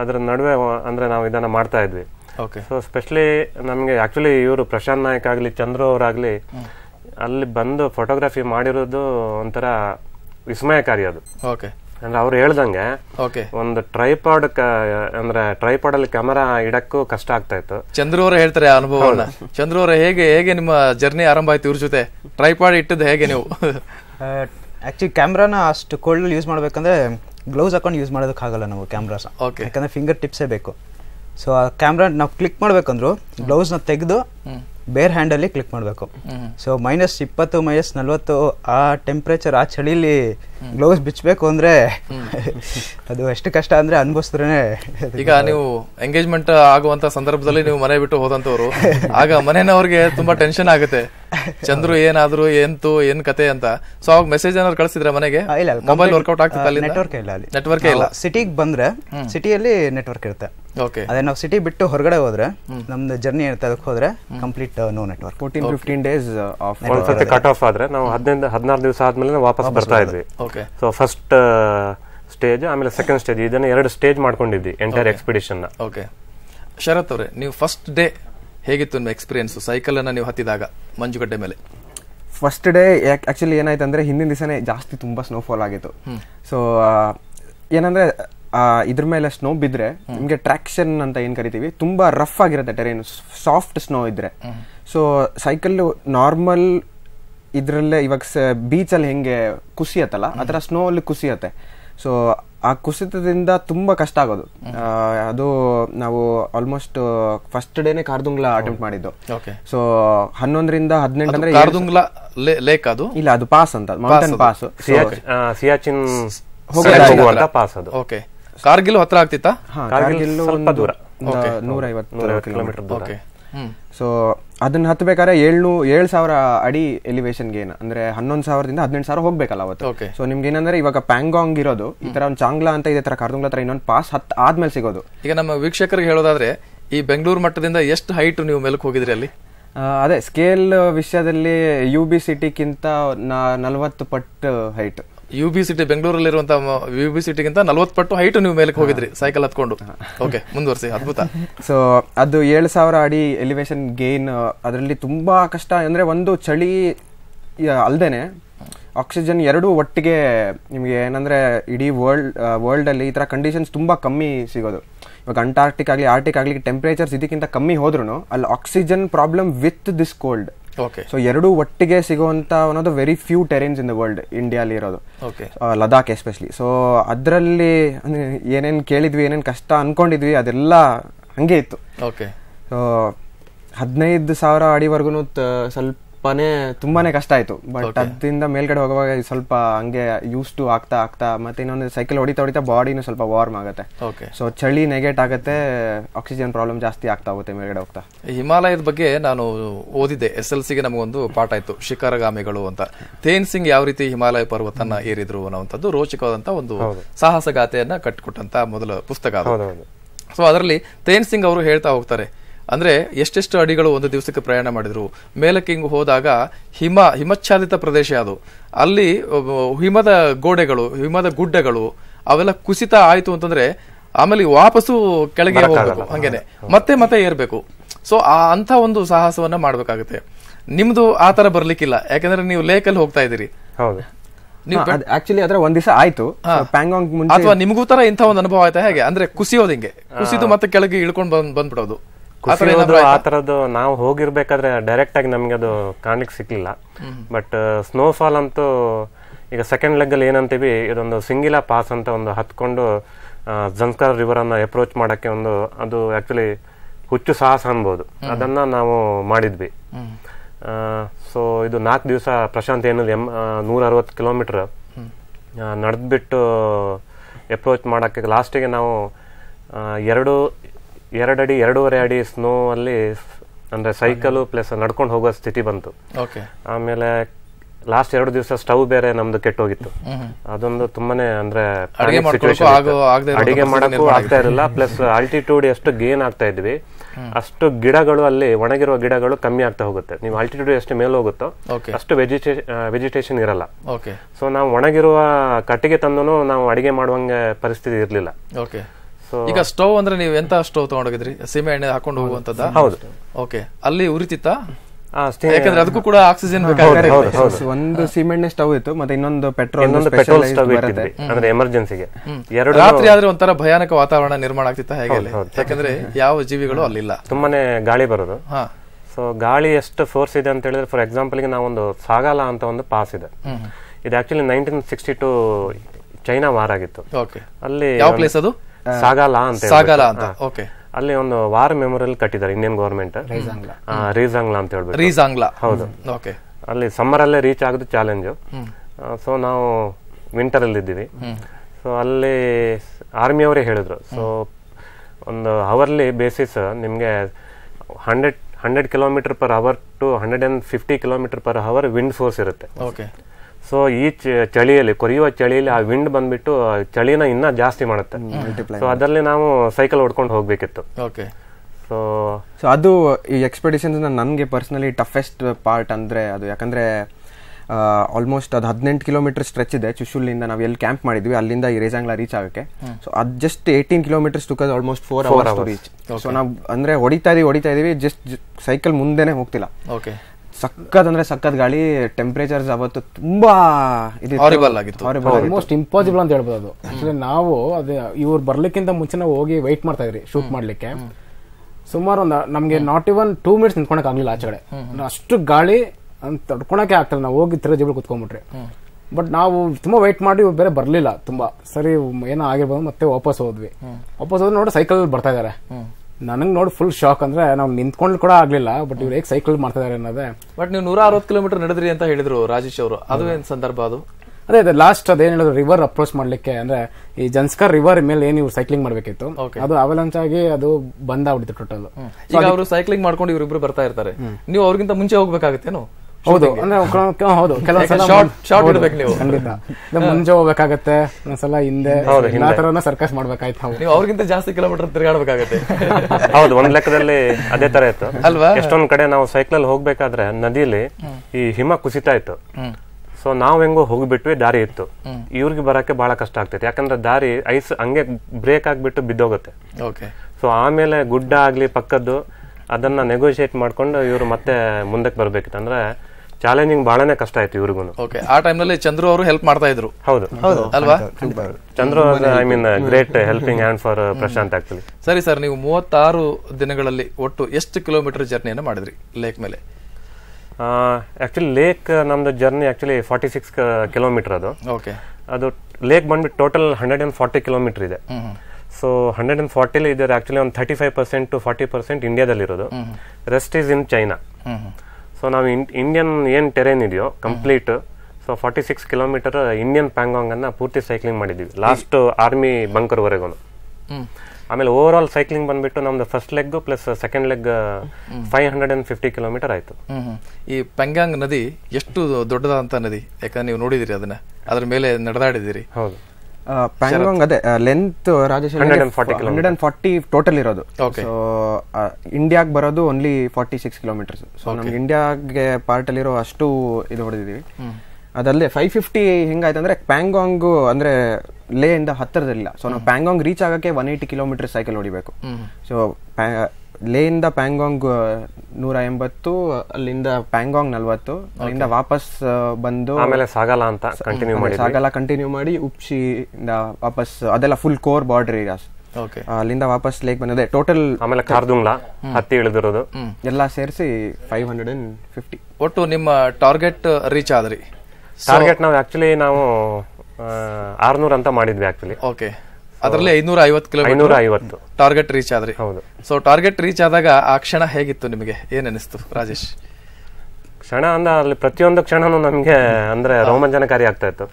C: ಅದ್ರ ನಡುವೆ ಅಂದ್ರೆ ನಾವು ಇದನ್ನ ಮಾಡ್ತಾ ಇದ್ವಿ ಸೊ ಸ್ಪೆಷಲಿ ನಮ್ಗೆ ಆಕ್ಚುಲಿ ಇವರು ಪ್ರಶಾಂತ್ ನಾಯಕ್ ಆಗ್ಲಿ ಚಂದ್ರು ಅವರಾಗ್ಲಿ ಅಲ್ಲಿ ಬಂದು ಫೋಟೋಗ್ರಫಿ ಮಾಡಿರೋದು ಒಂಥರ ವಿಸ್ಮಯಕಾರಿ ಅದು ಅಂದ್ರೆ ಅವ್ರು ಹೇಳ್ದಂಗೆ ಒಂದು ಟ್ರೈಪಾಡ್ ಅಂದ್ರೆ ಟ್ರೈಪಾಡ್ ಅಲ್ಲಿ ಕ್ಯಾಮರಾ ಇಡಕ್ಕೂ ಕಷ್ಟ ಆಗ್ತಾ ಇತ್ತು
A: ಚಂದ್ರು ಅವರು ಹೇಳ್ತಾರೆ ಅನುಭವವನ್ನ
C: ಚಂದ್ರು ಅವರ ಹೇಗೆ ಹೇಗೆ ನಿಮ್ಮ
F: ಜರ್ನಿ ಆರಂಭ ಆಯ್ತು ಇವ್ರ ಜೊತೆ ಟ್ರೈಪಾಡ್ ಇಟ್ಟದ್ದು ಹೇಗೆ ನೀವು ಆಕ್ಚುಲಿ ಕ್ಯಾಮ್ರಾನ ಅಷ್ಟು ಕೋಲ್ಡ್ ಯೂಸ್ ಮಾಡ್ಬೇಕಂದ್ರೆ ಗ್ಲೌಸ್ ಹಾಕೊಂಡು ಯೂಸ್ ಮಾಡೋದಕ್ಕಾಗಲ್ಲ ನಾವು ಕ್ಯಾಮ್ರಾಸ್ ಯಾಕಂದ್ರೆ ಫಿಂಗರ್ ಟಿಪ್ಸೇ ಬೇಕು ಸೊ ಆ ಕ್ಯಾಮ್ರಾ ನಾವು ಕ್ಲಿಕ್ ಮಾಡ್ಬೇಕಂದ್ರು ಗ್ಲೌಸ್ನ ತೆಗೆದು ಬೇರ್ ಹ್ಯಾಂಡಲ್ಲಿ ಕ್ಲಿಕ್ ಮಾಡಬೇಕು ಸೊ ಮೈನಸ್ ಇಪ್ಪತ್ತು ಮೈನಸ್ ನಲ್ವತ್ತು ಆ ಟೆಂಪ್ರೇಚರ್ ಆ ಚಳಿಲಿ ಗ್ಲೌಸ್ ಬಿಚ್ಚಬೇಕು ಅಂದ್ರೆ ಅದು ಎಷ್ಟು ಕಷ್ಟ ಅಂದ್ರೆ ಅನುಭವಿಸಿದ್ರೆ ಈಗ ನೀವು
A: ಎಂಗೇಜ್ಮೆಂಟ್ ಆಗುವಂತ ಸಂದರ್ಭದಲ್ಲಿ ನೀವು ಮನೆ ಬಿಟ್ಟು ಹೋದಂತವ್ರು ಆಗ ಮನೆಯವ್ರಿಗೆ ತುಂಬಾ ಟೆನ್ಷನ್ ಆಗುತ್ತೆ ಚಂದ್ರು ಏನಾದ್ರು ಎಂತು ಏನ್ ಕತೆ ಅಂತ ಸೊ ಅವಾಗ ಮೆಸೇಜ್ ಏನಾದ್ರು ಕಳಿಸಿದ್ರೆ ಮನೆಗೆ ಮೊಬೈಲ್
F: ವರ್ಕೌಟ್ ಆಗ್ತದೆ ಅಲ್ಲಿ ನೆಟ್ವರ್ಕ್ ಇಲ್ಲ ಅಲ್ಲಿ ನೆಟ್ವರ್ಕ್ ಇಲ್ಲ ಸಿಟಿಗೆ ಬಂದ್ರೆ ಸಿಟಿಯಲ್ಲಿ ನೆಟ್ವರ್ಕ್ ಇರುತ್ತೆ
A: ಓಕೆ
G: ಅದೇ
F: ನಾವು ಸಿಟಿ ಬಿಟ್ಟು ಹೊರಗಡೆ ಹೋದ್ರೆ ನಮ್ದು ಜರ್ನಿ ಇರುತ್ತೆ ಅದಕ್ಕೆ ಹೋದ್ರೆ complete no network fourteen fifteen
D: days
C: cut off ಆದ್ರೆ ನಾವು ಹದಿನೈದು ಹದಿನಾರು ದಿವಸ ಆದ್ಮೇಲೆ ವಾಪಸ್ ಬರ್ತಾ ಇದ್ವಿ ಓಕೆ ಸೊ ಫಸ್ಟ್ ಸ್ಟೇಜ್ ಆಮೇಲೆ ಸೆಕೆಂಡ್ ಸ್ಟೇಜ್ ಇದನ್ನ ಎರಡು ಸ್ಟೇಜ್ ಮಾಡ್ಕೊಂಡಿದ್ವಿ ಎಂಟೈರ್ ಎಕ್ಸ್ಪಿಡಿಷನ್ ಓಕೆ
A: ಶರತ್ ಅವರೇ ನೀವು ಫಸ್ಟ್ ಡೇ ಹೇಗಿತ್ತು ನಿಮ್ಮ ಎಕ್ಸ್ಪೀರಿಯನ್ಸ್ ಸೈಕಲ್ ಅನ್ನ ನೀವು ಹತ್ತಿದಾಗ ಮಂಜುಗಡ್ಡೆ ಮೇಲೆ
D: ಫಸ್ಟ್ ಡೇ ಆಕ್ಚುಲಿ ಏನಾಯ್ತು ಅಂದ್ರೆ ಹಿಂದಿನ ದಿವಸನೇ ಜಾಸ್ತಿ ತುಂಬಾ ಸ್ನೋ ಫಾಲ್ ಆಗಿತ್ತು ಸೊ ಏನಂದ್ರೆ ಇದ್ರ ಮೇಲೆ ಸ್ನೋ ಬಿದ್ರೆ ನಿಮ್ಗೆ ಟ್ರಾಕ್ಷನ್ ಅಂತ ಏನ್ ಕರಿತೀವಿ ತುಂಬಾ ರಫ್ ಆಗಿರುತ್ತೆ ಟೆರೇನ್ ಸಾಫ್ಟ್ ಸ್ನೋ ಇದ್ರೆ ಸೊ ಸೈಕಲ್ ನಾರ್ಮಲ್ ಇದರಲ್ಲೇ ಇವಾಗ ಬೀಚಲ್ಲಿ ಹೆಂಗೆ ಕುಸಿಯತ್ತಲ್ಲ ಆ ಥರ ಸ್ನೋ ಅಲ್ಲಿ ಕುಸಿಯತ್ತೆ ಸೊ ಆ ಕುಸಿತದಿಂದ ತುಂಬಾ ಕಷ್ಟ ಆಗೋದು ಅದು ನಾವು ಆಲ್ಮೋಸ್ಟ್ ಫಸ್ಟ್ ಡೇನೆ ಕಾರ್ದುಂಗ್ಲ ಅಟೆಂಪ್ಟ್ ಮಾಡಿದ್ದು ಸೊ ಹನ್ನೊಂದರಿಂದ ಹದಿನೆಂಟು ಅಂದ್ರೆ ಲೇಕ್ ಅದು ಇಲ್ಲ ಅದು ಪಾಸ್ ಅಂತ ಮೌಂಟೇನ್ ಪಾಸ್
C: ಸಿಯಾಚಿನ್ ಪಾಸ್ ಅದು ಓಕೆ
A: ಕಾರ್ಗಿಲ್ ಹತ್ರ ಆಗ್ತಿತ್ತಾ ಕಾರ್ಗಿಲ್ ಸ್ವಲ್ಪ ದೂರ
D: ಐವತ್ತು ಕಿಲೋಮೀಟರ್ ಓಕೆ ಸೊ ಅದನ್ನ ಬೇಕಾದ್ರೆ ಏಳ್ನೂ ಏಳು ಸಾವಿರ ಅಡಿ ಎಲಿವೇಶನ್ಗೆ ಅಂದ್ರೆ ಹನ್ನೊಂದು ಸಾವಿರದಿಂದ ಹದಿನೆಂಟು ಸಾವಿರ ಹೋಗ್ಬೇಕಲ್ಲ ಅವತ್ತು ಸೊ ನಿಮ್ಗೆ ಏನಂದ್ರೆ ಇವಾಗ ಪ್ಯಾಂಗಾಂಗ್ ಇರೋದು ಈ ತರ ಒಂದು ಚಾಂಗ್ಲಾ ಅಂತ ಇದೆ ತರ ಕಾರ್ದುಂಗ್ಲ ಹತ್ರ ಇನ್ನೊಂದು ಪಾಸ್ ಹತ್ ಆದ್ಮೇಲೆ ಸಿಗೋದು ಈಗ ನಮ್ಮ ವೀಕ್ಷಕರಿಗೆ
A: ಹೇಳೋದಾದ್ರೆ ಈ ಬೆಂಗಳೂರು ಮಟ್ಟದಿಂದ ಎಷ್ಟು ಹೈಟ್ ನೀವು ಮೇಲಕ್ಕೆ ಹೋಗಿದ್ರಿ ಅಲ್ಲಿ
D: ಅದೇ ಸ್ಕೇಲ್ ವಿಷಯದಲ್ಲಿ ಯು ಬಿ ಸಿಟಿಗಿಂತ ನಲ್ವತ್ತು ಪಟ್ಟು ಹೈಟ್ ಯು ಬಿ ಸಿಟಿ
A: ಬೆಂಗಳೂರಲ್ಲಿ ಯು ಬಿ ಸಿಟಿಗಿಂತ ನಲ್ವತ್ತು ಪಟ್ಟು ಹೈಟ್ ನೀವು ಮೇಲೆ ಹೋಗಿದ್ರಿ ಸೈಕಲ್ ಹತ್ಕೊಂಡು ಓಕೆ ಮುಂದುವರಿಸಿ ಅದ್ಭುತ
D: ಸೊ ಅದು ಏಳು ಸಾವಿರ ಅಡಿ ಎಲಿವೇಶನ್ ಗೇನ್ ಅದರಲ್ಲಿ ತುಂಬಾ ಕಷ್ಟ ಅಂದ್ರೆ ಒಂದು ಚಳಿ ಅಲ್ದೇನೆ ಆಕ್ಸಿಜನ್ ಎರಡು ಒಟ್ಟಿಗೆ ನಿಮಗೆ ಏನಂದ್ರೆ ಇಡೀ ವರ್ಲ್ಡ್ ಅಲ್ಲಿ ಈ ತರ ಕಂಡೀಷನ್ಸ್ ತುಂಬಾ ಕಮ್ಮಿ ಸಿಗೋದು ಇವಾಗ ಅಂಟಾರ್ಟಿಕ್ ಆಗಲಿ ಆರ್ಟಿಕ್ ಆಗಲಿ ಟೆಂಪ್ರೇಚರ್ಸ್ ಇದಕ್ಕಿಂತ ಕಮ್ಮಿ ಹೋದ್ರು ಅಲ್ಲಿ oxygen problem with this cold okay so ಎರಡೂ ಒಟ್ಟಿಗೆ ಸಿಗುವಂತ ಅನ್ನೋದು very few terrains in the world ಇಂಡಿಯಾಲಿ ಇರೋದು ಲದಾಖ್ ಎಸ್ಪೆಷಲಿ ಸೊ ಅದರಲ್ಲಿ ಅಂದರೆ ಏನೇನು ಕೇಳಿದ್ವಿ ಏನೇನು ಕಷ್ಟ ಅನ್ಕೊಂಡಿದ್ವಿ ಅದೆಲ್ಲ ಹಂಗೆ ಇತ್ತು ಓಕೆ ಹದಿನೈದು ಸಾವಿರ ಅಡಿವರೆಗೂ ಸ್ವಲ್ಪ ತುಪ್ಪನೇ ತುಂಬಾನೇ ಕಷ್ಟ ಆಯ್ತು ಬಟ್ ಅದರಿಂದ ಮೇಲ್ಗಡೆ ಹೋಗುವಾಗ ಸ್ವಲ್ಪ ಹಂಗೆ ಯೂಸ್ ಟು ಆಗ್ತಾ ಆಗ್ತಾ ಮತ್ತೆ ಇನ್ನೊಂದು ಸೈಕಲ್ ಹೊಡಿತಾ ಹೊಡಿತಾ ಬಾಡಿನೂ ಸ್ವಲ್ಪ ವಾರ್ಮ್ ಆಗುತ್ತೆ ಸೊ ಚಳಿ ನೆಗೆಟ್ ಆಗುತ್ತೆ ಆಕ್ಸಿಜನ್ ಪ್ರಾಬ್ಲಮ್ ಜಾಸ್ತಿ ಆಗ್ತಾ ಹೋಗುತ್ತೆ ಮೇಲ್ಗಡೆ ಹೋಗ್ತಾ
A: ಹಿಮಾಲಯದ ಬಗ್ಗೆ ನಾನು ಓದಿದ್ದೆ ಎಸ್ ಎಲ್ ಸಿಗೆ ನಮಗೊಂದು ಪಾಠ ಆಯ್ತು ಶಿಖರಗಾಮಿಗಳು ಅಂತ ತೇನ್ ಸಿಂಗ್ ಯಾವ ರೀತಿ ಹಿಮಾಲಯ ಪರ್ವತನ ಏರಿದ್ರು ಅನ್ನೋವಂಥದ್ದು ರೋಚಕವಾದಂತಹ ಒಂದು ಸಾಹಸಗಾತೆಯನ್ನ ಕಟ್ಕೊಟ್ಟಂತ ಮೊದಲ ಪುಸ್ತಕ ಸೊ ಅದರಲ್ಲಿ ತೇನ್ ಸಿಂಗ್ ಅವರು ಹೇಳ್ತಾ ಹೋಗ್ತಾರೆ ಅಂದ್ರೆ ಎಷ್ಟೆಷ್ಟು ಅಡಿಗಳು ಒಂದು ದಿವಸಕ್ಕೆ ಪ್ರಯಾಣ ಮಾಡಿದ್ರು ಮೇಲಕ್ಕೆ ಹಿಂಗೆ ಹೋದಾಗ ಹಿಮ ಹಿಮಚ್ಛಾದಿತ ಪ್ರದೇಶ ಅದು ಅಲ್ಲಿ ಹಿಮದ ಗೋಡೆಗಳು ಹಿಮದ ಗುಡ್ಡಗಳು ಅವೆಲ್ಲ ಕುಸಿತ ಆಯಿತು ಅಂತಂದ್ರೆ ಆಮೇಲೆ ವಾಪಸ್ಸು ಕೆಳಗೆ ಹೋಗಬೇಕು ಹಂಗೇನೆ ಮತ್ತೆ ಮತ್ತೆ ಏರ್ಬೇಕು ಸೊ ಆ ಅಂತ ಒಂದು ಸಾಹಸವನ್ನ ಮಾಡಬೇಕಾಗುತ್ತೆ ನಿಮ್ದು ಆ ತರ ಬರ್ಲಿಕ್ಕಿಲ್ಲ ಯಾಕಂದ್ರೆ ನೀವು ಅಲ್ಲಿ ಹೋಗ್ತಾ ಇದೀರಿ ಆಕ್ಚುಲಿ
D: ಅದರ ಒಂದ್ ದಿವಸ ಆಯ್ತು ಪ್ಯಾಂಗಾಂಗ್
A: ಅಥವಾ ನಿಮಗೂ ತರ ಇಂಥ ಒಂದು ಅನುಭವ ಆಯ್ತಾ ಹೇಗೆ ಅಂದ್ರೆ ಕುಸಿಯೋದು ಹಿಂಗೆ ಕುಸಿದು ಮತ್ತೆ ಕೆಳಗೆ
C: ಇಳ್ಕೊಂಡು ಬಂದ್ ಬಂದ್ಬಿಡೋದು ಆ ತರದ್ದು ನಾವು ಹೋಗಿರ್ಬೇಕಾದ್ರೆ ಡೈರೆಕ್ಟ್ ಆಗಿ ನಮ್ಗೆ ಅದು ಕಾಣಲಿಕ್ಕೆ ಸಿಕ್ಲಿಲ್ಲ ಬಟ್ ಸ್ನೋಫಾಲ್ uh, ಅಂತೂ ಈಗ ಸೆಕೆಂಡ್ ಲೆಗ್ಗಲ್ಲಿ ಏನಂತೀವಿ ಇದೊಂದು ಸಿಂಗಿಲಾ ಪಾಸ್ ಅಂತ ಒಂದು ಹತ್ಕೊಂಡು ಜನ್ಸ್ಕರ್ ಅನ್ನ ಅಪ್ರೋಚ್ ಮಾಡೋಕ್ಕೆ ಒಂದು ಅದು ಆ್ಯಕ್ಚುಲಿ ಹುಚ್ಚು ಸಾಹಸ ಅನ್ಬೋದು ಅದನ್ನ ನಾವು ಮಾಡಿದ್ವಿ ಸೊ ಇದು ನಾಲ್ಕು ದಿವಸ ಪ್ರಶಾಂತ್ ಏನದು ಎಮ್ ನೂರ ಅರವತ್ತು ಕಿಲೋಮೀಟರ್ ನಡೆದ್ಬಿಟ್ಟು ಅಪ್ರೋಚ್ ಮಾಡೋಕ್ಕೆ ಲಾಸ್ಟಿಗೆ ನಾವು ಎರಡು ಎರಡಡಿ ಅಡಿ ಎರಡೂವರೆ ಅಡಿ ಸ್ನೋ ಅಲ್ಲಿ ಅಂದ್ರೆ ಸೈಕಲು ಪ್ಲಸ್ ನಡ್ಕೊಂಡು ಹೋಗೋ ಸ್ಥಿತಿ ಬಂತು ಆಮೇಲೆ ಲಾಸ್ಟ್ ಎರಡು ದಿವಸ ಸ್ಟವ್ ಬೇರೆ ನಮ್ದು ಕೆಟ್ಟೋಗಿತ್ತು ಅದೊಂದು ತುಂಬಾನೇ ಅಂದ್ರೆ ಅಡಿಗೆ ಮಾಡಕ್ಕೂ ಆಗ್ತಾ ಇರಲಿಲ್ಲ ಪ್ಲಸ್ ಆಲ್ಟಿಟ್ಯೂಡ್ ಎಷ್ಟು ಗೇನ್ ಆಗ್ತಾ ಇದ್ವಿ ಅಷ್ಟು ಗಿಡಗಳು ಅಲ್ಲಿ ಒಣಗಿರುವ ಗಿಡಗಳು ಕಮ್ಮಿ ಆಗ್ತಾ ಹೋಗುತ್ತೆ ನೀವು ಆಲ್ಟಿಟ್ಯೂಡ್ ಎಷ್ಟು ಮೇಲೆ ಹೋಗುತ್ತೋ ಅಷ್ಟು ವೆಜಿಟೇಷನ್ ಇರಲ್ಲ ಸೊ ನಾವು ಒಣಗಿರುವ ಕಟ್ಟಿಗೆ ತಂದೂ ನಾವು ಅಡಿಗೆ ಮಾಡುವಂಗೆ ಪರಿಸ್ಥಿತಿ ಇರಲಿಲ್ಲ ಈಗ
A: ಸ್ಟೋವ್ ಅಂದ್ರೆ ನೀವು ಎಂತ ಸ್ಟೋವ್ ತಗೊಂಡೋಗಿದ್ರಿ ಸೀಮೆ ಎಣ್ಣೆ ಹಾಕೊಂಡು ಹೋಗುವಂತದ್ದ ಹೌದು ಓಕೆ ಅಲ್ಲಿ ಉರಿತಿತ್ತಾ ಯಾಕಂದ್ರೆ ಅದಕ್ಕೂ ಕೂಡ ಆಕ್ಸಿಜನ್
D: ಒಂದು ಸಿಮೆಂಟ್ ಸ್ಟವ್ ಇತ್ತು ಮತ್ತೆ ಇನ್ನೊಂದು ಪೆಟ್ರೋಲ್ ಪೆಟ್ರೋಲ್ ಸ್ಟವ್
A: ಅಂದ್ರೆ ಎಮರ್ಜೆನ್ಸಿಗೆ ಎರಡು ರಾತ್ರಿ ಆದ್ರೆ ಒಂಥರ ಭಯಾನಕ ವಾತಾವರಣ ನಿರ್ಮಾಣ ಆಗ್ತಿತ್ತ ಹೇಗೆ ಯಾಕಂದ್ರೆ
C: ಯಾವ ಜೀವಿಗಳು ಅಲ್ಲಿಲ್ಲ ತುಂಬಾನೇ ಗಾಳಿ ಬರೋದು ಸೊ ಗಾಳಿ ಎಷ್ಟು ಫೋರ್ಸ್ ಇದೆ ಅಂತ ಹೇಳಿದ್ರೆ ಫಾರ್ ಎಕ್ಸಾಂಪಲ್ಗೆ ನಾವೊಂದು ಸಾಗಾಲ ಅಂತ ಒಂದು ಪಾಸ್ ಇದೆ ಇದು actually nineteen sixty two China war ಆಗಿತ್ತು ಅಲ್ಲಿ ಯಾವ ಪ್ಲೇಸ್ ಅದು ಸಾಗಲ ಅಂತ ಸಾಗಲ ಅಂತ ಓಕೆ ಅಲ್ಲಿ ಒಂದು ವಾರ್ ಮೆಮೋರಿಯಲ್ ಕಟ್ಟಿದ್ದಾರೆ ಇಂಡಿಯನ್ ಗೌರ್ಮೆಂಟ್ ರೀಸಾಂಗ್ಲಾ ಅಂತ ಹೇಳ್ಬೋದು ರೀಸಾಂಗ್ಲಾ ಹೌದು ಓಕೆ ಅಲ್ಲಿ ಸಮ್ಮರ್ ಅಲ್ಲೇ ರೀಚ್ ಆಗೋದು ಚಾಲೆಂಜು ಸೊ ನಾವು ವಿಂಟರ್ ಅಲ್ಲಿ ಇದ್ದೀವಿ ಸೊ ಅಲ್ಲಿ ಆರ್ಮಿ ಅವರೇ ಹೇಳಿದ್ರು ಸೊ ಒಂದು ಅವರ್ಲಿ ಬೇಸಿಸ್ ನಿಮ್ಗೆ hundred hundred kilometer per hour two hundred and fifty kilometer per hour wind force ಇರುತ್ತೆ ಓಕೆ ಸೊ ಈ ಚಳಿಯಲ್ಲಿ ಕೊರೆಯುವ ಚಳಿಯಲ್ಲಿ ಆ ವಿಂಡ್ ಬಂದ್ಬಿಟ್ಟು ಚಳಿನ ಇನ್ನ ಜಾಸ್ತಿ ಮಾಡುತ್ತೆ ಸೊ ಅದರಲ್ಲಿ ನಾವು ಸೈಕಲ್ ಹೊಡ್ಕೊಂಡು ಹೋಗ್ಬೇಕಿತ್ತು ಓಕೆ ಸೊ
D: ಸೊ ಅದು ಈ ಎಕ್ಸ್ಪೆಡಿಷನ್ ನನಗೆ ಪರ್ಸನಲಿ ಟಫೆಸ್ಟ್ ಪಾರ್ಟ್ ಅಂದ್ರೆ ಅದು ಯಾಕಂದ್ರೆ ಆಲ್ಮೋಸ್ಟ್ ಅದು ಹದಿನೆಂಟು ಕಿಲೋಮೀಟರ್ ಸ್ಟ್ರೆಚ್ ಇದೆ ಚುಶುಲಿಂದ ನಾವು ಎಲ್ಲಿ ಕ್ಯಾಂಪ್ ಮಾಡಿದ್ವಿ ಅಲ್ಲಿಂದ ಈ ರೇಜಾಂಗ್ಲಾ ರೀಚ್ ಆಗೋಕ್ಕೆ ಸೊ ಅದು just eighteen kilometers took almost four hours to reach so ನಾವು ಅಂದರೆ ಹೊಡಿತಾ ಇದೀವಿ ಹೊಡಿತಾ ಇದೀವಿ ಜಸ್ಟ್ ಸೈಕಲ್ ಮುಂದೆನೇ ಹೋಗ್ತಿಲ್ಲ ಓಕೆ ಸಕ್ಕತ್ ಅಂದ್ರೆ ಸಖತ್ ಗಾಳಿ ಟೆಂಪರೇಚರ್ಸ್ ಅವತ್ತು ತುಂಬಾ ಆಗಿತ್ತು ಆಲ್ಮೋಸ್ಟ್ ಇಂಪಾಸಿಬಲ್
E: ಅಂತ ಹೇಳ್ಬೋದು ಅದು ನಾವು ಅದೇ ಇವ್ರು ಬರ್ಲಿಕ್ಕಿಂತ ಮುಂಚೆ ಹೋಗಿ ವೆಯ್ಟ್ ಮಾಡ್ತಾ ಇದ್ರಿ ಶೂಟ್ ಮಾಡ್ಲಿಕ್ಕೆ ಸುಮಾರು ಒಂದು ನಮಗೆ ನಾಟ್ ಇವನ್ ಟೂ ಮಿನಿಟ್ಸ್ ನಿಂತ್ಕೊಳಕ್ ಆಗ್ಲಿಲ್ಲ ಆಚೆ ಕಡೆ ಅಷ್ಟು ಗಾಳಿ ಅಂತ ತಡ್ಕೊಳಕೆ ಆಗ್ತದೆ ನಾವು ಹೋಗಿ ತಿರ ಜೇಬಲ್ ಕುತ್ಕೊಂಡ್ಬಿಟ್ರಿ ಬಟ್ ನಾವು ತುಂಬಾ ವೆಯ್ಟ್ ಮಾಡಿ ಬೇರೆ ಬರ್ಲಿಲ್ಲ ತುಂಬಾ ಸರಿ ಏನೋ ಆಗಿರ್ಬೋದು ಮತ್ತೆ ವಾಪಸ್ ಹೋದ್ವಿ ವಾಪಸ್ ಹೋದ್ರೆ ನೋಡಿ ಸೈಕಲ್ ಬರ್ತಾ ಇದಾರೆ ನನಗೆ ನೋಡಿ ಫುಲ್ ಶಾಕ್ ಅಂದ್ರೆ ನಾವು ನಿಂತ್ಕೊಂಡ್ ಕೂಡ ಆಗ್ಲಿಲ್ಲ ಬಟ್ ಇವ್ರು ಹೇಗೆ ಸೈಕಲ್ ಮಾಡ್ತಾ ಅನ್ನೋದೇ
A: ಬಟ್ ನೀವು ನೂರ ಅರವತ್ತು ಕಿಲೋಮೀಟರ್ ನಡೆದ್ರಿ ಅಂತ ಹೇಳಿದ್ರು ರಾಜೇಶ್ ಅವರು ಅದು ಏನ್ ಸಂದರ್ಭ ಅದು
E: ಅದೇ ಅದೇ ಲಾಸ್ಟ್ ಅದೇನ್ ಹೇಳಿದ್ರು ರಿವರ್ ಅಪ್ರೋಚ್ ಮಾಡ್ಲಿಕ್ಕೆ ಅಂದ್ರೆ ಈ ಜನ್ಸ್ಕರ್ ರಿವರ್ ಮೇಲೆ ಏನ್ ಇವ್ರು ಸೈಕ್ಲಿಂಗ್ ಮಾಡ್ಬೇಕಿತ್ತು ಅದು ಅವಲಂಚ್ ಆಗಿ ಅದು ಬಂದಾಗ್ಬಿಡ್ತು ಟೋಟಲ್ ಈಗ
A: ಅವರು ಸೈಕ್ಲಿಂಗ್ ಮಾಡ್ಕೊಂಡು ಇವ್ರಿಬ್ರು ಬರ್ತಾ ಇರ್ತಾರೆ ನೀವು ಅವ್ರಿಗಿಂತ ಮುಂಚೆ ಹೋಗ್ಬೇಕಾಗತ್ತೇನು ಹೌದು ಅಂದ್ರೆ ಹೌದು ಶಾರ್ಟ್ ನೀವು ಖಂಡಿತ
E: ಮುಂಜೆ ಹೋಗ್ಬೇಕಾಗತ್ತೆ ಒಂದ್ಸಲ ಹಿಂದೆ ಆ ಸರ್ಕಸ್ ಮಾಡ್ಬೇಕಾಯ್ತು ನಾವು
A: ಅವ್ರಿಗಿಂತ ಜಾಸ್ತಿ ಕಿಲೋಮೀಟರ್ ತಿರುಗಾಡ್ಬೇಕಾಗತ್ತೆ
C: ಹೌದು ಒಂದ್ ಲೆಕ್ಕದಲ್ಲಿ ಅದೇ ತರ ಇತ್ತು ಅಲ್ವಾ ಎಷ್ಟೊಂದ್ ಕಡೆ ನಾವು ಸೈಕಲ್ ಹೋಗ್ಬೇಕಾದ್ರೆ ನದಿಲಿ ಈ ಹಿಮ ಕುಸಿತಾ ಇತ್ತು ಸೊ ನಾವ್ ಹೆಂಗೋ ಹೋಗ್ಬಿಟ್ವಿ ದಾರಿ ಇತ್ತು ಇವ್ರಿಗೆ ಬರಕ್ಕೆ ಬಹಳ ಕಷ್ಟ ಆಗ್ತೈತೆ ಯಾಕಂದ್ರೆ ದಾರಿ ಐಸ್ ಹಂಗೆ ಬ್ರೇಕ್ ಆಗ್ಬಿಟ್ಟು ಬಿದ್ದೋಗುತ್ತೆ ಸೊ ಆಮೇಲೆ ಗುಡ್ಡ ಆಗ್ಲಿ ಪಕ್ಕದ್ದು ಅದನ್ನ ನೆಗೋಷಿಯೇಟ್ ಮಾಡ್ಕೊಂಡು ಇವರು ಮತ್ತೆ ಮುಂದಕ್ಕೆ ಬರ್ಬೇಕಿತ್ತು ಅಂದ್ರೆ ಚಾಲೆಂಜಿಂಗ್ ಬಹಳನೇ ಕಷ್ಟ ಆಯ್ತು ಇವ್ರಿಗೂ ಓಕೆ ಆ ಟೈಮ್ನಲ್ಲಿ ಚಂದ್ರು ಅವರು ಹೆಲ್ಪ್ ಮಾಡ್ತಾ ಇದ್ರು ಹೌದು ಹೌದು ಅಲ್ವಾ Chandru I mean great helping hand for Prashanth actually
A: ಸರಿ ಸರ್ ನೀವು ಮೂವತ್ತಾರು
C: ದಿನಗಳಲ್ಲಿ ಒಟ್ಟು ಎಷ್ಟು ಕಿಲೋಮೀಟರ್ ಜರ್ನಿಯನ್ನು ಮಾಡಿದ್ರಿ ಲೇಕ್ ಮೇಲೆ ಆಕ್ಚುಲಿ ಲೇಕ್ uh, ನಮ್ದು journey actually forty six kilometer ಅದು ಓಕೆ ಅದು ಲೇಕ್ ಬಂದ್ಬಿಟ್ಟು total hundred and forty kilometer ಇದೆ ಸೊ ಹಂಡ್ರೆಡ್ ಅಂಡ್ ಫಾರ್ಟಿಲಿ ಇದ್ರೆ ಆಕ್ಚುಲಿ ಒಂದು thirty five percent to forty percent ಇಂಡಿಯಾದಲ್ಲಿ ಇರೋದು rest is in China so ನಾವು ಇಂಡಿಯನ್ ಏನ್ ಟೆರೇನ್ ಇದೆಯೋ complete so forty six kilometer Indian Pangong ಅನ್ನ ಪೂರ್ತಿ ಸೈಕ್ಲಿಂಗ್ ಮಾಡಿದ್ವಿ ಲಾಸ್ಟ್ ಆರ್ಮಿ ವರೆಗೂ ಆಮೇಲೆ ಓವರ್ ಆಲ್ ಸೈಕ್ಲಿಂಗ್ ಬಂದ್ಬಿಟ್ಟು ನಮ್ದು first leg plus second leg five hundred and fifty kilometer ಆಯ್ತು ಈ ಪೆಂಗಾಂಗ್
A: ನದಿ ಎಷ್ಟು ದೊಡ್ಡದಂತ ನದಿ ಯಾಕಂದ್ರೆ ನೀವು ನೋಡಿದಿರಿ ಅದನ್ನ ಅದ್ರ ಮೇಲೆ ನಡೆದಾಡಿದಿರಿ ಹೌದು
D: ಪ್ಯಾಂಗಾಂಗ್ ಅದೇ length Rajesh hundred and forty total ಇರೋದು ಸೊ ಇಂಡಿಯಾಗೆ ಬರೋದು only forty six kilometers so ನಮ್ಗೆ ಇಂಡಿಯಾಗೆ ಪಾರ್ಟಲ್ಲಿರೋ ಅಷ್ಟು ಇದು ಹೊಡೆದಿದ್ದೀವಿ ಅದಲ್ಲದೆ ಫೈವ್ ಫಿಫ್ಟಿ ಹೆಂಗಾಯ್ತು ಅಂದ್ರೆ ಪ್ಯಾಂಗಾಂಗು ಅಂದ್ರೆ ಲೇ ಇಂದ ಹತ್ತಿರದಲ್ಲಿಲ್ಲ ಸೊ ನಾವು ಪ್ಯಾಂಗಾಂಗ್ ರೀಚ್ ಆಗಕ್ಕೆ ಒನ್ ಏಯ್ಟಿ ಕಿಲೋಮೀಟರ್ ಸೈಕಲ್ ಹೊಡಿಬೇಕು ಸೊ ಲೇಯಿಂದ ಪ್ಯಾಂಗಾಂಗ್ ನೂರ ಎಂಬತ್ತು ಅಲ್ಲಿಂದ ಪ್ಯಾಂಗಾಂಗ್ ನಲ್ವತ್ತು ಅಲ್ಲಿಂದ ವಾಪಸ್ ಬಂದು ಆಮೇಲೆ ಸಾಗಲ್ಲ ಅಂತ ಕಂಟಿನ್ಯೂ ಮಾಡಿ ಸಾಗಲ್ಲ ಕಂಟಿನ್ಯೂ ಮಾಡಿ ಉಪ್ಸಿಯಿಂದ ವಾಪಸ್ ಅದೆಲ್ಲ ಫುಲ್ ಕೋರ್ ಬಾರ್ಡರ್ ಈಗ ಅಲ್ಲಿಂದ ವಾಪಸ್ ಲೇಕ್ ಬಂದದೆ ಟೋಟಲ್
C: ಆಮೇಲೆ ಕಾರ್ದುಂಗ್ಲಾ ಹತ್ತಿ ಇಳಿದಿರೋದು
D: ಎಲ್ಲ ಸೇರಿಸಿ ಫೈವ್ ಹಂಡ್ರೆಡ್ ಅಂಡ್ ಫಿಫ್ಟಿ
C: ಒಟ್ಟು ನಿಮ್ಮ ಟಾರ್ಗೆಟ್ ರೀಚ್ ಆದ್ರಿ ಟಾರ್ಗೆಟ್ ನಾವು ಆಕ್ಚುಲಿ ನಾವು ಆರ್ನೂರ್
A: ಅಂತ ಮಾಡಿದ್ವಿ ಆಕ್ಚುಲಿ ಓಕೆ ಅದರಲ್ಲಿ ಐನೂರ ಐವತ್ತು ಕಿಲೋಮೀಟರ್ ಐವತ್ತು ಟಾರ್ಗೆಟ್ ರೀಚ್ ಆದ್ರೆ ಹೌದು ಸೊ
C: ಟಾರ್ಗೆಟ್ ರೀಚ್ ಆದಾಗ ಆ ಕ್ಷಣ ಹೇಗಿತ್ತು ನಿಮಗೆ ಏನ್ ಅನಿಸ್ತು ರಾಜೇಶ್ ಕ್ಷಣ ಅಂದ್ರೆ ಅಲ್ಲಿ ಪ್ರತಿಯೊಂದು ಕ್ಷಣನೂ ನಮಗೆ ಅಂದ್ರೆ ರೋಮಾಂಚನಕಾರಿ ಆಗ್ತಾ ಇತ್ತು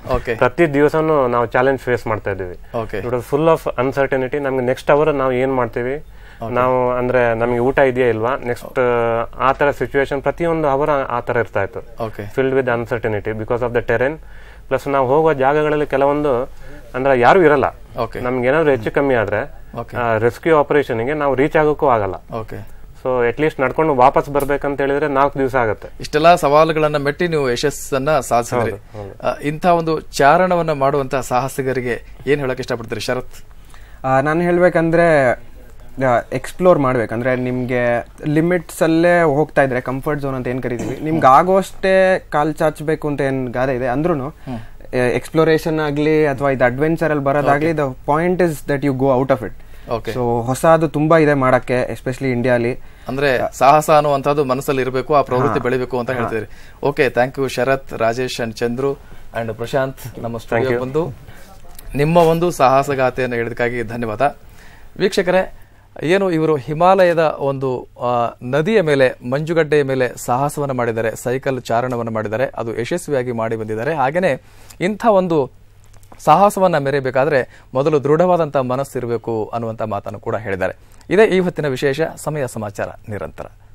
C: ಪ್ರತಿ ದಿವಸನೂ ನಾವು ಚಾಲೆಂಜ್ ಫೇಸ್ ಮಾಡ್ತಾ ಇದೀವಿ ಫುಲ್ ಆಫ್ ಅನ್ಸರ್ಟನಿಟಿ ನಮ್ಗೆ ನೆಕ್ಸ್ಟ್ ಅವರ್ ನಾವು ಏನ್ ಮಾಡ್ತೀವಿ ನಾವು ಅಂದ್ರೆ ನಮಗೆ ಊಟ ಇದೆಯಾ ಇಲ್ವಾ ನೆಕ್ಸ್ಟ್ ಆ ತರ ಸಿಚುವೇಶನ್ ಪ್ರತಿಯೊಂದು ಅವರ್ ಆ ತರ ಇರ್ತಾ ಇತ್ತು filled with uncertainty because of the terrain plus ನಾವು ಹೋಗೋ ಜಾಗಗಳಲ್ಲಿ ಕೆಲವೊಂದು ಅಂದ್ರೆ ಯಾರು ಇರಲ್ಲ ನಮ್ಗೆ ಏನಾದ್ರು ಹೆಚ್ಚು ಕಮ್ಮಿ ಆದ್ರೆ ರೆಸ್ಕ್ಯೂ ಆಪರೇಷನ್ ಗೆ ನಾವು ರೀಚ್ ಆಗೋಕ್ಕೂ ಆಗಲ್ಲ ಸೊ ಅಟ್ ಲೀಸ್ಟ್ ನಡ್ಕೊಂಡು ವಾಪಸ್ ಬರ್ಬೇಕಂತ ಹೇಳಿದ್ರೆ ನಾಲ್ಕು ದಿವಸ ಆಗುತ್ತೆ ಇಷ್ಟೆಲ್ಲ ಸವಾಲುಗಳನ್ನ
A: ಮೆಟ್ಟಿ ನೀವು ಯಶಸ್ಸನ್ನ ಸಾಧಿಸಿದ್ರಿ ಇಂಥ ಒಂದು ಚಾರಣವನ್ನ ಮಾಡುವಂತಹ ಸಾಹಸಿಗರಿಗೆ
D: ಏನ್ ಹೇಳಕ್ ಇಷ್ಟಪಡ್ತೀರಿ ಶರತ್ ನಾನು ಹೇಳ್ಬೇಕಂದ್ರೆ ಎಕ್ಸ್ಪ್ಲೋರ್ ಮಾಡ್ಬೇಕಂದ್ರೆ ನಿಮ್ಗೆ ಲಿಮಿಟ್ಸ್ ಅಲ್ಲೇ ಹೋಗ್ತಾ ಇದ್ರೆ ಕಂಫರ್ಟ್ ಝೋನ್ ಅಂತ ಏನು ಕರಿತೀವಿ ನಿಮ್ಗೆ ಆಗೋಷ್ಟೇ ಕಾಲ್ ಚಾಚಬೇಕು ಅಂತ ಏನ್ ಗಾದೆ ಇದೆ ಅಂದ್ರೂ ಎಕ್ಸ್ಪ್ಲೋರೇಷನ್ ಆಗಲಿ ಅಥವಾ ಇದು ಅಲ್ಲಿ ಬರೋದಾಗಲಿ the point is that you go out of it okay so ಹೊಸದು ತುಂಬಾ ಇದೆ ಮಾಡಕ್ಕೆ ಎಸ್ಪೆಷಲಿ ಇಂಡಿಯಾಲಿ
A: ಅಂದ್ರೆ ಸಾಹಸ ಅನ್ನುವಂಥದ್ದು ಮನಸ್ಸಲ್ಲಿ ಇರಬೇಕು ಆ ಪ್ರವೃತ್ತಿ ಬೆಳಿಬೇಕು ಅಂತ ಹೇಳ್ತಿದ್ರಿ okay thank you Sharath Rajesh and Chandru and Prashanth ನಮ್ಮ ಸ್ಟುಡಿಯೋ ಬಂದು ನಿಮ್ಮ ಒಂದು ಸಾಹಸಗಾತೆಯನ್ನು ಹೇಳಿದಕ್ಕಾಗಿ ಧನ್ಯವಾದ ವೀಕ್ಷಕರೇ ಏನು ಇವರು ಹಿಮಾಲಯದ ಒಂದು ನದಿಯ ಮೇಲೆ ಮಂಜುಗಡ್ಡೆಯ ಮೇಲೆ ಸಾಹಸವನ್ನು ಮಾಡಿದ್ದಾರೆ ಸೈಕಲ್ ಚಾರಣವನ್ನು ಮಾಡಿದ್ದಾರೆ ಅದು ಯಶಸ್ವಿಯಾಗಿ ಮಾಡಿ ಬಂದಿದ್ದಾರೆ ಹಾಗೆಯೇ ಇಂಥ ಒಂದು ಸಾಹಸವನ್ನು ಮೆರೆಯಬೇಕಾದ್ರೆ ಮೊದಲು ದೃಢವಾದಂಥ ಮನಸ್ಸಿರಬೇಕು ಅನ್ನುವಂಥ ಮಾತನ್ನು ಕೂಡ ಹೇಳಿದ್ದಾರೆ ಇದೇ ಈ ಹೊತ್ತಿನ ವಿಶೇಷ ಸಮಯ ಸಮಾಚಾರ ನಿರಂತರ